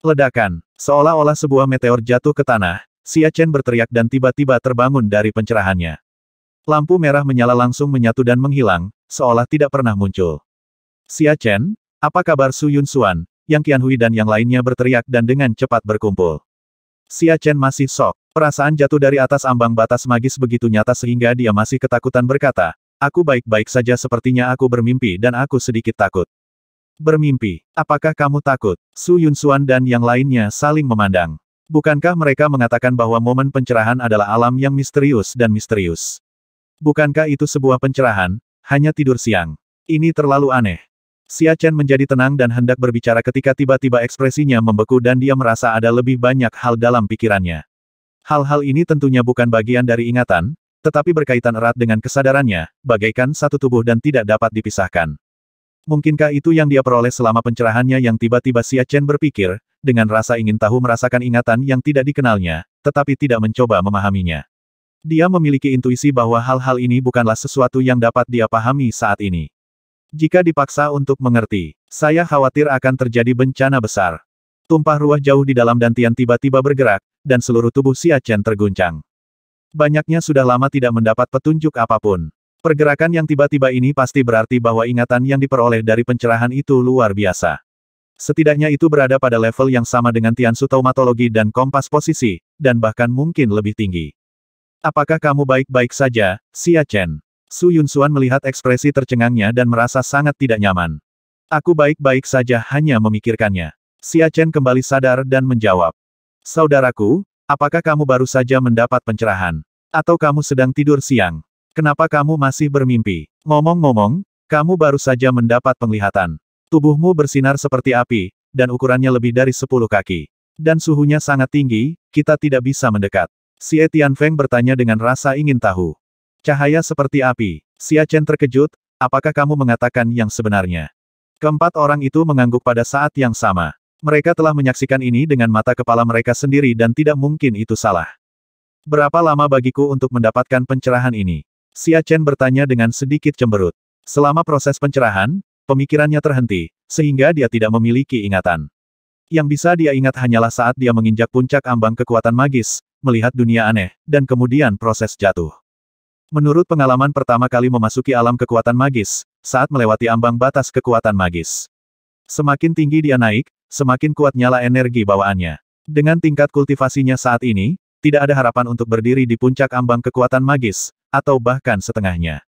Ledakan, seolah-olah sebuah meteor jatuh ke tanah, Xia Chen berteriak dan tiba-tiba terbangun dari pencerahannya. Lampu merah menyala langsung menyatu dan menghilang, seolah tidak pernah muncul. Xia Chen, apa kabar Su Yun Suan, Yang Qianhui dan yang lainnya berteriak dan dengan cepat berkumpul. Xia Chen masih sok, perasaan jatuh dari atas ambang batas magis begitu nyata sehingga dia masih ketakutan berkata, aku baik-baik saja sepertinya aku bermimpi dan aku sedikit takut. Bermimpi, apakah kamu takut? Su Yun Suan dan yang lainnya saling memandang. Bukankah mereka mengatakan bahwa momen pencerahan adalah alam yang misterius dan misterius? Bukankah itu sebuah pencerahan, hanya tidur siang? Ini terlalu aneh. Xia Chen menjadi tenang dan hendak berbicara ketika tiba-tiba ekspresinya membeku dan dia merasa ada lebih banyak hal dalam pikirannya. Hal-hal ini tentunya bukan bagian dari ingatan, tetapi berkaitan erat dengan kesadarannya, bagaikan satu tubuh dan tidak dapat dipisahkan. Mungkinkah itu yang dia peroleh selama pencerahannya yang tiba-tiba Xia Chen berpikir, dengan rasa ingin tahu merasakan ingatan yang tidak dikenalnya, tetapi tidak mencoba memahaminya. Dia memiliki intuisi bahwa hal-hal ini bukanlah sesuatu yang dapat dia pahami saat ini. Jika dipaksa untuk mengerti, saya khawatir akan terjadi bencana besar. Tumpah ruah jauh di dalam dan Tian tiba-tiba bergerak, dan seluruh tubuh Xia Chen terguncang. Banyaknya sudah lama tidak mendapat petunjuk apapun. Pergerakan yang tiba-tiba ini pasti berarti bahwa ingatan yang diperoleh dari pencerahan itu luar biasa. Setidaknya itu berada pada level yang sama dengan Tiansu Taumatologi dan Kompas Posisi, dan bahkan mungkin lebih tinggi. Apakah kamu baik-baik saja, Xia Chen? Su Yunsuan melihat ekspresi tercengangnya dan merasa sangat tidak nyaman. Aku baik-baik saja hanya memikirkannya. Xia Chen kembali sadar dan menjawab. Saudaraku, apakah kamu baru saja mendapat pencerahan? Atau kamu sedang tidur siang? Kenapa kamu masih bermimpi? Ngomong-ngomong, kamu baru saja mendapat penglihatan. Tubuhmu bersinar seperti api, dan ukurannya lebih dari sepuluh kaki. Dan suhunya sangat tinggi, kita tidak bisa mendekat. Si Etian Feng bertanya dengan rasa ingin tahu. Cahaya seperti api. Si Chen terkejut, apakah kamu mengatakan yang sebenarnya? Keempat orang itu mengangguk pada saat yang sama. Mereka telah menyaksikan ini dengan mata kepala mereka sendiri dan tidak mungkin itu salah. Berapa lama bagiku untuk mendapatkan pencerahan ini? Si Chen bertanya dengan sedikit cemberut. Selama proses pencerahan, pemikirannya terhenti, sehingga dia tidak memiliki ingatan. Yang bisa dia ingat hanyalah saat dia menginjak puncak ambang kekuatan magis, melihat dunia aneh, dan kemudian proses jatuh. Menurut pengalaman pertama kali memasuki alam kekuatan magis, saat melewati ambang batas kekuatan magis. Semakin tinggi dia naik, semakin kuat nyala energi bawaannya. Dengan tingkat kultivasinya saat ini, tidak ada harapan untuk berdiri di puncak ambang kekuatan magis, atau bahkan setengahnya.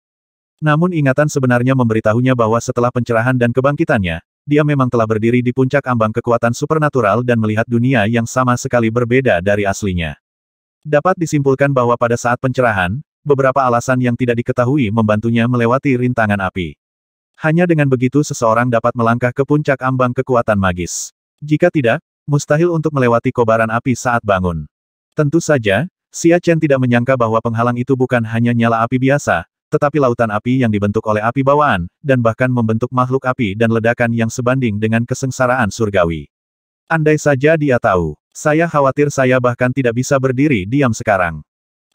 Namun ingatan sebenarnya memberitahunya bahwa setelah pencerahan dan kebangkitannya, dia memang telah berdiri di puncak ambang kekuatan supernatural dan melihat dunia yang sama sekali berbeda dari aslinya. Dapat disimpulkan bahwa pada saat pencerahan, beberapa alasan yang tidak diketahui membantunya melewati rintangan api. Hanya dengan begitu seseorang dapat melangkah ke puncak ambang kekuatan magis. Jika tidak, mustahil untuk melewati kobaran api saat bangun. Tentu saja, Xia Chen tidak menyangka bahwa penghalang itu bukan hanya nyala api biasa, tetapi lautan api yang dibentuk oleh api bawaan, dan bahkan membentuk makhluk api dan ledakan yang sebanding dengan kesengsaraan surgawi. Andai saja dia tahu, saya khawatir saya bahkan tidak bisa berdiri diam sekarang.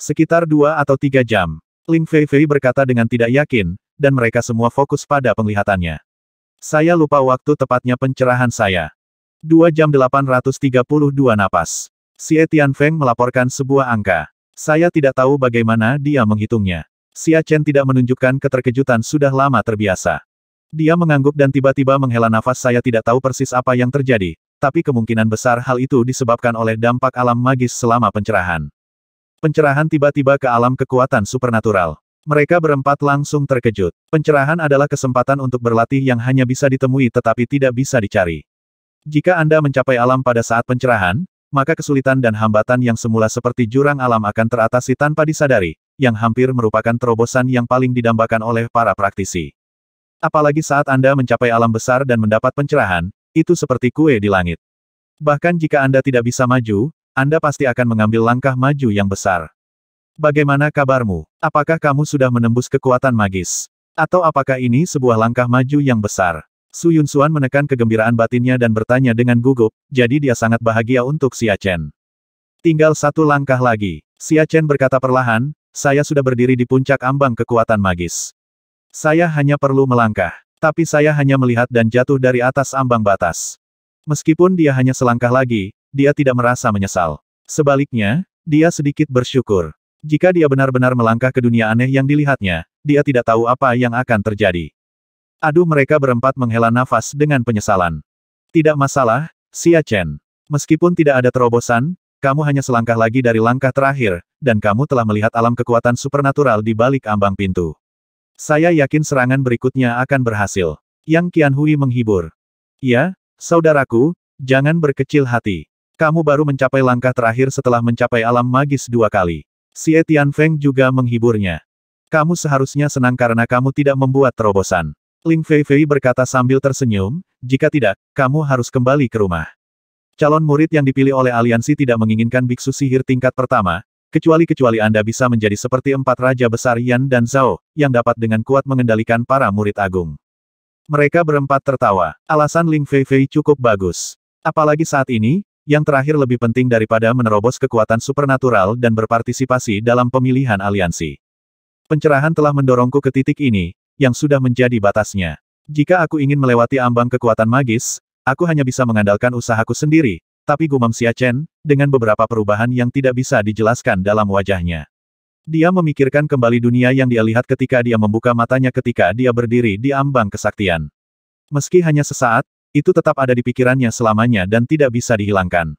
Sekitar dua atau tiga jam, Ling Fei Fei berkata dengan tidak yakin, dan mereka semua fokus pada penglihatannya. Saya lupa waktu tepatnya pencerahan saya. 2 jam 832 napas. Si Etian Feng melaporkan sebuah angka. Saya tidak tahu bagaimana dia menghitungnya. Xia Chen tidak menunjukkan keterkejutan sudah lama terbiasa. Dia mengangguk dan tiba-tiba menghela nafas saya tidak tahu persis apa yang terjadi, tapi kemungkinan besar hal itu disebabkan oleh dampak alam magis selama pencerahan. Pencerahan tiba-tiba ke alam kekuatan supernatural. Mereka berempat langsung terkejut. Pencerahan adalah kesempatan untuk berlatih yang hanya bisa ditemui tetapi tidak bisa dicari. Jika Anda mencapai alam pada saat pencerahan, maka kesulitan dan hambatan yang semula seperti jurang alam akan teratasi tanpa disadari, yang hampir merupakan terobosan yang paling didambakan oleh para praktisi. Apalagi saat Anda mencapai alam besar dan mendapat pencerahan, itu seperti kue di langit. Bahkan jika Anda tidak bisa maju, Anda pasti akan mengambil langkah maju yang besar. Bagaimana kabarmu? Apakah kamu sudah menembus kekuatan magis? Atau apakah ini sebuah langkah maju yang besar? Su Yun Suan menekan kegembiraan batinnya dan bertanya dengan gugup, jadi dia sangat bahagia untuk Xia Chen. Tinggal satu langkah lagi. Xia Chen berkata perlahan, saya sudah berdiri di puncak ambang kekuatan magis. Saya hanya perlu melangkah. Tapi saya hanya melihat dan jatuh dari atas ambang batas. Meskipun dia hanya selangkah lagi, dia tidak merasa menyesal. Sebaliknya, dia sedikit bersyukur. Jika dia benar-benar melangkah ke dunia aneh yang dilihatnya, dia tidak tahu apa yang akan terjadi. Aduh mereka berempat menghela nafas dengan penyesalan. Tidak masalah, Xia Chen. Meskipun tidak ada terobosan, kamu hanya selangkah lagi dari langkah terakhir, dan kamu telah melihat alam kekuatan supernatural di balik ambang pintu. Saya yakin serangan berikutnya akan berhasil. Yang Qianhui menghibur. Ya, saudaraku, jangan berkecil hati. Kamu baru mencapai langkah terakhir setelah mencapai alam magis dua kali. Si Etian Feng juga menghiburnya. Kamu seharusnya senang karena kamu tidak membuat terobosan. Ling Fei Fei berkata sambil tersenyum, jika tidak, kamu harus kembali ke rumah. Calon murid yang dipilih oleh aliansi tidak menginginkan biksu sihir tingkat pertama, kecuali-kecuali Anda bisa menjadi seperti empat raja besar Yan dan Zhao, yang dapat dengan kuat mengendalikan para murid agung. Mereka berempat tertawa. Alasan Ling Fei Fei cukup bagus. Apalagi saat ini, yang terakhir lebih penting daripada menerobos kekuatan supernatural dan berpartisipasi dalam pemilihan aliansi. Pencerahan telah mendorongku ke titik ini, yang sudah menjadi batasnya. Jika aku ingin melewati ambang kekuatan magis, Aku hanya bisa mengandalkan usahaku sendiri, tapi gumam Xia Chen, dengan beberapa perubahan yang tidak bisa dijelaskan dalam wajahnya. Dia memikirkan kembali dunia yang dia lihat ketika dia membuka matanya ketika dia berdiri di ambang kesaktian. Meski hanya sesaat, itu tetap ada di pikirannya selamanya dan tidak bisa dihilangkan.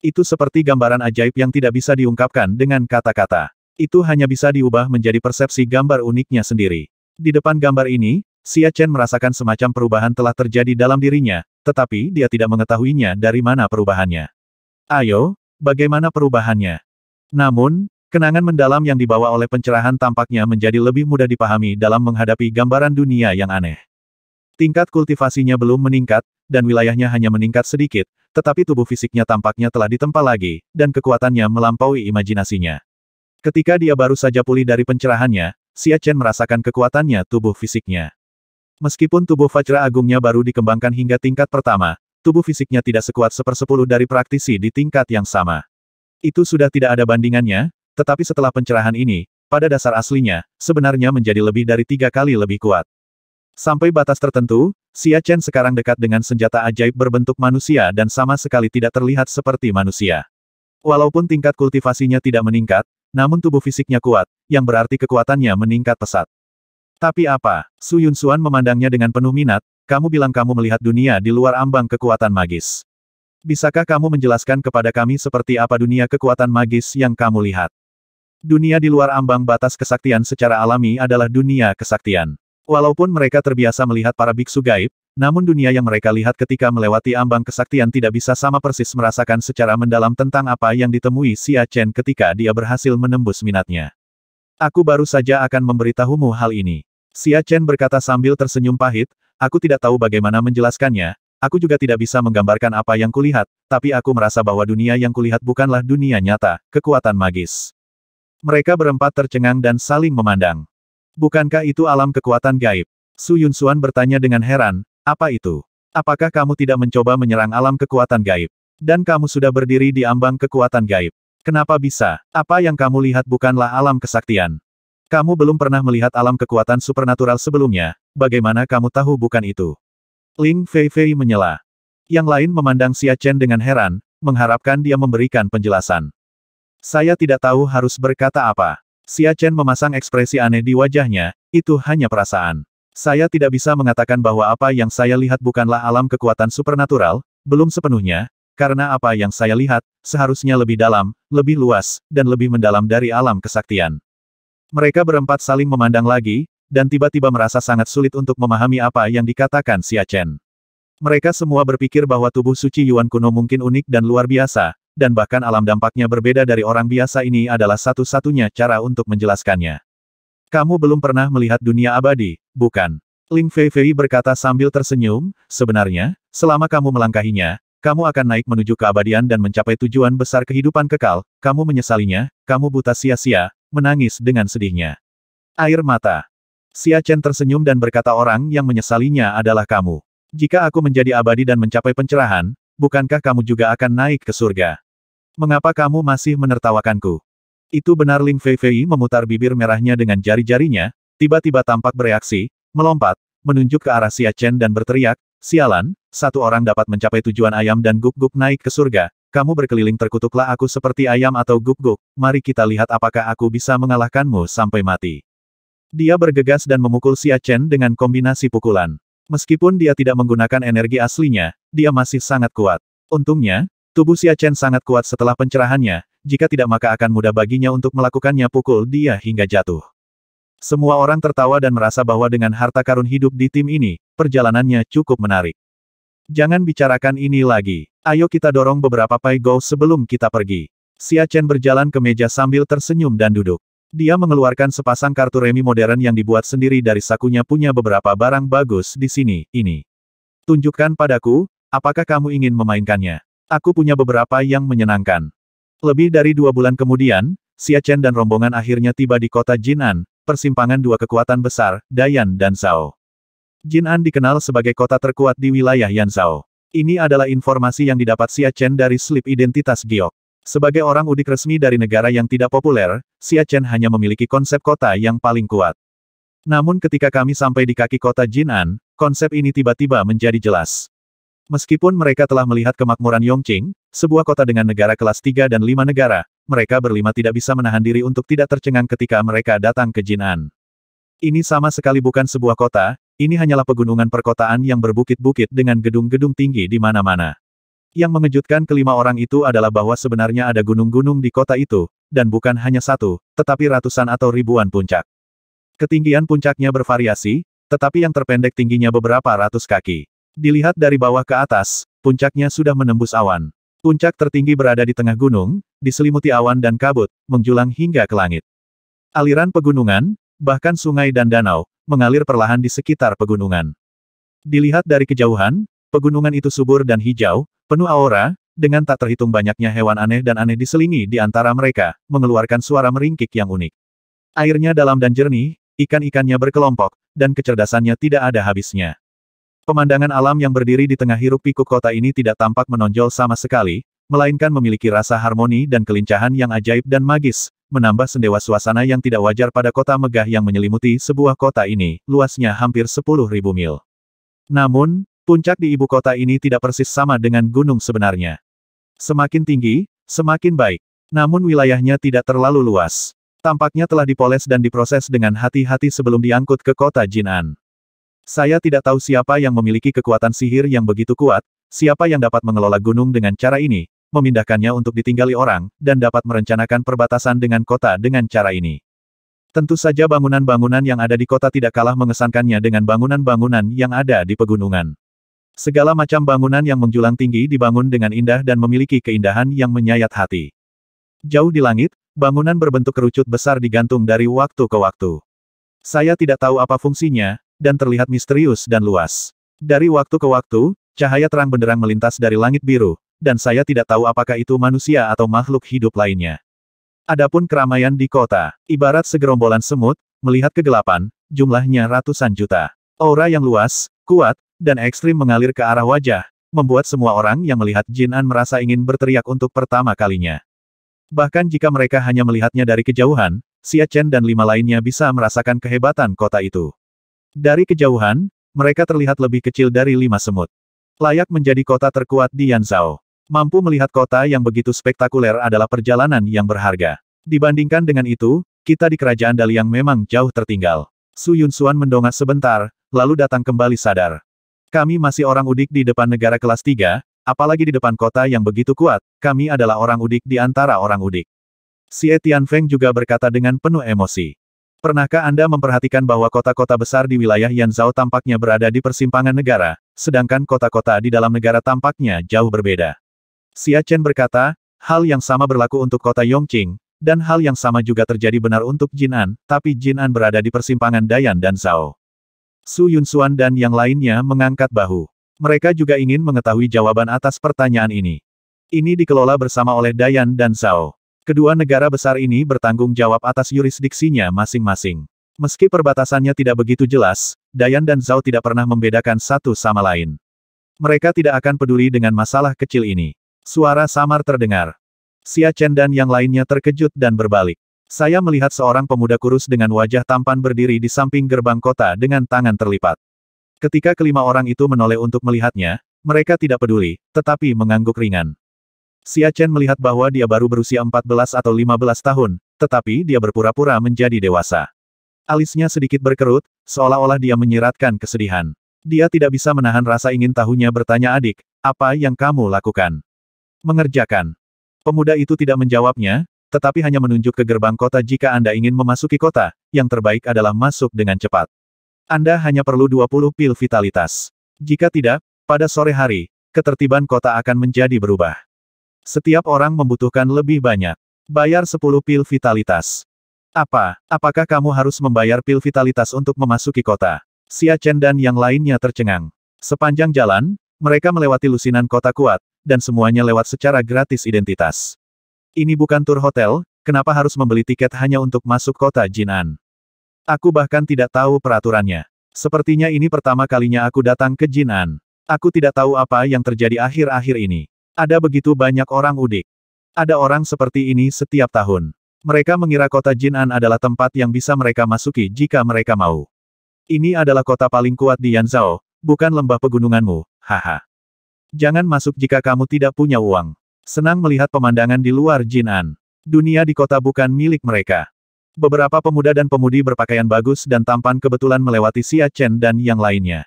Itu seperti gambaran ajaib yang tidak bisa diungkapkan dengan kata-kata. Itu hanya bisa diubah menjadi persepsi gambar uniknya sendiri. Di depan gambar ini, Xia Chen merasakan semacam perubahan telah terjadi dalam dirinya, tetapi dia tidak mengetahuinya dari mana perubahannya. Ayo, bagaimana perubahannya? Namun, kenangan mendalam yang dibawa oleh pencerahan tampaknya menjadi lebih mudah dipahami dalam menghadapi gambaran dunia yang aneh. Tingkat kultivasinya belum meningkat, dan wilayahnya hanya meningkat sedikit, tetapi tubuh fisiknya tampaknya telah ditempa lagi, dan kekuatannya melampaui imajinasinya. Ketika dia baru saja pulih dari pencerahannya, Xia Chen merasakan kekuatannya tubuh fisiknya. Meskipun tubuh Fajra Agungnya baru dikembangkan hingga tingkat pertama, tubuh fisiknya tidak sekuat sepersepuluh dari praktisi di tingkat yang sama. Itu sudah tidak ada bandingannya, tetapi setelah pencerahan ini, pada dasar aslinya, sebenarnya menjadi lebih dari tiga kali lebih kuat. Sampai batas tertentu, Xia Chen sekarang dekat dengan senjata ajaib berbentuk manusia dan sama sekali tidak terlihat seperti manusia. Walaupun tingkat kultivasinya tidak meningkat, namun tubuh fisiknya kuat, yang berarti kekuatannya meningkat pesat. Tapi apa? Su Yun Suan memandangnya dengan penuh minat, kamu bilang kamu melihat dunia di luar ambang kekuatan magis. Bisakah kamu menjelaskan kepada kami seperti apa dunia kekuatan magis yang kamu lihat? Dunia di luar ambang batas kesaktian secara alami adalah dunia kesaktian. Walaupun mereka terbiasa melihat para biksu gaib, namun dunia yang mereka lihat ketika melewati ambang kesaktian tidak bisa sama persis merasakan secara mendalam tentang apa yang ditemui Xia Chen ketika dia berhasil menembus minatnya. Aku baru saja akan memberitahumu hal ini. Xia Chen berkata sambil tersenyum pahit, aku tidak tahu bagaimana menjelaskannya, aku juga tidak bisa menggambarkan apa yang kulihat, tapi aku merasa bahwa dunia yang kulihat bukanlah dunia nyata, kekuatan magis. Mereka berempat tercengang dan saling memandang. Bukankah itu alam kekuatan gaib? Su Suan bertanya dengan heran, apa itu? Apakah kamu tidak mencoba menyerang alam kekuatan gaib? Dan kamu sudah berdiri di ambang kekuatan gaib. Kenapa bisa? Apa yang kamu lihat bukanlah alam kesaktian. Kamu belum pernah melihat alam kekuatan supernatural sebelumnya, bagaimana kamu tahu bukan itu? Ling Fei Fei menyela. Yang lain memandang Xia Chen dengan heran, mengharapkan dia memberikan penjelasan. Saya tidak tahu harus berkata apa. Xia Chen memasang ekspresi aneh di wajahnya, itu hanya perasaan. Saya tidak bisa mengatakan bahwa apa yang saya lihat bukanlah alam kekuatan supernatural, belum sepenuhnya, karena apa yang saya lihat, seharusnya lebih dalam, lebih luas, dan lebih mendalam dari alam kesaktian. Mereka berempat saling memandang lagi, dan tiba-tiba merasa sangat sulit untuk memahami apa yang dikatakan Xia Chen. Mereka semua berpikir bahwa tubuh suci Yuan kuno mungkin unik dan luar biasa, dan bahkan alam dampaknya berbeda dari orang biasa ini adalah satu-satunya cara untuk menjelaskannya. Kamu belum pernah melihat dunia abadi, bukan? Ling Fei Fei berkata sambil tersenyum, sebenarnya, selama kamu melangkahinya, kamu akan naik menuju keabadian dan mencapai tujuan besar kehidupan kekal, kamu menyesalinya, kamu buta sia-sia, menangis dengan sedihnya. Air mata. Xia Chen tersenyum dan berkata orang yang menyesalinya adalah kamu. Jika aku menjadi abadi dan mencapai pencerahan, bukankah kamu juga akan naik ke surga? Mengapa kamu masih menertawakanku? Itu benar Ling Fei memutar bibir merahnya dengan jari-jarinya, tiba-tiba tampak bereaksi, melompat, menunjuk ke arah Xia Chen dan berteriak, Sialan, satu orang dapat mencapai tujuan ayam dan guk guk naik ke surga, kamu berkeliling terkutuklah aku seperti ayam atau guk guk. mari kita lihat apakah aku bisa mengalahkanmu sampai mati. Dia bergegas dan memukul Xia Chen dengan kombinasi pukulan. Meskipun dia tidak menggunakan energi aslinya, dia masih sangat kuat. Untungnya, tubuh Xia Chen sangat kuat setelah pencerahannya, jika tidak maka akan mudah baginya untuk melakukannya pukul dia hingga jatuh. Semua orang tertawa dan merasa bahwa dengan harta karun hidup di tim ini, perjalanannya cukup menarik. Jangan bicarakan ini lagi. Ayo kita dorong beberapa pai go sebelum kita pergi. Xia Chen berjalan ke meja sambil tersenyum dan duduk. Dia mengeluarkan sepasang kartu remi modern yang dibuat sendiri dari sakunya punya beberapa barang bagus di sini, ini. Tunjukkan padaku, apakah kamu ingin memainkannya? Aku punya beberapa yang menyenangkan. Lebih dari dua bulan kemudian, Xia Chen dan rombongan akhirnya tiba di kota Jinan, persimpangan dua kekuatan besar, Dayan dan Zhao. Jinan dikenal sebagai kota terkuat di wilayah Yan Zhao. Ini adalah informasi yang didapat Xia Chen dari slip identitas Giok. Sebagai orang udik resmi dari negara yang tidak populer, Xia Chen hanya memiliki konsep kota yang paling kuat. Namun ketika kami sampai di kaki kota Jinan, konsep ini tiba-tiba menjadi jelas. Meskipun mereka telah melihat kemakmuran Yongqing, sebuah kota dengan negara kelas 3 dan 5 negara, mereka berlima tidak bisa menahan diri untuk tidak tercengang ketika mereka datang ke Jinan. Ini sama sekali bukan sebuah kota, ini hanyalah pegunungan perkotaan yang berbukit-bukit dengan gedung-gedung tinggi di mana-mana. Yang mengejutkan kelima orang itu adalah bahwa sebenarnya ada gunung-gunung di kota itu, dan bukan hanya satu, tetapi ratusan atau ribuan puncak. Ketinggian puncaknya bervariasi, tetapi yang terpendek tingginya beberapa ratus kaki. Dilihat dari bawah ke atas, puncaknya sudah menembus awan. Puncak tertinggi berada di tengah gunung, diselimuti awan dan kabut, menjulang hingga ke langit. Aliran pegunungan, bahkan sungai dan danau, mengalir perlahan di sekitar pegunungan. Dilihat dari kejauhan, pegunungan itu subur dan hijau, penuh aura, dengan tak terhitung banyaknya hewan aneh dan aneh diselingi di antara mereka, mengeluarkan suara meringkik yang unik. Airnya dalam dan jernih, ikan-ikannya berkelompok, dan kecerdasannya tidak ada habisnya. Pemandangan alam yang berdiri di tengah hiruk pikuk kota ini tidak tampak menonjol sama sekali, melainkan memiliki rasa harmoni dan kelincahan yang ajaib dan magis, menambah sendewa suasana yang tidak wajar pada kota megah yang menyelimuti sebuah kota ini, luasnya hampir 10.000 mil. Namun, puncak di ibu kota ini tidak persis sama dengan gunung sebenarnya. Semakin tinggi, semakin baik. Namun wilayahnya tidak terlalu luas. Tampaknya telah dipoles dan diproses dengan hati-hati sebelum diangkut ke kota Jinan. Saya tidak tahu siapa yang memiliki kekuatan sihir yang begitu kuat, siapa yang dapat mengelola gunung dengan cara ini, memindahkannya untuk ditinggali orang, dan dapat merencanakan perbatasan dengan kota dengan cara ini. Tentu saja bangunan-bangunan yang ada di kota tidak kalah mengesankannya dengan bangunan-bangunan yang ada di pegunungan. Segala macam bangunan yang menjulang tinggi dibangun dengan indah dan memiliki keindahan yang menyayat hati. Jauh di langit, bangunan berbentuk kerucut besar digantung dari waktu ke waktu. Saya tidak tahu apa fungsinya, dan terlihat misterius dan luas. Dari waktu ke waktu, cahaya terang benderang melintas dari langit biru, dan saya tidak tahu apakah itu manusia atau makhluk hidup lainnya. Adapun keramaian di kota, ibarat segerombolan semut, melihat kegelapan, jumlahnya ratusan juta. Aura yang luas, kuat, dan ekstrim mengalir ke arah wajah, membuat semua orang yang melihat Jin An merasa ingin berteriak untuk pertama kalinya. Bahkan jika mereka hanya melihatnya dari kejauhan, Xia Chen dan lima lainnya bisa merasakan kehebatan kota itu. Dari kejauhan, mereka terlihat lebih kecil dari lima semut. Layak menjadi kota terkuat di Yanzhou. Mampu melihat kota yang begitu spektakuler adalah perjalanan yang berharga. Dibandingkan dengan itu, kita di kerajaan Daliang memang jauh tertinggal. Su Yunsuan mendongak sebentar, lalu datang kembali sadar. Kami masih orang udik di depan negara kelas 3, apalagi di depan kota yang begitu kuat, kami adalah orang udik di antara orang udik. Si Etian Feng juga berkata dengan penuh emosi. Pernahkah Anda memperhatikan bahwa kota-kota besar di wilayah Yanzhou tampaknya berada di persimpangan negara, sedangkan kota-kota di dalam negara tampaknya jauh berbeda? Xia Chen berkata, hal yang sama berlaku untuk kota Yongqing, dan hal yang sama juga terjadi benar untuk Jinan, tapi Jinan berada di persimpangan Dayan dan Zhao. Su Yunsuan dan yang lainnya mengangkat bahu. Mereka juga ingin mengetahui jawaban atas pertanyaan ini. Ini dikelola bersama oleh Dayan dan Zhao. Kedua negara besar ini bertanggung jawab atas yurisdiksinya masing-masing. Meski perbatasannya tidak begitu jelas, Dayan dan Zhao tidak pernah membedakan satu sama lain. Mereka tidak akan peduli dengan masalah kecil ini. Suara samar terdengar. Xia Chen dan yang lainnya terkejut dan berbalik. Saya melihat seorang pemuda kurus dengan wajah tampan berdiri di samping gerbang kota dengan tangan terlipat. Ketika kelima orang itu menoleh untuk melihatnya, mereka tidak peduli, tetapi mengangguk ringan. Xia Chen melihat bahwa dia baru berusia 14 atau 15 tahun, tetapi dia berpura-pura menjadi dewasa. Alisnya sedikit berkerut, seolah-olah dia menyiratkan kesedihan. Dia tidak bisa menahan rasa ingin tahunya bertanya adik, apa yang kamu lakukan? Mengerjakan. Pemuda itu tidak menjawabnya, tetapi hanya menunjuk ke gerbang kota jika Anda ingin memasuki kota, yang terbaik adalah masuk dengan cepat. Anda hanya perlu 20 pil vitalitas. Jika tidak, pada sore hari, ketertiban kota akan menjadi berubah. Setiap orang membutuhkan lebih banyak. Bayar 10 pil vitalitas. Apa, apakah kamu harus membayar pil vitalitas untuk memasuki kota? Xia Chen dan yang lainnya tercengang. Sepanjang jalan, mereka melewati lusinan kota kuat, dan semuanya lewat secara gratis identitas. Ini bukan tur hotel, kenapa harus membeli tiket hanya untuk masuk kota Jinan? Aku bahkan tidak tahu peraturannya. Sepertinya ini pertama kalinya aku datang ke Jinan. Aku tidak tahu apa yang terjadi akhir-akhir ini. Ada begitu banyak orang udik. Ada orang seperti ini setiap tahun. Mereka mengira kota Jinan adalah tempat yang bisa mereka masuki jika mereka mau. Ini adalah kota paling kuat di Yanzhou, bukan lembah pegununganmu, haha. Jangan masuk jika kamu tidak punya uang. Senang melihat pemandangan di luar Jinan. Dunia di kota bukan milik mereka. Beberapa pemuda dan pemudi berpakaian bagus dan tampan kebetulan melewati Xia Chen dan yang lainnya.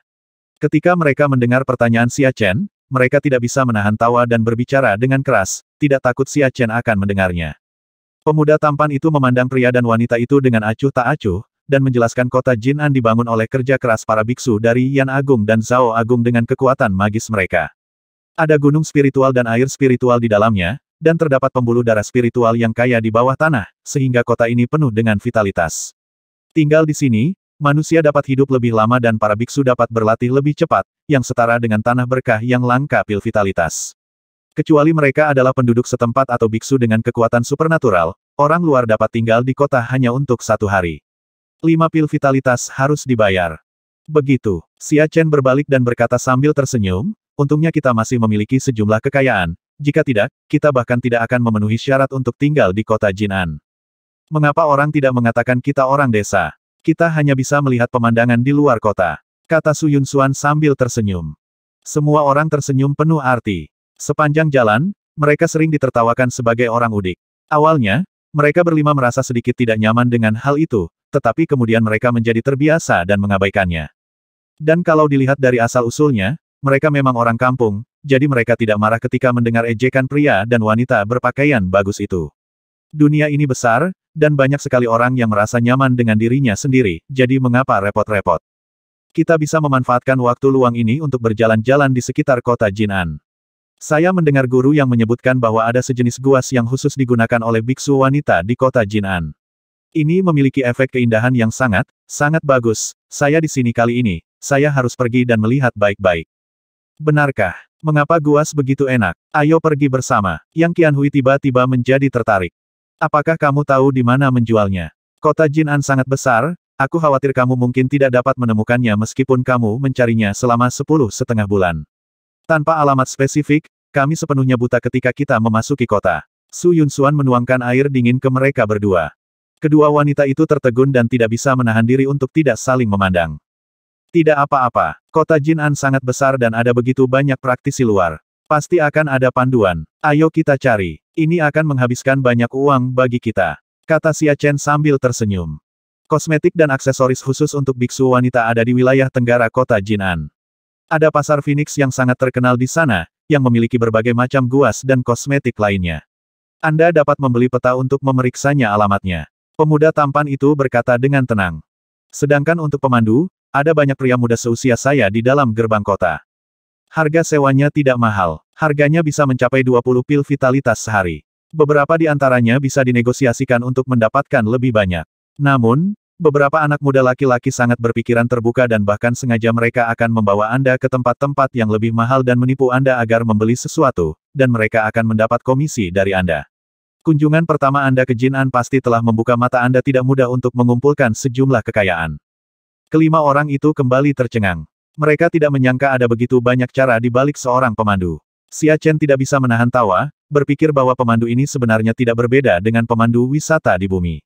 Ketika mereka mendengar pertanyaan Xia Chen, mereka tidak bisa menahan tawa dan berbicara dengan keras, tidak takut Xia Chen akan mendengarnya. Pemuda tampan itu memandang pria dan wanita itu dengan acuh tak acuh, dan menjelaskan kota Jinan dibangun oleh kerja keras para biksu dari Yan Agung dan Zhao Agung dengan kekuatan magis mereka. Ada gunung spiritual dan air spiritual di dalamnya, dan terdapat pembuluh darah spiritual yang kaya di bawah tanah, sehingga kota ini penuh dengan vitalitas. Tinggal di sini, manusia dapat hidup lebih lama dan para biksu dapat berlatih lebih cepat, yang setara dengan tanah berkah yang langka pil vitalitas. Kecuali mereka adalah penduduk setempat atau biksu dengan kekuatan supernatural, orang luar dapat tinggal di kota hanya untuk satu hari. Lima pil vitalitas harus dibayar. Begitu, Xia Chen berbalik dan berkata sambil tersenyum, Untungnya kita masih memiliki sejumlah kekayaan, jika tidak, kita bahkan tidak akan memenuhi syarat untuk tinggal di kota Jinan. Mengapa orang tidak mengatakan kita orang desa? Kita hanya bisa melihat pemandangan di luar kota. Kata Su Yun Suan sambil tersenyum. Semua orang tersenyum penuh arti. Sepanjang jalan, mereka sering ditertawakan sebagai orang udik. Awalnya, mereka berlima merasa sedikit tidak nyaman dengan hal itu, tetapi kemudian mereka menjadi terbiasa dan mengabaikannya. Dan kalau dilihat dari asal-usulnya, mereka memang orang kampung, jadi mereka tidak marah ketika mendengar ejekan pria dan wanita berpakaian bagus itu. Dunia ini besar, dan banyak sekali orang yang merasa nyaman dengan dirinya sendiri, jadi mengapa repot-repot? Kita bisa memanfaatkan waktu luang ini untuk berjalan-jalan di sekitar kota Jinan. Saya mendengar guru yang menyebutkan bahwa ada sejenis guas yang khusus digunakan oleh biksu wanita di kota Jinan. Ini memiliki efek keindahan yang sangat, sangat bagus. Saya di sini kali ini, saya harus pergi dan melihat baik-baik. Benarkah? Mengapa guas begitu enak? Ayo pergi bersama. Yang Qianhui tiba-tiba menjadi tertarik. Apakah kamu tahu di mana menjualnya? Kota Jinan sangat besar, aku khawatir kamu mungkin tidak dapat menemukannya meskipun kamu mencarinya selama sepuluh setengah bulan. Tanpa alamat spesifik, kami sepenuhnya buta ketika kita memasuki kota. Su Yunsuan menuangkan air dingin ke mereka berdua. Kedua wanita itu tertegun dan tidak bisa menahan diri untuk tidak saling memandang. Tidak apa-apa, kota Jin'an sangat besar dan ada begitu banyak praktisi luar. Pasti akan ada panduan. Ayo kita cari. Ini akan menghabiskan banyak uang bagi kita. Kata Xia Chen sambil tersenyum. Kosmetik dan aksesoris khusus untuk biksu wanita ada di wilayah tenggara kota Jin'an. Ada pasar Phoenix yang sangat terkenal di sana, yang memiliki berbagai macam guas dan kosmetik lainnya. Anda dapat membeli peta untuk memeriksanya alamatnya. Pemuda tampan itu berkata dengan tenang. Sedangkan untuk pemandu, ada banyak pria muda seusia saya di dalam gerbang kota. Harga sewanya tidak mahal. Harganya bisa mencapai 20 pil vitalitas sehari. Beberapa di antaranya bisa dinegosiasikan untuk mendapatkan lebih banyak. Namun, beberapa anak muda laki-laki sangat berpikiran terbuka dan bahkan sengaja mereka akan membawa Anda ke tempat-tempat yang lebih mahal dan menipu Anda agar membeli sesuatu, dan mereka akan mendapat komisi dari Anda. Kunjungan pertama Anda ke Jinan pasti telah membuka mata Anda tidak mudah untuk mengumpulkan sejumlah kekayaan. Kelima orang itu kembali tercengang. Mereka tidak menyangka ada begitu banyak cara di balik seorang pemandu. Xia Chen tidak bisa menahan tawa, berpikir bahwa pemandu ini sebenarnya tidak berbeda dengan pemandu wisata di bumi.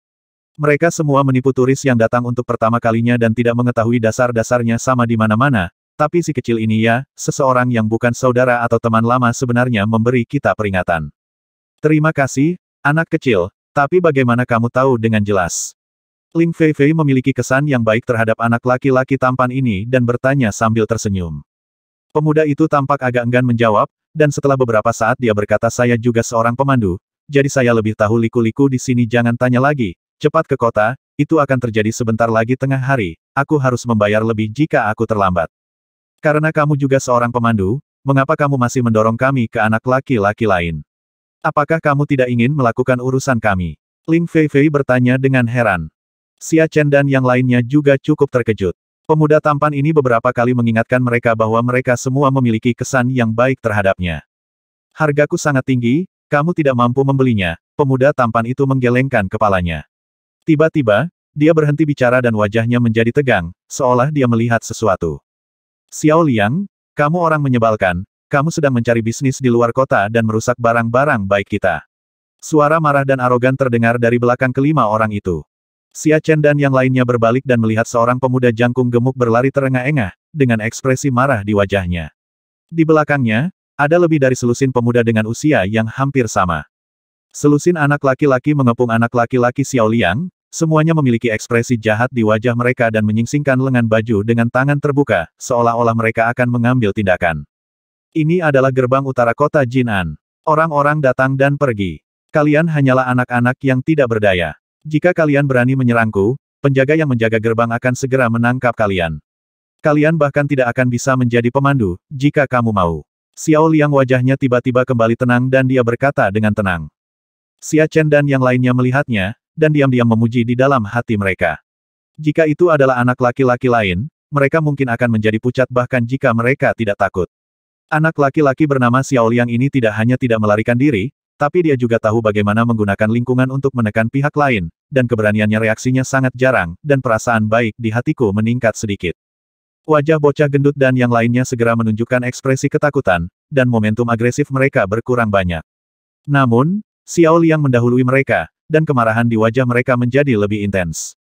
Mereka semua menipu turis yang datang untuk pertama kalinya dan tidak mengetahui dasar-dasarnya sama di mana-mana, tapi si kecil ini ya, seseorang yang bukan saudara atau teman lama sebenarnya memberi kita peringatan. Terima kasih, anak kecil, tapi bagaimana kamu tahu dengan jelas? Ling Fei Fei memiliki kesan yang baik terhadap anak laki-laki tampan ini dan bertanya sambil tersenyum. Pemuda itu tampak agak enggan menjawab, dan setelah beberapa saat dia berkata saya juga seorang pemandu, jadi saya lebih tahu liku-liku di sini jangan tanya lagi, cepat ke kota, itu akan terjadi sebentar lagi tengah hari, aku harus membayar lebih jika aku terlambat. Karena kamu juga seorang pemandu, mengapa kamu masih mendorong kami ke anak laki-laki lain? Apakah kamu tidak ingin melakukan urusan kami? Ling Fei Fei bertanya dengan heran. Xia Chen dan yang lainnya juga cukup terkejut. Pemuda tampan ini beberapa kali mengingatkan mereka bahwa mereka semua memiliki kesan yang baik terhadapnya. Hargaku sangat tinggi, kamu tidak mampu membelinya, pemuda tampan itu menggelengkan kepalanya. Tiba-tiba, dia berhenti bicara dan wajahnya menjadi tegang, seolah dia melihat sesuatu. Xiao Liang, kamu orang menyebalkan, kamu sedang mencari bisnis di luar kota dan merusak barang-barang baik kita. Suara marah dan arogan terdengar dari belakang kelima orang itu. Xia Chen dan yang lainnya berbalik dan melihat seorang pemuda jangkung gemuk berlari terengah-engah, dengan ekspresi marah di wajahnya. Di belakangnya, ada lebih dari selusin pemuda dengan usia yang hampir sama. Selusin anak laki-laki mengepung anak laki-laki Xiao Liang, semuanya memiliki ekspresi jahat di wajah mereka dan menyingsingkan lengan baju dengan tangan terbuka, seolah-olah mereka akan mengambil tindakan. Ini adalah gerbang utara kota Jinan. Orang-orang datang dan pergi. Kalian hanyalah anak-anak yang tidak berdaya. Jika kalian berani menyerangku, penjaga yang menjaga gerbang akan segera menangkap kalian. Kalian bahkan tidak akan bisa menjadi pemandu, jika kamu mau. Xiao Liang wajahnya tiba-tiba kembali tenang dan dia berkata dengan tenang. Xia Chen dan yang lainnya melihatnya, dan diam-diam memuji di dalam hati mereka. Jika itu adalah anak laki-laki lain, mereka mungkin akan menjadi pucat bahkan jika mereka tidak takut. Anak laki-laki bernama Xiao Liang ini tidak hanya tidak melarikan diri, tapi dia juga tahu bagaimana menggunakan lingkungan untuk menekan pihak lain, dan keberaniannya reaksinya sangat jarang, dan perasaan baik di hatiku meningkat sedikit. Wajah bocah gendut dan yang lainnya segera menunjukkan ekspresi ketakutan, dan momentum agresif mereka berkurang banyak. Namun, Xiao Liang mendahului mereka, dan kemarahan di wajah mereka menjadi lebih intens.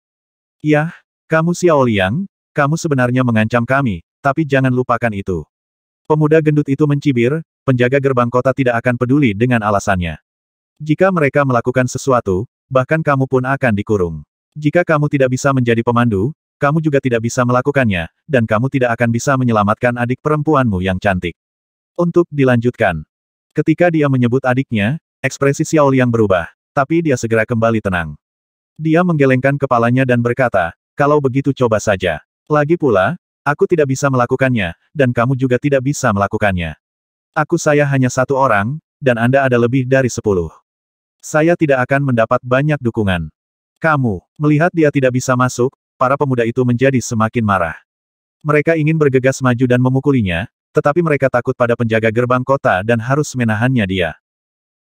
Yah, kamu Xiao Liang, kamu sebenarnya mengancam kami, tapi jangan lupakan itu. Pemuda gendut itu mencibir, penjaga gerbang kota tidak akan peduli dengan alasannya. Jika mereka melakukan sesuatu, bahkan kamu pun akan dikurung. Jika kamu tidak bisa menjadi pemandu, kamu juga tidak bisa melakukannya, dan kamu tidak akan bisa menyelamatkan adik perempuanmu yang cantik. Untuk dilanjutkan. Ketika dia menyebut adiknya, ekspresi Xiao Liang berubah, tapi dia segera kembali tenang. Dia menggelengkan kepalanya dan berkata, kalau begitu coba saja. Lagi pula, aku tidak bisa melakukannya, dan kamu juga tidak bisa melakukannya. Aku saya hanya satu orang, dan Anda ada lebih dari sepuluh. Saya tidak akan mendapat banyak dukungan. Kamu, melihat dia tidak bisa masuk, para pemuda itu menjadi semakin marah. Mereka ingin bergegas maju dan memukulinya, tetapi mereka takut pada penjaga gerbang kota dan harus menahannya dia.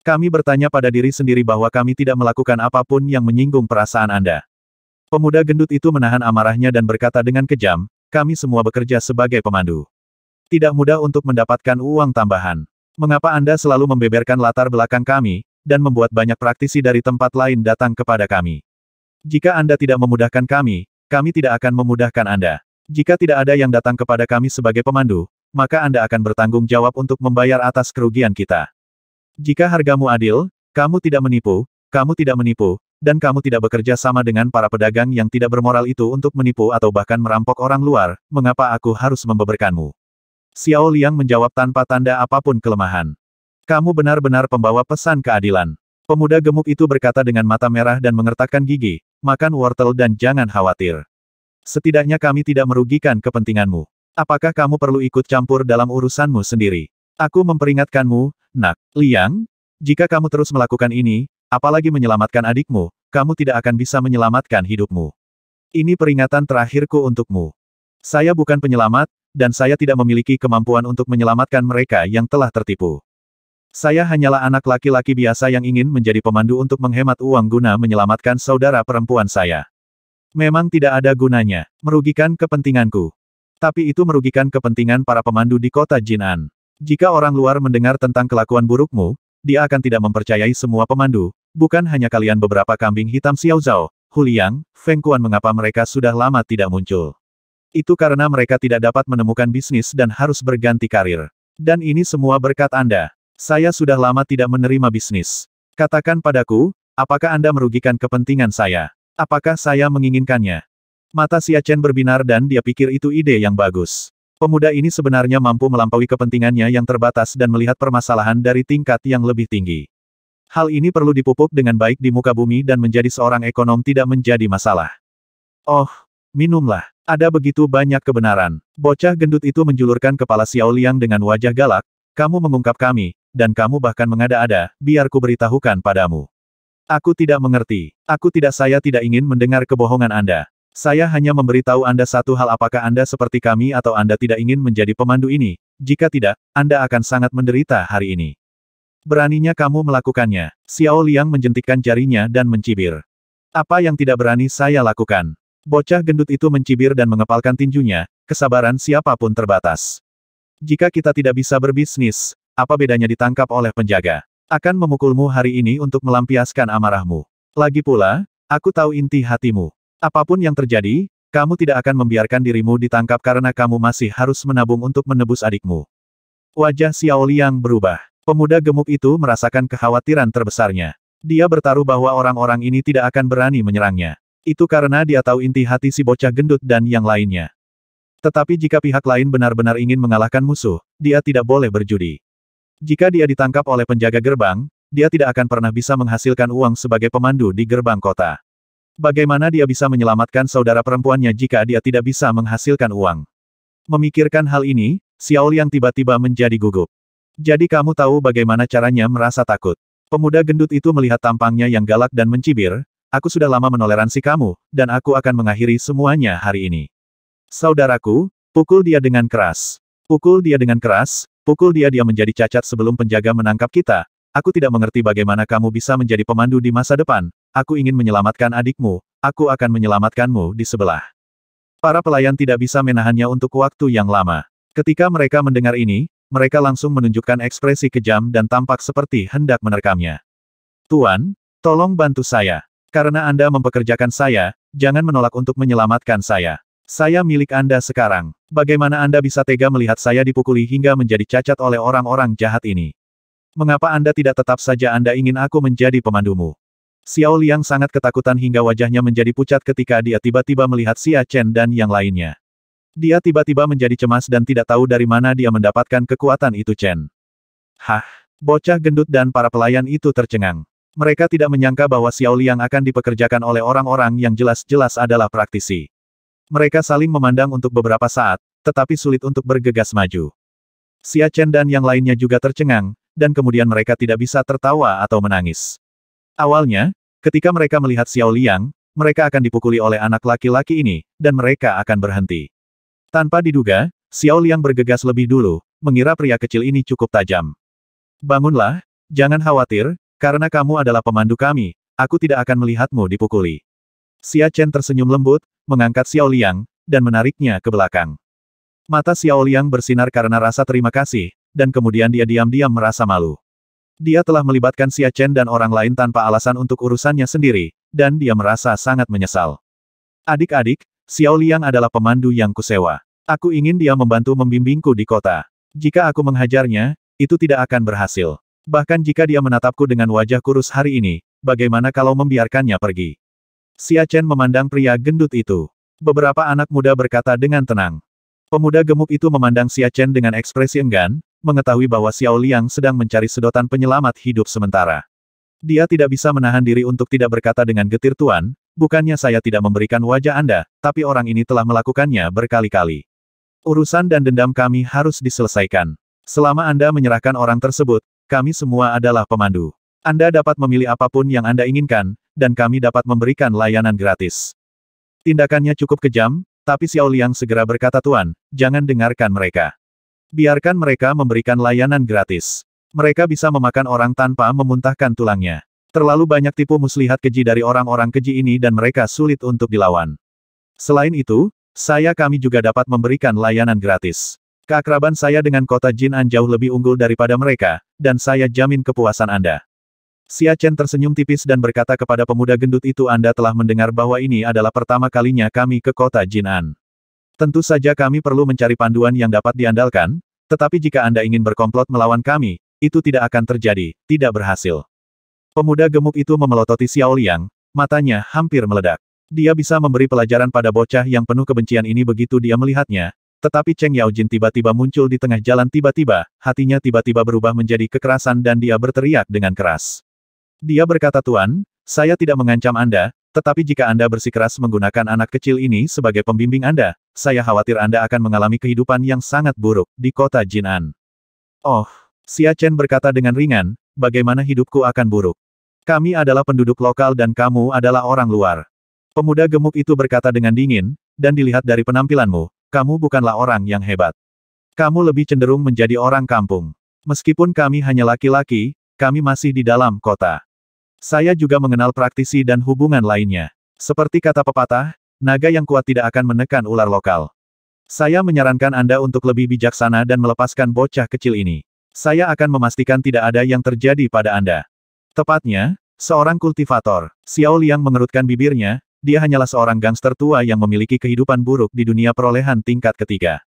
Kami bertanya pada diri sendiri bahwa kami tidak melakukan apapun yang menyinggung perasaan Anda. Pemuda gendut itu menahan amarahnya dan berkata dengan kejam, kami semua bekerja sebagai pemandu. Tidak mudah untuk mendapatkan uang tambahan. Mengapa Anda selalu membeberkan latar belakang kami, dan membuat banyak praktisi dari tempat lain datang kepada kami? Jika Anda tidak memudahkan kami, kami tidak akan memudahkan Anda. Jika tidak ada yang datang kepada kami sebagai pemandu, maka Anda akan bertanggung jawab untuk membayar atas kerugian kita. Jika hargamu adil, kamu tidak menipu, kamu tidak menipu, dan kamu tidak bekerja sama dengan para pedagang yang tidak bermoral itu untuk menipu atau bahkan merampok orang luar, mengapa aku harus membeberkanmu? Xiao Liang menjawab tanpa tanda apapun kelemahan. Kamu benar-benar pembawa pesan keadilan. Pemuda gemuk itu berkata dengan mata merah dan mengertakkan gigi, makan wortel dan jangan khawatir. Setidaknya kami tidak merugikan kepentinganmu. Apakah kamu perlu ikut campur dalam urusanmu sendiri? Aku memperingatkanmu, nak, Liang, jika kamu terus melakukan ini, apalagi menyelamatkan adikmu, kamu tidak akan bisa menyelamatkan hidupmu. Ini peringatan terakhirku untukmu. Saya bukan penyelamat, dan saya tidak memiliki kemampuan untuk menyelamatkan mereka yang telah tertipu. Saya hanyalah anak laki-laki biasa yang ingin menjadi pemandu untuk menghemat uang guna menyelamatkan saudara perempuan saya. Memang tidak ada gunanya, merugikan kepentinganku. Tapi itu merugikan kepentingan para pemandu di kota Jinan. Jika orang luar mendengar tentang kelakuan burukmu, dia akan tidak mempercayai semua pemandu, bukan hanya kalian beberapa kambing hitam Xiao Zhao, Huliang, Feng Kuan. mengapa mereka sudah lama tidak muncul. Itu karena mereka tidak dapat menemukan bisnis dan harus berganti karir. Dan ini semua berkat Anda. Saya sudah lama tidak menerima bisnis. Katakan padaku, apakah Anda merugikan kepentingan saya? Apakah saya menginginkannya? Mata Siachen berbinar dan dia pikir itu ide yang bagus. Pemuda ini sebenarnya mampu melampaui kepentingannya yang terbatas dan melihat permasalahan dari tingkat yang lebih tinggi. Hal ini perlu dipupuk dengan baik di muka bumi dan menjadi seorang ekonom tidak menjadi masalah. Oh, minumlah. Ada begitu banyak kebenaran. Bocah gendut itu menjulurkan kepala Xiao Liang dengan wajah galak, kamu mengungkap kami, dan kamu bahkan mengada-ada, biar ku beritahukan padamu. Aku tidak mengerti. Aku tidak saya tidak ingin mendengar kebohongan Anda. Saya hanya memberitahu Anda satu hal apakah Anda seperti kami atau Anda tidak ingin menjadi pemandu ini, jika tidak, Anda akan sangat menderita hari ini. Beraninya kamu melakukannya. Xiao Liang menjentikkan jarinya dan mencibir. Apa yang tidak berani saya lakukan? Bocah gendut itu mencibir dan mengepalkan tinjunya, kesabaran siapapun terbatas. Jika kita tidak bisa berbisnis, apa bedanya ditangkap oleh penjaga? Akan memukulmu hari ini untuk melampiaskan amarahmu. Lagi pula, aku tahu inti hatimu. Apapun yang terjadi, kamu tidak akan membiarkan dirimu ditangkap karena kamu masih harus menabung untuk menebus adikmu. Wajah Xiao Liang berubah. Pemuda gemuk itu merasakan kekhawatiran terbesarnya. Dia bertaruh bahwa orang-orang ini tidak akan berani menyerangnya. Itu karena dia tahu inti hati si bocah gendut dan yang lainnya. Tetapi jika pihak lain benar-benar ingin mengalahkan musuh, dia tidak boleh berjudi. Jika dia ditangkap oleh penjaga gerbang, dia tidak akan pernah bisa menghasilkan uang sebagai pemandu di gerbang kota. Bagaimana dia bisa menyelamatkan saudara perempuannya jika dia tidak bisa menghasilkan uang? Memikirkan hal ini, Xiao Liang tiba-tiba menjadi gugup. Jadi kamu tahu bagaimana caranya merasa takut. Pemuda gendut itu melihat tampangnya yang galak dan mencibir, Aku sudah lama menoleransi kamu, dan aku akan mengakhiri semuanya hari ini. Saudaraku, pukul dia dengan keras. Pukul dia dengan keras, pukul dia dia menjadi cacat sebelum penjaga menangkap kita. Aku tidak mengerti bagaimana kamu bisa menjadi pemandu di masa depan. Aku ingin menyelamatkan adikmu, aku akan menyelamatkanmu di sebelah. Para pelayan tidak bisa menahannya untuk waktu yang lama. Ketika mereka mendengar ini, mereka langsung menunjukkan ekspresi kejam dan tampak seperti hendak menerkamnya. Tuan, tolong bantu saya. Karena Anda mempekerjakan saya, jangan menolak untuk menyelamatkan saya. Saya milik Anda sekarang. Bagaimana Anda bisa tega melihat saya dipukuli hingga menjadi cacat oleh orang-orang jahat ini? Mengapa Anda tidak tetap saja Anda ingin aku menjadi pemandumu? Xiao Liang sangat ketakutan hingga wajahnya menjadi pucat ketika dia tiba-tiba melihat Xia Chen dan yang lainnya. Dia tiba-tiba menjadi cemas dan tidak tahu dari mana dia mendapatkan kekuatan itu Chen. Hah, bocah gendut dan para pelayan itu tercengang. Mereka tidak menyangka bahwa Xiao Liang akan dipekerjakan oleh orang-orang yang jelas-jelas adalah praktisi. Mereka saling memandang untuk beberapa saat, tetapi sulit untuk bergegas maju. Xia Chen dan yang lainnya juga tercengang, dan kemudian mereka tidak bisa tertawa atau menangis. Awalnya, ketika mereka melihat Xiao Liang, mereka akan dipukuli oleh anak laki-laki ini, dan mereka akan berhenti. Tanpa diduga, Xiao Liang bergegas lebih dulu, mengira pria kecil ini cukup tajam. Bangunlah, jangan khawatir, karena kamu adalah pemandu kami, aku tidak akan melihatmu dipukuli. Xia Chen tersenyum lembut, mengangkat Xiao Liang, dan menariknya ke belakang. Mata Xiao Liang bersinar karena rasa terima kasih, dan kemudian dia diam-diam merasa malu. Dia telah melibatkan Xia Chen dan orang lain tanpa alasan untuk urusannya sendiri, dan dia merasa sangat menyesal. Adik-adik, Xiao Liang adalah pemandu yang kusewa. Aku ingin dia membantu membimbingku di kota. Jika aku menghajarnya, itu tidak akan berhasil. Bahkan jika dia menatapku dengan wajah kurus hari ini, bagaimana kalau membiarkannya pergi? Xia Chen memandang pria gendut itu. Beberapa anak muda berkata dengan tenang. Pemuda gemuk itu memandang Xia Chen dengan ekspresi enggan, mengetahui bahwa Xiao Liang sedang mencari sedotan penyelamat hidup sementara. Dia tidak bisa menahan diri untuk tidak berkata dengan getir Tuan, bukannya saya tidak memberikan wajah Anda, tapi orang ini telah melakukannya berkali-kali. Urusan dan dendam kami harus diselesaikan. Selama Anda menyerahkan orang tersebut, kami semua adalah pemandu. Anda dapat memilih apapun yang Anda inginkan, dan kami dapat memberikan layanan gratis. Tindakannya cukup kejam, tapi Xiao Liang segera berkata Tuan, jangan dengarkan mereka. Biarkan mereka memberikan layanan gratis. Mereka bisa memakan orang tanpa memuntahkan tulangnya. Terlalu banyak tipu muslihat keji dari orang-orang keji ini dan mereka sulit untuk dilawan. Selain itu, saya kami juga dapat memberikan layanan gratis. Keakraban saya dengan kota Jin'an jauh lebih unggul daripada mereka, dan saya jamin kepuasan Anda. Xia Chen tersenyum tipis dan berkata kepada pemuda gendut itu Anda telah mendengar bahwa ini adalah pertama kalinya kami ke kota Jinan. Tentu saja kami perlu mencari panduan yang dapat diandalkan, tetapi jika Anda ingin berkomplot melawan kami, itu tidak akan terjadi, tidak berhasil. Pemuda gemuk itu memelototi Xiao Liang, matanya hampir meledak. Dia bisa memberi pelajaran pada bocah yang penuh kebencian ini begitu dia melihatnya, tetapi Cheng Yaojin tiba-tiba muncul di tengah jalan tiba-tiba, hatinya tiba-tiba berubah menjadi kekerasan dan dia berteriak dengan keras. Dia berkata Tuan, saya tidak mengancam Anda, tetapi jika Anda bersikeras menggunakan anak kecil ini sebagai pembimbing Anda, saya khawatir Anda akan mengalami kehidupan yang sangat buruk di kota Jinan. Oh, Xia Chen berkata dengan ringan, bagaimana hidupku akan buruk. Kami adalah penduduk lokal dan kamu adalah orang luar. Pemuda gemuk itu berkata dengan dingin, dan dilihat dari penampilanmu, kamu bukanlah orang yang hebat. Kamu lebih cenderung menjadi orang kampung. Meskipun kami hanya laki-laki, kami masih di dalam kota. Saya juga mengenal praktisi dan hubungan lainnya. Seperti kata pepatah, naga yang kuat tidak akan menekan ular lokal. Saya menyarankan Anda untuk lebih bijaksana dan melepaskan bocah kecil ini. Saya akan memastikan tidak ada yang terjadi pada Anda. Tepatnya, seorang kultivator, Xiao Liang mengerutkan bibirnya, dia hanyalah seorang gangster tua yang memiliki kehidupan buruk di dunia perolehan tingkat ketiga.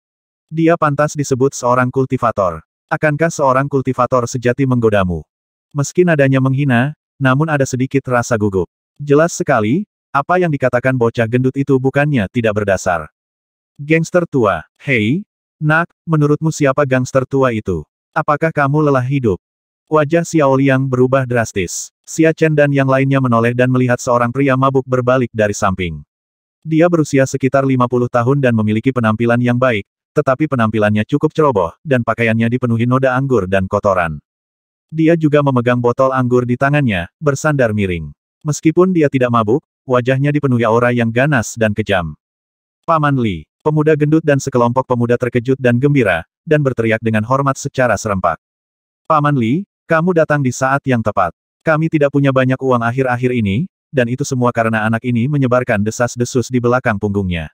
Dia pantas disebut seorang kultivator. Akankah seorang kultivator sejati menggodamu? Meski nadanya menghina, namun ada sedikit rasa gugup. Jelas sekali, apa yang dikatakan bocah gendut itu bukannya tidak berdasar. Gangster tua, hei, nak, menurutmu siapa gangster tua itu? Apakah kamu lelah hidup? Wajah Xiao Liang berubah drastis. Xia Chen dan yang lainnya menoleh dan melihat seorang pria mabuk berbalik dari samping. Dia berusia sekitar 50 tahun dan memiliki penampilan yang baik, tetapi penampilannya cukup ceroboh, dan pakaiannya dipenuhi noda anggur dan kotoran. Dia juga memegang botol anggur di tangannya, bersandar miring. Meskipun dia tidak mabuk, wajahnya dipenuhi aura yang ganas dan kejam. Paman Li, pemuda gendut dan sekelompok pemuda terkejut dan gembira, dan berteriak dengan hormat secara serempak. Paman Li, kamu datang di saat yang tepat. Kami tidak punya banyak uang akhir-akhir ini, dan itu semua karena anak ini menyebarkan desas-desus di belakang punggungnya.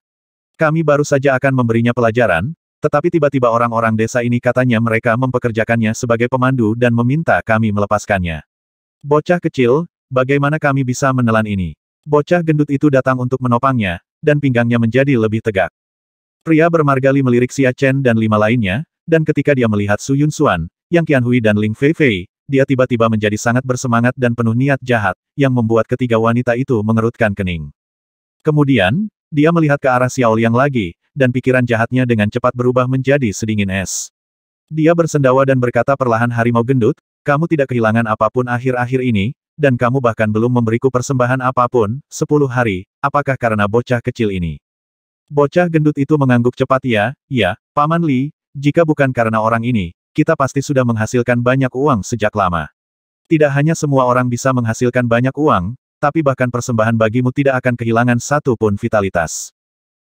Kami baru saja akan memberinya pelajaran, tetapi tiba-tiba orang-orang desa ini katanya mereka mempekerjakannya sebagai pemandu dan meminta kami melepaskannya. Bocah kecil, bagaimana kami bisa menelan ini? Bocah gendut itu datang untuk menopangnya, dan pinggangnya menjadi lebih tegak. Pria bermargali melirik Xia Chen dan lima lainnya, dan ketika dia melihat Su Yun Xuan, yang Qianhui dan Ling Fei, dia tiba-tiba menjadi sangat bersemangat dan penuh niat jahat, yang membuat ketiga wanita itu mengerutkan kening. Kemudian, dia melihat ke arah Xiao Liang lagi, dan pikiran jahatnya dengan cepat berubah menjadi sedingin es. Dia bersendawa dan berkata perlahan harimau gendut, kamu tidak kehilangan apapun akhir-akhir ini, dan kamu bahkan belum memberiku persembahan apapun, sepuluh hari, apakah karena bocah kecil ini? Bocah gendut itu mengangguk cepat ya, ya, Paman Li, jika bukan karena orang ini, kita pasti sudah menghasilkan banyak uang sejak lama. Tidak hanya semua orang bisa menghasilkan banyak uang, tapi bahkan persembahan bagimu tidak akan kehilangan satu pun vitalitas.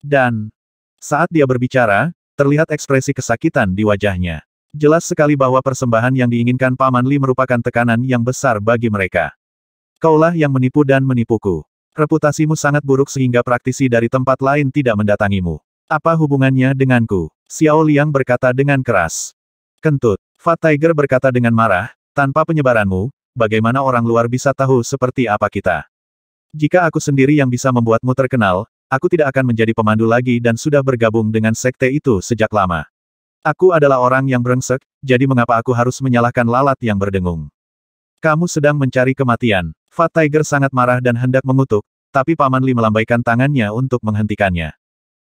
Dan, saat dia berbicara, terlihat ekspresi kesakitan di wajahnya. Jelas sekali bahwa persembahan yang diinginkan Paman Li merupakan tekanan yang besar bagi mereka. Kaulah yang menipu dan menipuku. Reputasimu sangat buruk sehingga praktisi dari tempat lain tidak mendatangimu. Apa hubungannya denganku? Xiao Liang berkata dengan keras. Kentut. Fat Tiger berkata dengan marah, tanpa penyebaranmu, bagaimana orang luar bisa tahu seperti apa kita? Jika aku sendiri yang bisa membuatmu terkenal, aku tidak akan menjadi pemandu lagi dan sudah bergabung dengan sekte itu sejak lama. Aku adalah orang yang berengsek, jadi mengapa aku harus menyalahkan lalat yang berdengung? Kamu sedang mencari kematian. Fat Tiger sangat marah dan hendak mengutuk, tapi Paman Li melambaikan tangannya untuk menghentikannya.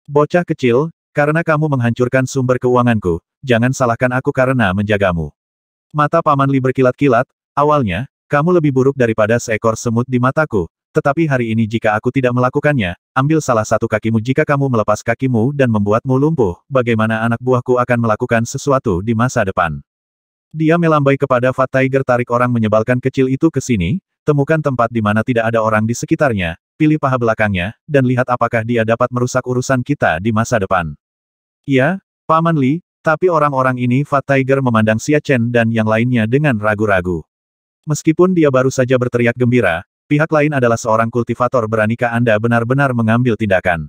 Bocah kecil, karena kamu menghancurkan sumber keuanganku, jangan salahkan aku karena menjagamu. Mata Paman Li berkilat-kilat, awalnya, kamu lebih buruk daripada seekor semut di mataku, tetapi hari ini jika aku tidak melakukannya, ambil salah satu kakimu jika kamu melepas kakimu dan membuatmu lumpuh, bagaimana anak buahku akan melakukan sesuatu di masa depan. Dia melambai kepada Fat Tiger tarik orang menyebalkan kecil itu ke sini, temukan tempat di mana tidak ada orang di sekitarnya, pilih paha belakangnya, dan lihat apakah dia dapat merusak urusan kita di masa depan. Ya, Paman Li, tapi orang-orang ini Fat Tiger memandang Xia Chen dan yang lainnya dengan ragu-ragu. Meskipun dia baru saja berteriak gembira, pihak lain adalah seorang kultivator beranikah Anda benar-benar mengambil tindakan.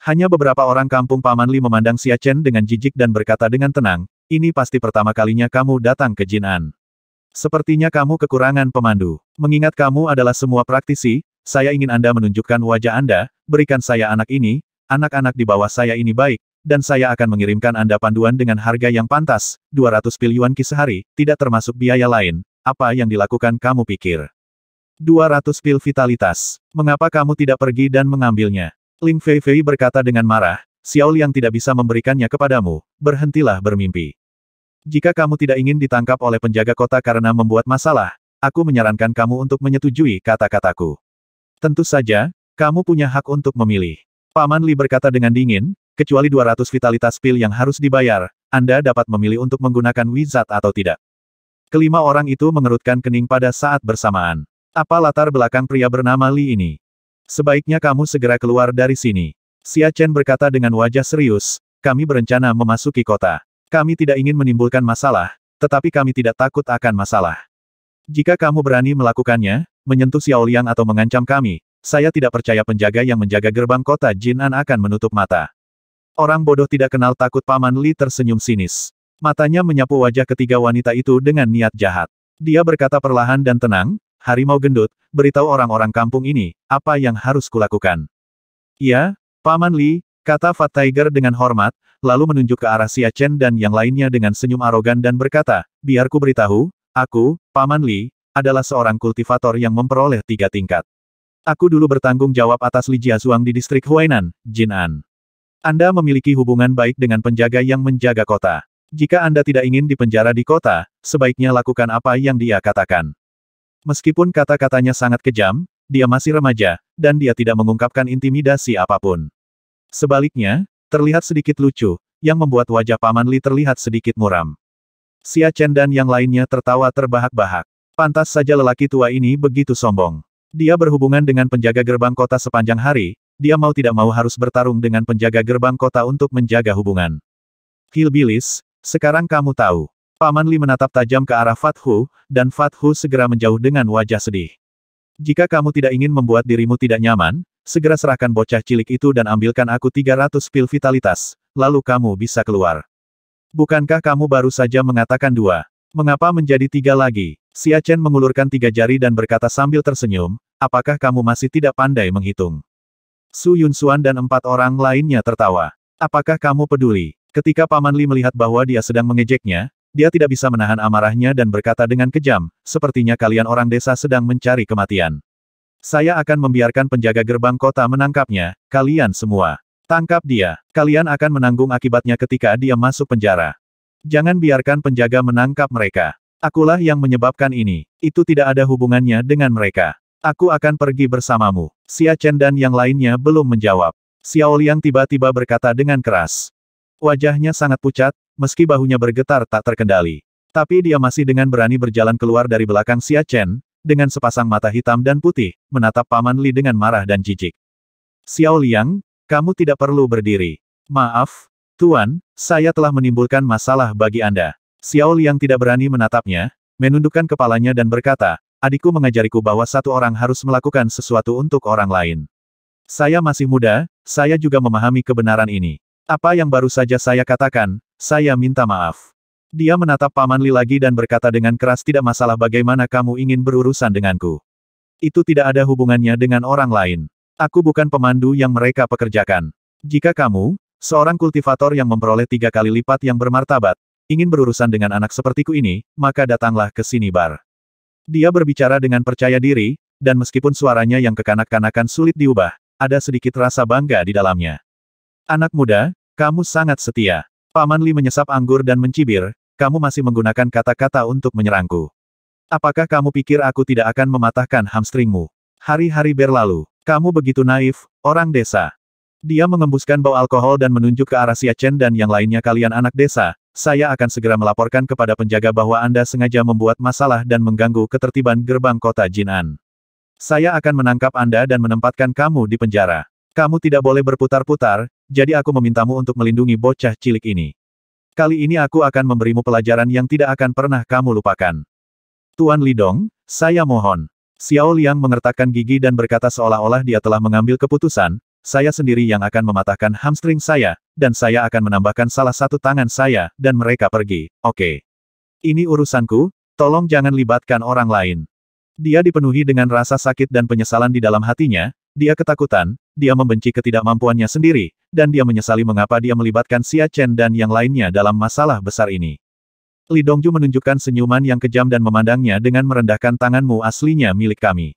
Hanya beberapa orang kampung Paman Li memandang Xia Chen dengan jijik dan berkata dengan tenang, ini pasti pertama kalinya kamu datang ke Jinan. Sepertinya kamu kekurangan pemandu. Mengingat kamu adalah semua praktisi, saya ingin Anda menunjukkan wajah Anda, berikan saya anak ini, anak-anak di bawah saya ini baik, dan saya akan mengirimkan Anda panduan dengan harga yang pantas, 200 piliuan ki sehari, tidak termasuk biaya lain, apa yang dilakukan kamu pikir? 200 pil vitalitas. Mengapa kamu tidak pergi dan mengambilnya? Ling Fei Fei berkata dengan marah, Xiao Liang tidak bisa memberikannya kepadamu, berhentilah bermimpi. Jika kamu tidak ingin ditangkap oleh penjaga kota karena membuat masalah, aku menyarankan kamu untuk menyetujui kata-kataku. Tentu saja, kamu punya hak untuk memilih. Paman Li berkata dengan dingin, Kecuali 200 vitalitas pil yang harus dibayar, Anda dapat memilih untuk menggunakan wizard atau tidak. Kelima orang itu mengerutkan kening pada saat bersamaan. Apa latar belakang pria bernama Li ini? Sebaiknya kamu segera keluar dari sini. Xia Chen berkata dengan wajah serius, kami berencana memasuki kota. Kami tidak ingin menimbulkan masalah, tetapi kami tidak takut akan masalah. Jika kamu berani melakukannya, menyentuh Xiao Liang atau mengancam kami, saya tidak percaya penjaga yang menjaga gerbang kota Jinan akan menutup mata. Orang bodoh tidak kenal takut Paman Li tersenyum sinis. Matanya menyapu wajah ketiga wanita itu dengan niat jahat. Dia berkata perlahan dan tenang, Harimau Gendut, beritahu orang-orang kampung ini, apa yang harus kulakukan. Ya, Paman Li, kata Fat Tiger dengan hormat, lalu menunjuk ke arah Xia Chen dan yang lainnya dengan senyum arogan dan berkata, biar ku beritahu, aku, Paman Li, adalah seorang kultivator yang memperoleh tiga tingkat. Aku dulu bertanggung jawab atas Li Jiazhuang di distrik Huainan, Jinan. Anda memiliki hubungan baik dengan penjaga yang menjaga kota. Jika Anda tidak ingin dipenjara di kota, sebaiknya lakukan apa yang dia katakan. Meskipun kata-katanya sangat kejam, dia masih remaja, dan dia tidak mengungkapkan intimidasi apapun. Sebaliknya, terlihat sedikit lucu, yang membuat wajah Paman Li terlihat sedikit muram. Xia Chen dan yang lainnya tertawa terbahak-bahak. Pantas saja lelaki tua ini begitu sombong. Dia berhubungan dengan penjaga gerbang kota sepanjang hari, dia mau tidak mau harus bertarung dengan penjaga gerbang kota untuk menjaga hubungan. Hilbilis, sekarang kamu tahu. Paman Li menatap tajam ke arah Fathu, dan Fathu segera menjauh dengan wajah sedih. Jika kamu tidak ingin membuat dirimu tidak nyaman, segera serahkan bocah cilik itu dan ambilkan aku 300 pil vitalitas, lalu kamu bisa keluar. Bukankah kamu baru saja mengatakan dua? Mengapa menjadi tiga lagi? Xia Chen mengulurkan tiga jari dan berkata sambil tersenyum, apakah kamu masih tidak pandai menghitung? Su Yun Suan dan empat orang lainnya tertawa. Apakah kamu peduli? Ketika Paman Li melihat bahwa dia sedang mengejeknya, dia tidak bisa menahan amarahnya dan berkata dengan kejam, sepertinya kalian orang desa sedang mencari kematian. Saya akan membiarkan penjaga gerbang kota menangkapnya, kalian semua. Tangkap dia, kalian akan menanggung akibatnya ketika dia masuk penjara. Jangan biarkan penjaga menangkap mereka. Akulah yang menyebabkan ini, itu tidak ada hubungannya dengan mereka. Aku akan pergi bersamamu. Xia Chen dan yang lainnya belum menjawab. Xiao Liang tiba-tiba berkata dengan keras. Wajahnya sangat pucat, meski bahunya bergetar tak terkendali. Tapi dia masih dengan berani berjalan keluar dari belakang Xia Chen, dengan sepasang mata hitam dan putih, menatap Paman Li dengan marah dan jijik. Xiao Liang, kamu tidak perlu berdiri. Maaf, Tuan, saya telah menimbulkan masalah bagi Anda. Xiao Liang tidak berani menatapnya, menundukkan kepalanya dan berkata, adikku mengajariku bahwa satu orang harus melakukan sesuatu untuk orang lain. Saya masih muda, saya juga memahami kebenaran ini. Apa yang baru saja saya katakan, saya minta maaf. Dia menatap Paman Li lagi dan berkata dengan keras tidak masalah bagaimana kamu ingin berurusan denganku. Itu tidak ada hubungannya dengan orang lain. Aku bukan pemandu yang mereka pekerjakan. Jika kamu, seorang kultivator yang memperoleh tiga kali lipat yang bermartabat, ingin berurusan dengan anak sepertiku ini, maka datanglah ke sini bar. Dia berbicara dengan percaya diri, dan meskipun suaranya yang kekanak-kanakan sulit diubah, ada sedikit rasa bangga di dalamnya. Anak muda, kamu sangat setia. Paman Li menyesap anggur dan mencibir, kamu masih menggunakan kata-kata untuk menyerangku. Apakah kamu pikir aku tidak akan mematahkan hamstringmu? Hari-hari berlalu, kamu begitu naif, orang desa. Dia mengembuskan bau alkohol dan menunjuk ke arah Xia Chen dan yang lainnya kalian anak desa, saya akan segera melaporkan kepada penjaga bahwa Anda sengaja membuat masalah dan mengganggu ketertiban gerbang kota Jinan. Saya akan menangkap Anda dan menempatkan kamu di penjara. Kamu tidak boleh berputar-putar, jadi aku memintamu untuk melindungi bocah cilik ini. Kali ini aku akan memberimu pelajaran yang tidak akan pernah kamu lupakan. Tuan Lidong, saya mohon. Xiao Liang mengertakkan gigi dan berkata seolah-olah dia telah mengambil keputusan, saya sendiri yang akan mematahkan hamstring saya, dan saya akan menambahkan salah satu tangan saya, dan mereka pergi. Oke. Ini urusanku, tolong jangan libatkan orang lain. Dia dipenuhi dengan rasa sakit dan penyesalan di dalam hatinya, dia ketakutan, dia membenci ketidakmampuannya sendiri, dan dia menyesali mengapa dia melibatkan Xia Chen dan yang lainnya dalam masalah besar ini. Li Dongju menunjukkan senyuman yang kejam dan memandangnya dengan merendahkan tanganmu aslinya milik kami.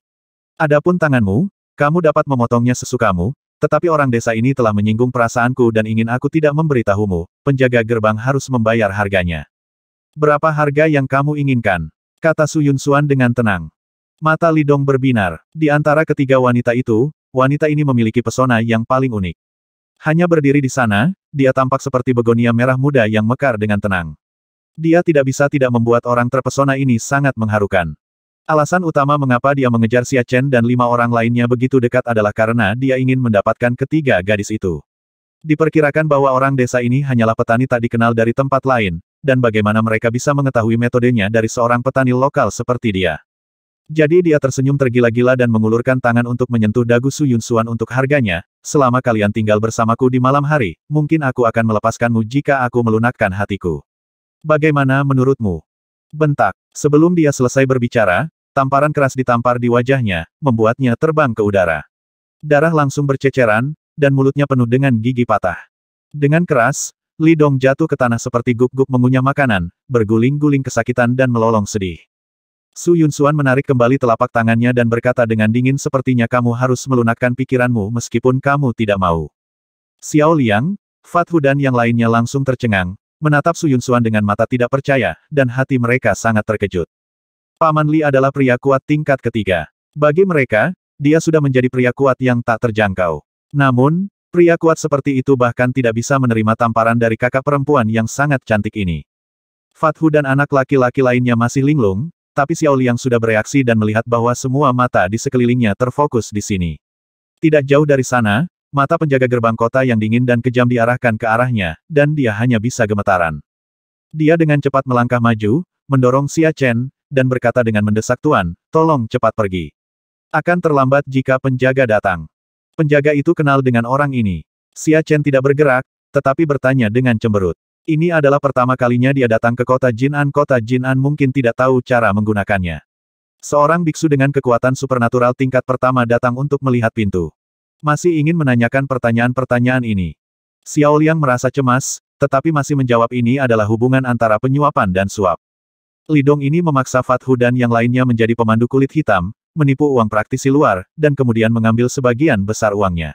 Adapun tanganmu, kamu dapat memotongnya sesukamu, tetapi orang desa ini telah menyinggung perasaanku dan ingin aku tidak memberitahumu, penjaga gerbang harus membayar harganya. Berapa harga yang kamu inginkan? Kata Su Yun Suan dengan tenang. Mata Lidong berbinar. Di antara ketiga wanita itu, wanita ini memiliki pesona yang paling unik. Hanya berdiri di sana, dia tampak seperti begonia merah muda yang mekar dengan tenang. Dia tidak bisa tidak membuat orang terpesona ini sangat mengharukan. Alasan utama mengapa dia mengejar Xia Chen dan lima orang lainnya begitu dekat adalah karena dia ingin mendapatkan ketiga gadis itu. Diperkirakan bahwa orang desa ini hanyalah petani tak dikenal dari tempat lain, dan bagaimana mereka bisa mengetahui metodenya dari seorang petani lokal seperti dia. Jadi dia tersenyum tergila-gila dan mengulurkan tangan untuk menyentuh dagu Su Yun Suan untuk harganya, selama kalian tinggal bersamaku di malam hari, mungkin aku akan melepaskanmu jika aku melunakkan hatiku. Bagaimana menurutmu? Bentak. Sebelum dia selesai berbicara, Tamparan keras ditampar di wajahnya, membuatnya terbang ke udara. Darah langsung berceceran, dan mulutnya penuh dengan gigi patah. Dengan keras, Li Dong jatuh ke tanah seperti guk guk mengunyah makanan, berguling-guling kesakitan dan melolong sedih. Su Yunsuan menarik kembali telapak tangannya dan berkata dengan dingin sepertinya kamu harus melunakkan pikiranmu meskipun kamu tidak mau. Xiao Liang, Fathu dan yang lainnya langsung tercengang, menatap Su Yunsuan dengan mata tidak percaya, dan hati mereka sangat terkejut. Paman Li adalah pria kuat tingkat ketiga. Bagi mereka, dia sudah menjadi pria kuat yang tak terjangkau. Namun, pria kuat seperti itu bahkan tidak bisa menerima tamparan dari kakak perempuan yang sangat cantik ini. Fathu dan anak laki-laki lainnya masih linglung, tapi Xiao Liang sudah bereaksi dan melihat bahwa semua mata di sekelilingnya terfokus di sini. Tidak jauh dari sana, mata penjaga gerbang kota yang dingin dan kejam diarahkan ke arahnya, dan dia hanya bisa gemetaran. Dia dengan cepat melangkah maju, mendorong Xia Chen, dan berkata dengan mendesak Tuan, tolong cepat pergi. Akan terlambat jika penjaga datang. Penjaga itu kenal dengan orang ini. Xia Chen tidak bergerak, tetapi bertanya dengan cemberut. Ini adalah pertama kalinya dia datang ke kota Jinan. Kota Jinan mungkin tidak tahu cara menggunakannya. Seorang biksu dengan kekuatan supernatural tingkat pertama datang untuk melihat pintu. Masih ingin menanyakan pertanyaan-pertanyaan ini. Xiao Liang merasa cemas, tetapi masih menjawab ini adalah hubungan antara penyuapan dan suap. Lidong ini memaksa Fathu dan yang lainnya menjadi pemandu kulit hitam, menipu uang praktisi luar, dan kemudian mengambil sebagian besar uangnya.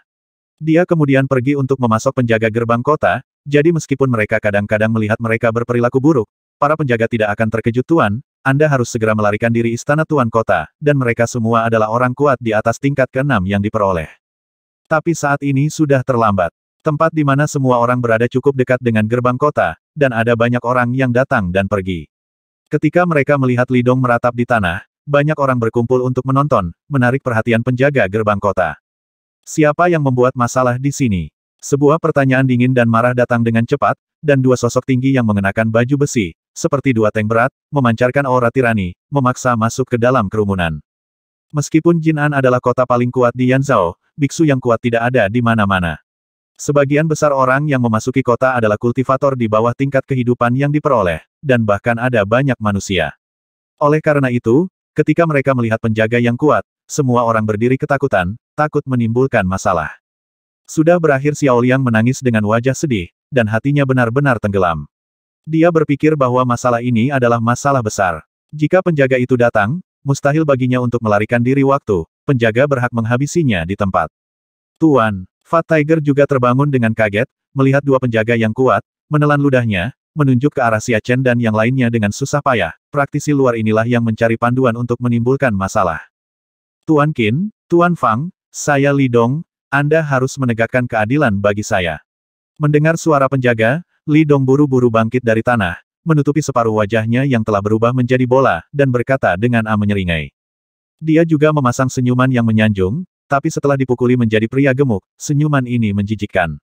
Dia kemudian pergi untuk memasok penjaga gerbang kota, jadi meskipun mereka kadang-kadang melihat mereka berperilaku buruk, para penjaga tidak akan terkejut Tuan, Anda harus segera melarikan diri istana Tuan Kota, dan mereka semua adalah orang kuat di atas tingkat keenam yang diperoleh. Tapi saat ini sudah terlambat. Tempat di mana semua orang berada cukup dekat dengan gerbang kota, dan ada banyak orang yang datang dan pergi. Ketika mereka melihat Lidong meratap di tanah, banyak orang berkumpul untuk menonton, menarik perhatian penjaga gerbang kota. Siapa yang membuat masalah di sini? Sebuah pertanyaan dingin dan marah datang dengan cepat, dan dua sosok tinggi yang mengenakan baju besi, seperti dua tank berat, memancarkan aura tirani, memaksa masuk ke dalam kerumunan. Meskipun Jinan adalah kota paling kuat di Yanzhou, biksu yang kuat tidak ada di mana-mana. Sebagian besar orang yang memasuki kota adalah kultivator di bawah tingkat kehidupan yang diperoleh dan bahkan ada banyak manusia. Oleh karena itu, ketika mereka melihat penjaga yang kuat, semua orang berdiri ketakutan, takut menimbulkan masalah. Sudah berakhir Xiao Liang menangis dengan wajah sedih, dan hatinya benar-benar tenggelam. Dia berpikir bahwa masalah ini adalah masalah besar. Jika penjaga itu datang, mustahil baginya untuk melarikan diri waktu, penjaga berhak menghabisinya di tempat. Tuan, Fat Tiger juga terbangun dengan kaget, melihat dua penjaga yang kuat, menelan ludahnya, menunjuk ke arah Siachen dan yang lainnya dengan susah payah. Praktisi luar inilah yang mencari panduan untuk menimbulkan masalah. Tuan Qin, Tuan Fang, saya Li Dong, Anda harus menegakkan keadilan bagi saya. Mendengar suara penjaga, Li Dong buru-buru bangkit dari tanah, menutupi separuh wajahnya yang telah berubah menjadi bola, dan berkata dengan A menyeringai. Dia juga memasang senyuman yang menyanjung, tapi setelah dipukuli menjadi pria gemuk, senyuman ini menjijikkan.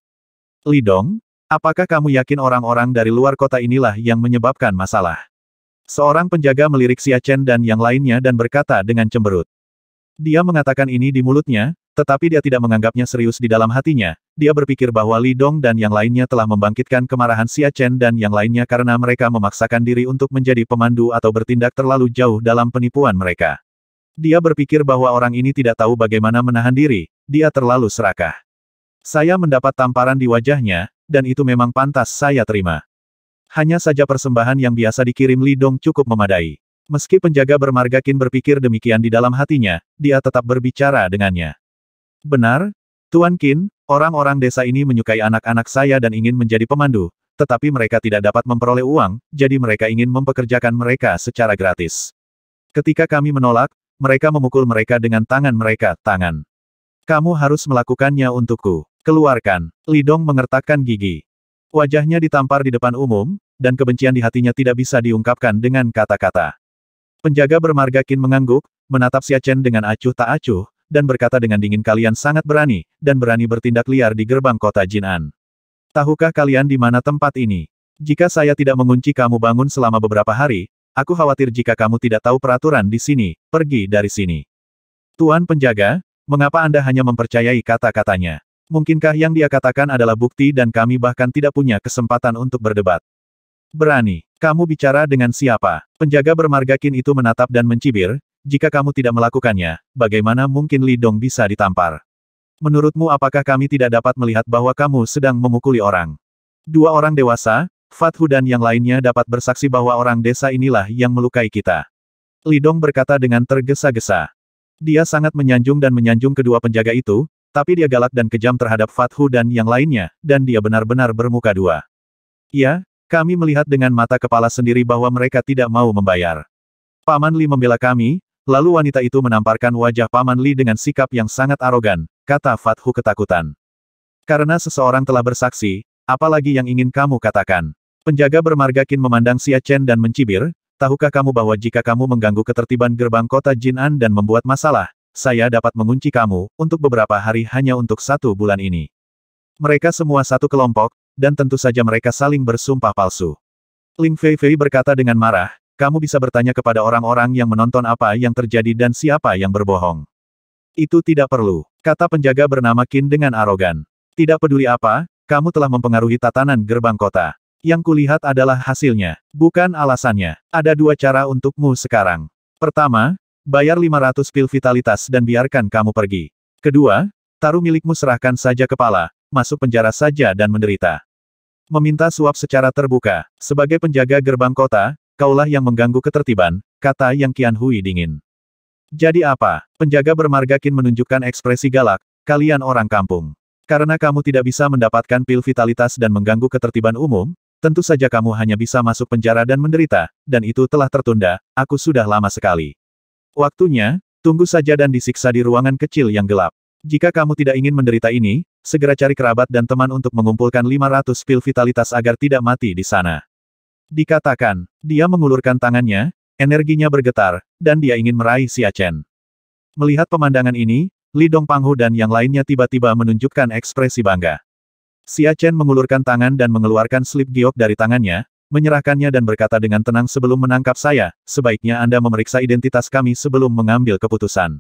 Li Dong. Apakah kamu yakin orang-orang dari luar kota inilah yang menyebabkan masalah? Seorang penjaga melirik Xia Chen dan yang lainnya dan berkata dengan cemberut. Dia mengatakan ini di mulutnya, tetapi dia tidak menganggapnya serius di dalam hatinya. Dia berpikir bahwa Li Dong dan yang lainnya telah membangkitkan kemarahan Xia Chen dan yang lainnya karena mereka memaksakan diri untuk menjadi pemandu atau bertindak terlalu jauh dalam penipuan mereka. Dia berpikir bahwa orang ini tidak tahu bagaimana menahan diri, dia terlalu serakah. Saya mendapat tamparan di wajahnya, dan itu memang pantas saya terima. Hanya saja persembahan yang biasa dikirim Li Dong cukup memadai. Meski penjaga bermarga Kin berpikir demikian di dalam hatinya, dia tetap berbicara dengannya. Benar, Tuan Kin. orang-orang desa ini menyukai anak-anak saya dan ingin menjadi pemandu, tetapi mereka tidak dapat memperoleh uang, jadi mereka ingin mempekerjakan mereka secara gratis. Ketika kami menolak, mereka memukul mereka dengan tangan mereka, tangan. Kamu harus melakukannya untukku. Keluarkan. Lidong mengertakkan gigi. Wajahnya ditampar di depan umum, dan kebencian di hatinya tidak bisa diungkapkan dengan kata-kata. Penjaga bermarga Qin mengangguk, menatap Xia Chen dengan acuh tak acuh, dan berkata dengan dingin kalian sangat berani, dan berani bertindak liar di gerbang kota Jin'an. Tahukah kalian di mana tempat ini? Jika saya tidak mengunci kamu bangun selama beberapa hari, aku khawatir jika kamu tidak tahu peraturan di sini, pergi dari sini. Tuan penjaga, mengapa Anda hanya mempercayai kata-katanya? Mungkinkah yang dia katakan adalah bukti dan kami bahkan tidak punya kesempatan untuk berdebat? Berani. Kamu bicara dengan siapa? Penjaga bermarga Qin itu menatap dan mencibir, jika kamu tidak melakukannya, bagaimana mungkin Lidong bisa ditampar? Menurutmu apakah kami tidak dapat melihat bahwa kamu sedang memukuli orang? Dua orang dewasa, Fathu dan yang lainnya dapat bersaksi bahwa orang desa inilah yang melukai kita. Lidong berkata dengan tergesa-gesa. Dia sangat menyanjung dan menyanjung kedua penjaga itu, tapi dia galak dan kejam terhadap Fathu dan yang lainnya, dan dia benar-benar bermuka dua. Ya, kami melihat dengan mata kepala sendiri bahwa mereka tidak mau membayar. Paman Li membela kami, lalu wanita itu menamparkan wajah Paman Li dengan sikap yang sangat arogan, kata Fathu ketakutan. Karena seseorang telah bersaksi, apalagi yang ingin kamu katakan. Penjaga bermarga Qin memandang Xia Chen dan mencibir, tahukah kamu bahwa jika kamu mengganggu ketertiban gerbang kota Jin'an dan membuat masalah, saya dapat mengunci kamu, untuk beberapa hari hanya untuk satu bulan ini. Mereka semua satu kelompok, dan tentu saja mereka saling bersumpah palsu. Ling Fei Fei berkata dengan marah, kamu bisa bertanya kepada orang-orang yang menonton apa yang terjadi dan siapa yang berbohong. Itu tidak perlu, kata penjaga bernama Qin dengan arogan. Tidak peduli apa, kamu telah mempengaruhi tatanan gerbang kota. Yang kulihat adalah hasilnya, bukan alasannya. Ada dua cara untukmu sekarang. Pertama, Bayar 500 pil vitalitas dan biarkan kamu pergi. Kedua, taruh milikmu serahkan saja kepala, masuk penjara saja dan menderita. Meminta suap secara terbuka. Sebagai penjaga gerbang kota, kaulah yang mengganggu ketertiban, kata Yang Kian Hui dingin. Jadi apa? Penjaga bermarga Qin menunjukkan ekspresi galak, kalian orang kampung. Karena kamu tidak bisa mendapatkan pil vitalitas dan mengganggu ketertiban umum, tentu saja kamu hanya bisa masuk penjara dan menderita, dan itu telah tertunda, aku sudah lama sekali. Waktunya, tunggu saja dan disiksa di ruangan kecil yang gelap. Jika kamu tidak ingin menderita ini, segera cari kerabat dan teman untuk mengumpulkan 500 pil vitalitas agar tidak mati di sana. Dikatakan, dia mengulurkan tangannya, energinya bergetar, dan dia ingin meraih Siachen. Melihat pemandangan ini, Li Dong Panghu dan yang lainnya tiba-tiba menunjukkan ekspresi bangga. Siachen mengulurkan tangan dan mengeluarkan slip giok dari tangannya, menyerahkannya dan berkata dengan tenang sebelum menangkap saya, sebaiknya Anda memeriksa identitas kami sebelum mengambil keputusan.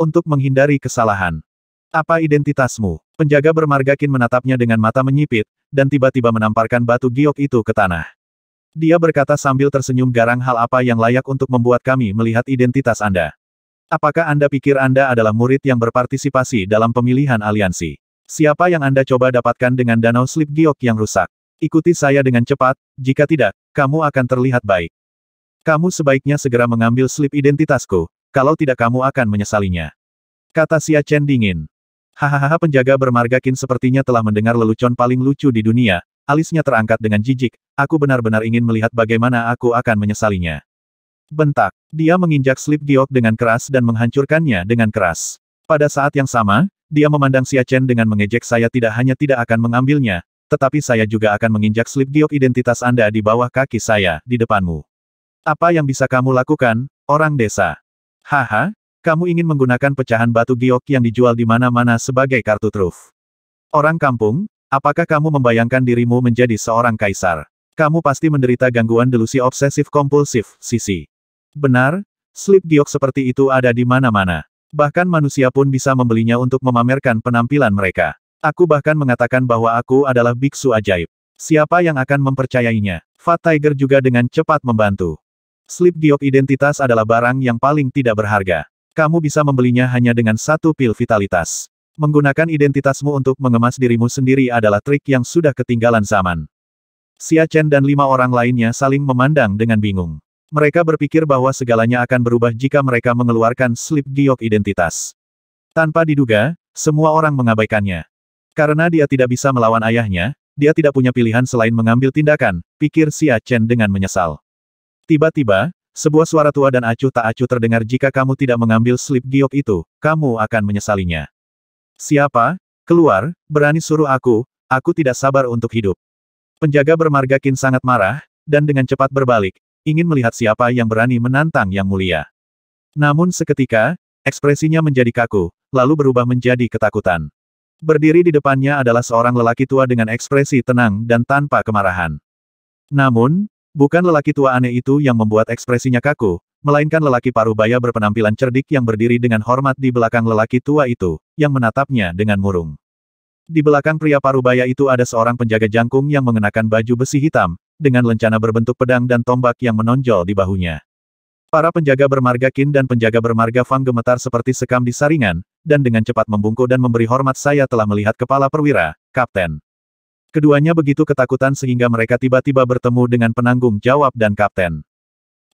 Untuk menghindari kesalahan. Apa identitasmu? Penjaga bermarga menatapnya dengan mata menyipit, dan tiba-tiba menamparkan batu giok itu ke tanah. Dia berkata sambil tersenyum garang hal apa yang layak untuk membuat kami melihat identitas Anda. Apakah Anda pikir Anda adalah murid yang berpartisipasi dalam pemilihan aliansi? Siapa yang Anda coba dapatkan dengan danau slip giok yang rusak? Ikuti saya dengan cepat, jika tidak, kamu akan terlihat baik. Kamu sebaiknya segera mengambil slip identitasku, kalau tidak kamu akan menyesalinya. Kata Xia Chen dingin. Hahaha penjaga bermarga Qin sepertinya telah mendengar lelucon paling lucu di dunia, alisnya terangkat dengan jijik, aku benar-benar ingin melihat bagaimana aku akan menyesalinya. Bentak, dia menginjak slip giok dengan keras dan menghancurkannya dengan keras. Pada saat yang sama, dia memandang Xia Chen dengan mengejek saya tidak hanya tidak akan mengambilnya, tetapi saya juga akan menginjak slip giok identitas Anda di bawah kaki saya, di depanmu. Apa yang bisa kamu lakukan, orang desa? Haha, kamu ingin menggunakan pecahan batu giok yang dijual di mana-mana sebagai kartu truf. Orang kampung, apakah kamu membayangkan dirimu menjadi seorang kaisar? Kamu pasti menderita gangguan delusi obsesif kompulsif, sisi. Benar, slip giok seperti itu ada di mana-mana. Bahkan manusia pun bisa membelinya untuk memamerkan penampilan mereka. Aku bahkan mengatakan bahwa aku adalah biksu ajaib. Siapa yang akan mempercayainya? Fat Tiger juga dengan cepat membantu. Slip giok identitas adalah barang yang paling tidak berharga. Kamu bisa membelinya hanya dengan satu pil vitalitas. Menggunakan identitasmu untuk mengemas dirimu sendiri adalah trik yang sudah ketinggalan zaman. Xia Chen dan lima orang lainnya saling memandang dengan bingung. Mereka berpikir bahwa segalanya akan berubah jika mereka mengeluarkan slip giok identitas. Tanpa diduga, semua orang mengabaikannya. Karena dia tidak bisa melawan ayahnya, dia tidak punya pilihan selain mengambil tindakan, pikir Xia Chen dengan menyesal. Tiba-tiba, sebuah suara tua dan acuh tak acuh terdengar jika kamu tidak mengambil slip giok itu, kamu akan menyesalinya. Siapa? Keluar, berani suruh aku, aku tidak sabar untuk hidup. Penjaga bermarga Kin sangat marah, dan dengan cepat berbalik, ingin melihat siapa yang berani menantang Yang Mulia. Namun seketika, ekspresinya menjadi kaku, lalu berubah menjadi ketakutan. Berdiri di depannya adalah seorang lelaki tua dengan ekspresi tenang dan tanpa kemarahan. Namun, bukan lelaki tua aneh itu yang membuat ekspresinya kaku, melainkan lelaki paruh baya berpenampilan cerdik yang berdiri dengan hormat di belakang lelaki tua itu, yang menatapnya dengan murung. Di belakang pria paruh baya itu ada seorang penjaga jangkung yang mengenakan baju besi hitam, dengan lencana berbentuk pedang dan tombak yang menonjol di bahunya. Para penjaga bermarga Qin dan penjaga bermarga Fang gemetar seperti sekam di saringan, dan dengan cepat membungkuk dan memberi hormat saya telah melihat kepala perwira, kapten. Keduanya begitu ketakutan sehingga mereka tiba-tiba bertemu dengan penanggung jawab dan kapten.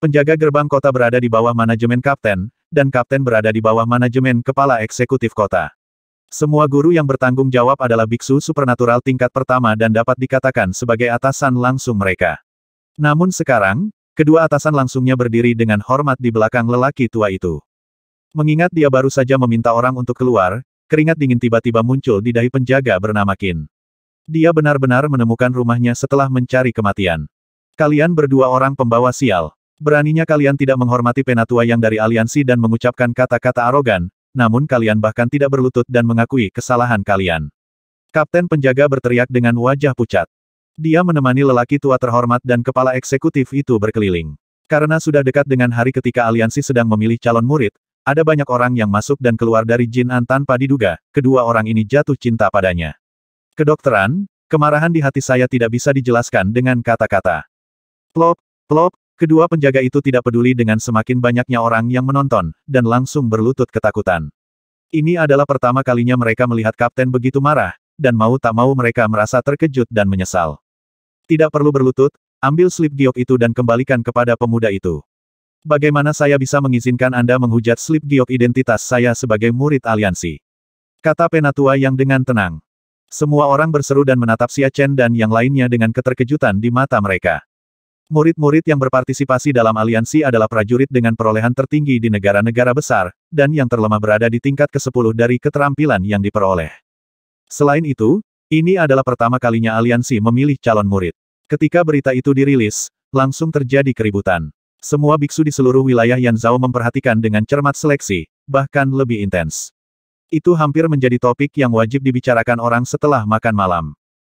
Penjaga gerbang kota berada di bawah manajemen kapten, dan kapten berada di bawah manajemen kepala eksekutif kota. Semua guru yang bertanggung jawab adalah biksu supernatural tingkat pertama dan dapat dikatakan sebagai atasan langsung mereka. Namun sekarang, Kedua atasan langsungnya berdiri dengan hormat di belakang lelaki tua itu. Mengingat dia baru saja meminta orang untuk keluar, keringat dingin tiba-tiba muncul di dahi penjaga bernama Kin. Dia benar-benar menemukan rumahnya setelah mencari kematian. Kalian berdua orang pembawa sial. Beraninya kalian tidak menghormati penatua yang dari aliansi dan mengucapkan kata-kata arogan, namun kalian bahkan tidak berlutut dan mengakui kesalahan kalian. Kapten penjaga berteriak dengan wajah pucat. Dia menemani lelaki tua terhormat dan kepala eksekutif itu berkeliling. Karena sudah dekat dengan hari ketika aliansi sedang memilih calon murid, ada banyak orang yang masuk dan keluar dari Jinan tanpa diduga, kedua orang ini jatuh cinta padanya. Kedokteran, kemarahan di hati saya tidak bisa dijelaskan dengan kata-kata. Plop, plop, kedua penjaga itu tidak peduli dengan semakin banyaknya orang yang menonton, dan langsung berlutut ketakutan. Ini adalah pertama kalinya mereka melihat kapten begitu marah, dan mau tak mau mereka merasa terkejut dan menyesal. Tidak perlu berlutut, ambil slip giok itu dan kembalikan kepada pemuda itu. Bagaimana saya bisa mengizinkan Anda menghujat slip giok identitas saya sebagai murid aliansi? Kata penatua yang dengan tenang. Semua orang berseru dan menatap Xia Chen dan yang lainnya dengan keterkejutan di mata mereka. Murid-murid yang berpartisipasi dalam aliansi adalah prajurit dengan perolehan tertinggi di negara-negara besar, dan yang terlemah berada di tingkat ke-10 dari keterampilan yang diperoleh. Selain itu, ini adalah pertama kalinya aliansi memilih calon murid. Ketika berita itu dirilis, langsung terjadi keributan. Semua biksu di seluruh wilayah Yan Zhao memperhatikan dengan cermat seleksi, bahkan lebih intens. Itu hampir menjadi topik yang wajib dibicarakan orang setelah makan malam.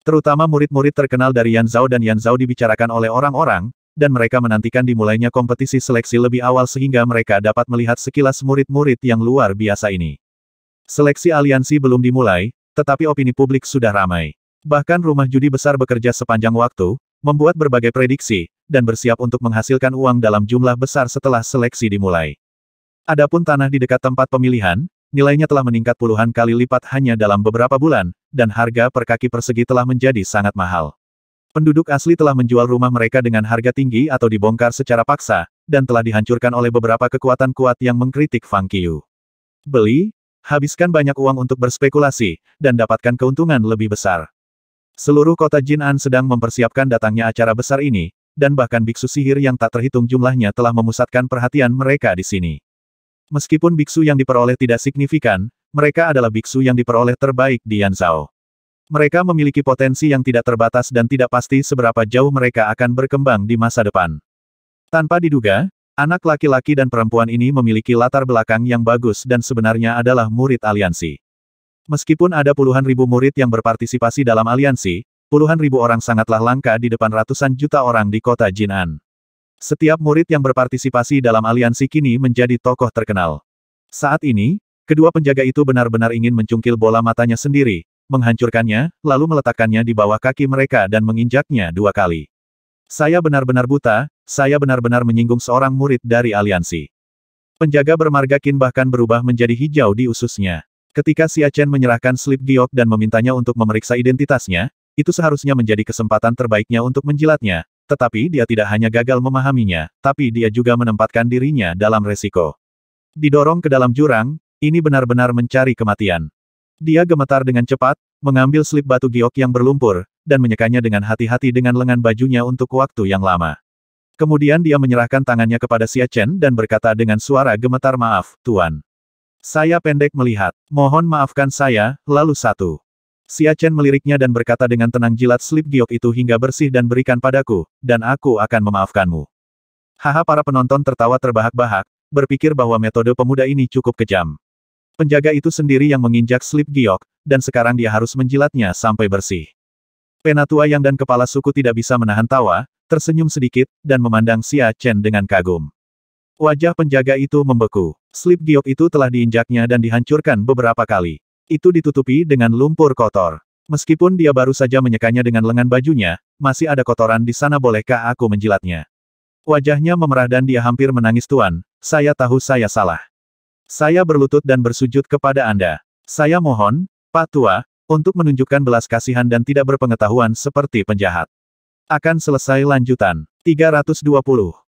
Terutama murid-murid terkenal dari Yan Zhao dan Yan Zhao dibicarakan oleh orang-orang, dan mereka menantikan dimulainya kompetisi seleksi lebih awal sehingga mereka dapat melihat sekilas murid-murid yang luar biasa ini. Seleksi aliansi belum dimulai, tetapi opini publik sudah ramai. Bahkan rumah judi besar bekerja sepanjang waktu, membuat berbagai prediksi, dan bersiap untuk menghasilkan uang dalam jumlah besar setelah seleksi dimulai. Adapun tanah di dekat tempat pemilihan, nilainya telah meningkat puluhan kali lipat hanya dalam beberapa bulan, dan harga per kaki persegi telah menjadi sangat mahal. Penduduk asli telah menjual rumah mereka dengan harga tinggi atau dibongkar secara paksa, dan telah dihancurkan oleh beberapa kekuatan kuat yang mengkritik Fang Qiu. Beli, habiskan banyak uang untuk berspekulasi, dan dapatkan keuntungan lebih besar. Seluruh kota Jin'an sedang mempersiapkan datangnya acara besar ini, dan bahkan biksu sihir yang tak terhitung jumlahnya telah memusatkan perhatian mereka di sini. Meskipun biksu yang diperoleh tidak signifikan, mereka adalah biksu yang diperoleh terbaik di Yanzhou. Mereka memiliki potensi yang tidak terbatas dan tidak pasti seberapa jauh mereka akan berkembang di masa depan. Tanpa diduga, Anak laki-laki dan perempuan ini memiliki latar belakang yang bagus dan sebenarnya adalah murid aliansi. Meskipun ada puluhan ribu murid yang berpartisipasi dalam aliansi, puluhan ribu orang sangatlah langka di depan ratusan juta orang di kota Jinan. Setiap murid yang berpartisipasi dalam aliansi kini menjadi tokoh terkenal. Saat ini, kedua penjaga itu benar-benar ingin mencungkil bola matanya sendiri, menghancurkannya, lalu meletakkannya di bawah kaki mereka dan menginjaknya dua kali. Saya benar-benar buta, saya benar-benar menyinggung seorang murid dari aliansi. Penjaga bermarga Qin bahkan berubah menjadi hijau di ususnya. Ketika Xia Chen menyerahkan slip giok dan memintanya untuk memeriksa identitasnya, itu seharusnya menjadi kesempatan terbaiknya untuk menjilatnya, tetapi dia tidak hanya gagal memahaminya, tapi dia juga menempatkan dirinya dalam resiko. Didorong ke dalam jurang, ini benar-benar mencari kematian. Dia gemetar dengan cepat, mengambil slip batu giok yang berlumpur, dan menyekanya dengan hati-hati dengan lengan bajunya untuk waktu yang lama. Kemudian dia menyerahkan tangannya kepada Xia Chen dan berkata dengan suara gemetar maaf, Tuan. Saya pendek melihat. Mohon maafkan saya, lalu satu. Xia Chen meliriknya dan berkata dengan tenang jilat slip giok itu hingga bersih dan berikan padaku, dan aku akan memaafkanmu. Haha para penonton tertawa terbahak-bahak, berpikir bahwa metode pemuda ini cukup kejam. Penjaga itu sendiri yang menginjak slip giok, dan sekarang dia harus menjilatnya sampai bersih. Penatua yang dan kepala suku tidak bisa menahan tawa, tersenyum sedikit, dan memandang Xia Chen dengan kagum. Wajah penjaga itu membeku. Slip giok itu telah diinjaknya dan dihancurkan beberapa kali. Itu ditutupi dengan lumpur kotor. Meskipun dia baru saja menyekanya dengan lengan bajunya, masih ada kotoran di sana bolehkah aku menjilatnya? Wajahnya memerah dan dia hampir menangis tuan, saya tahu saya salah. Saya berlutut dan bersujud kepada Anda. Saya mohon, Pak Tua, untuk menunjukkan belas kasihan dan tidak berpengetahuan seperti penjahat. Akan selesai lanjutan. 320.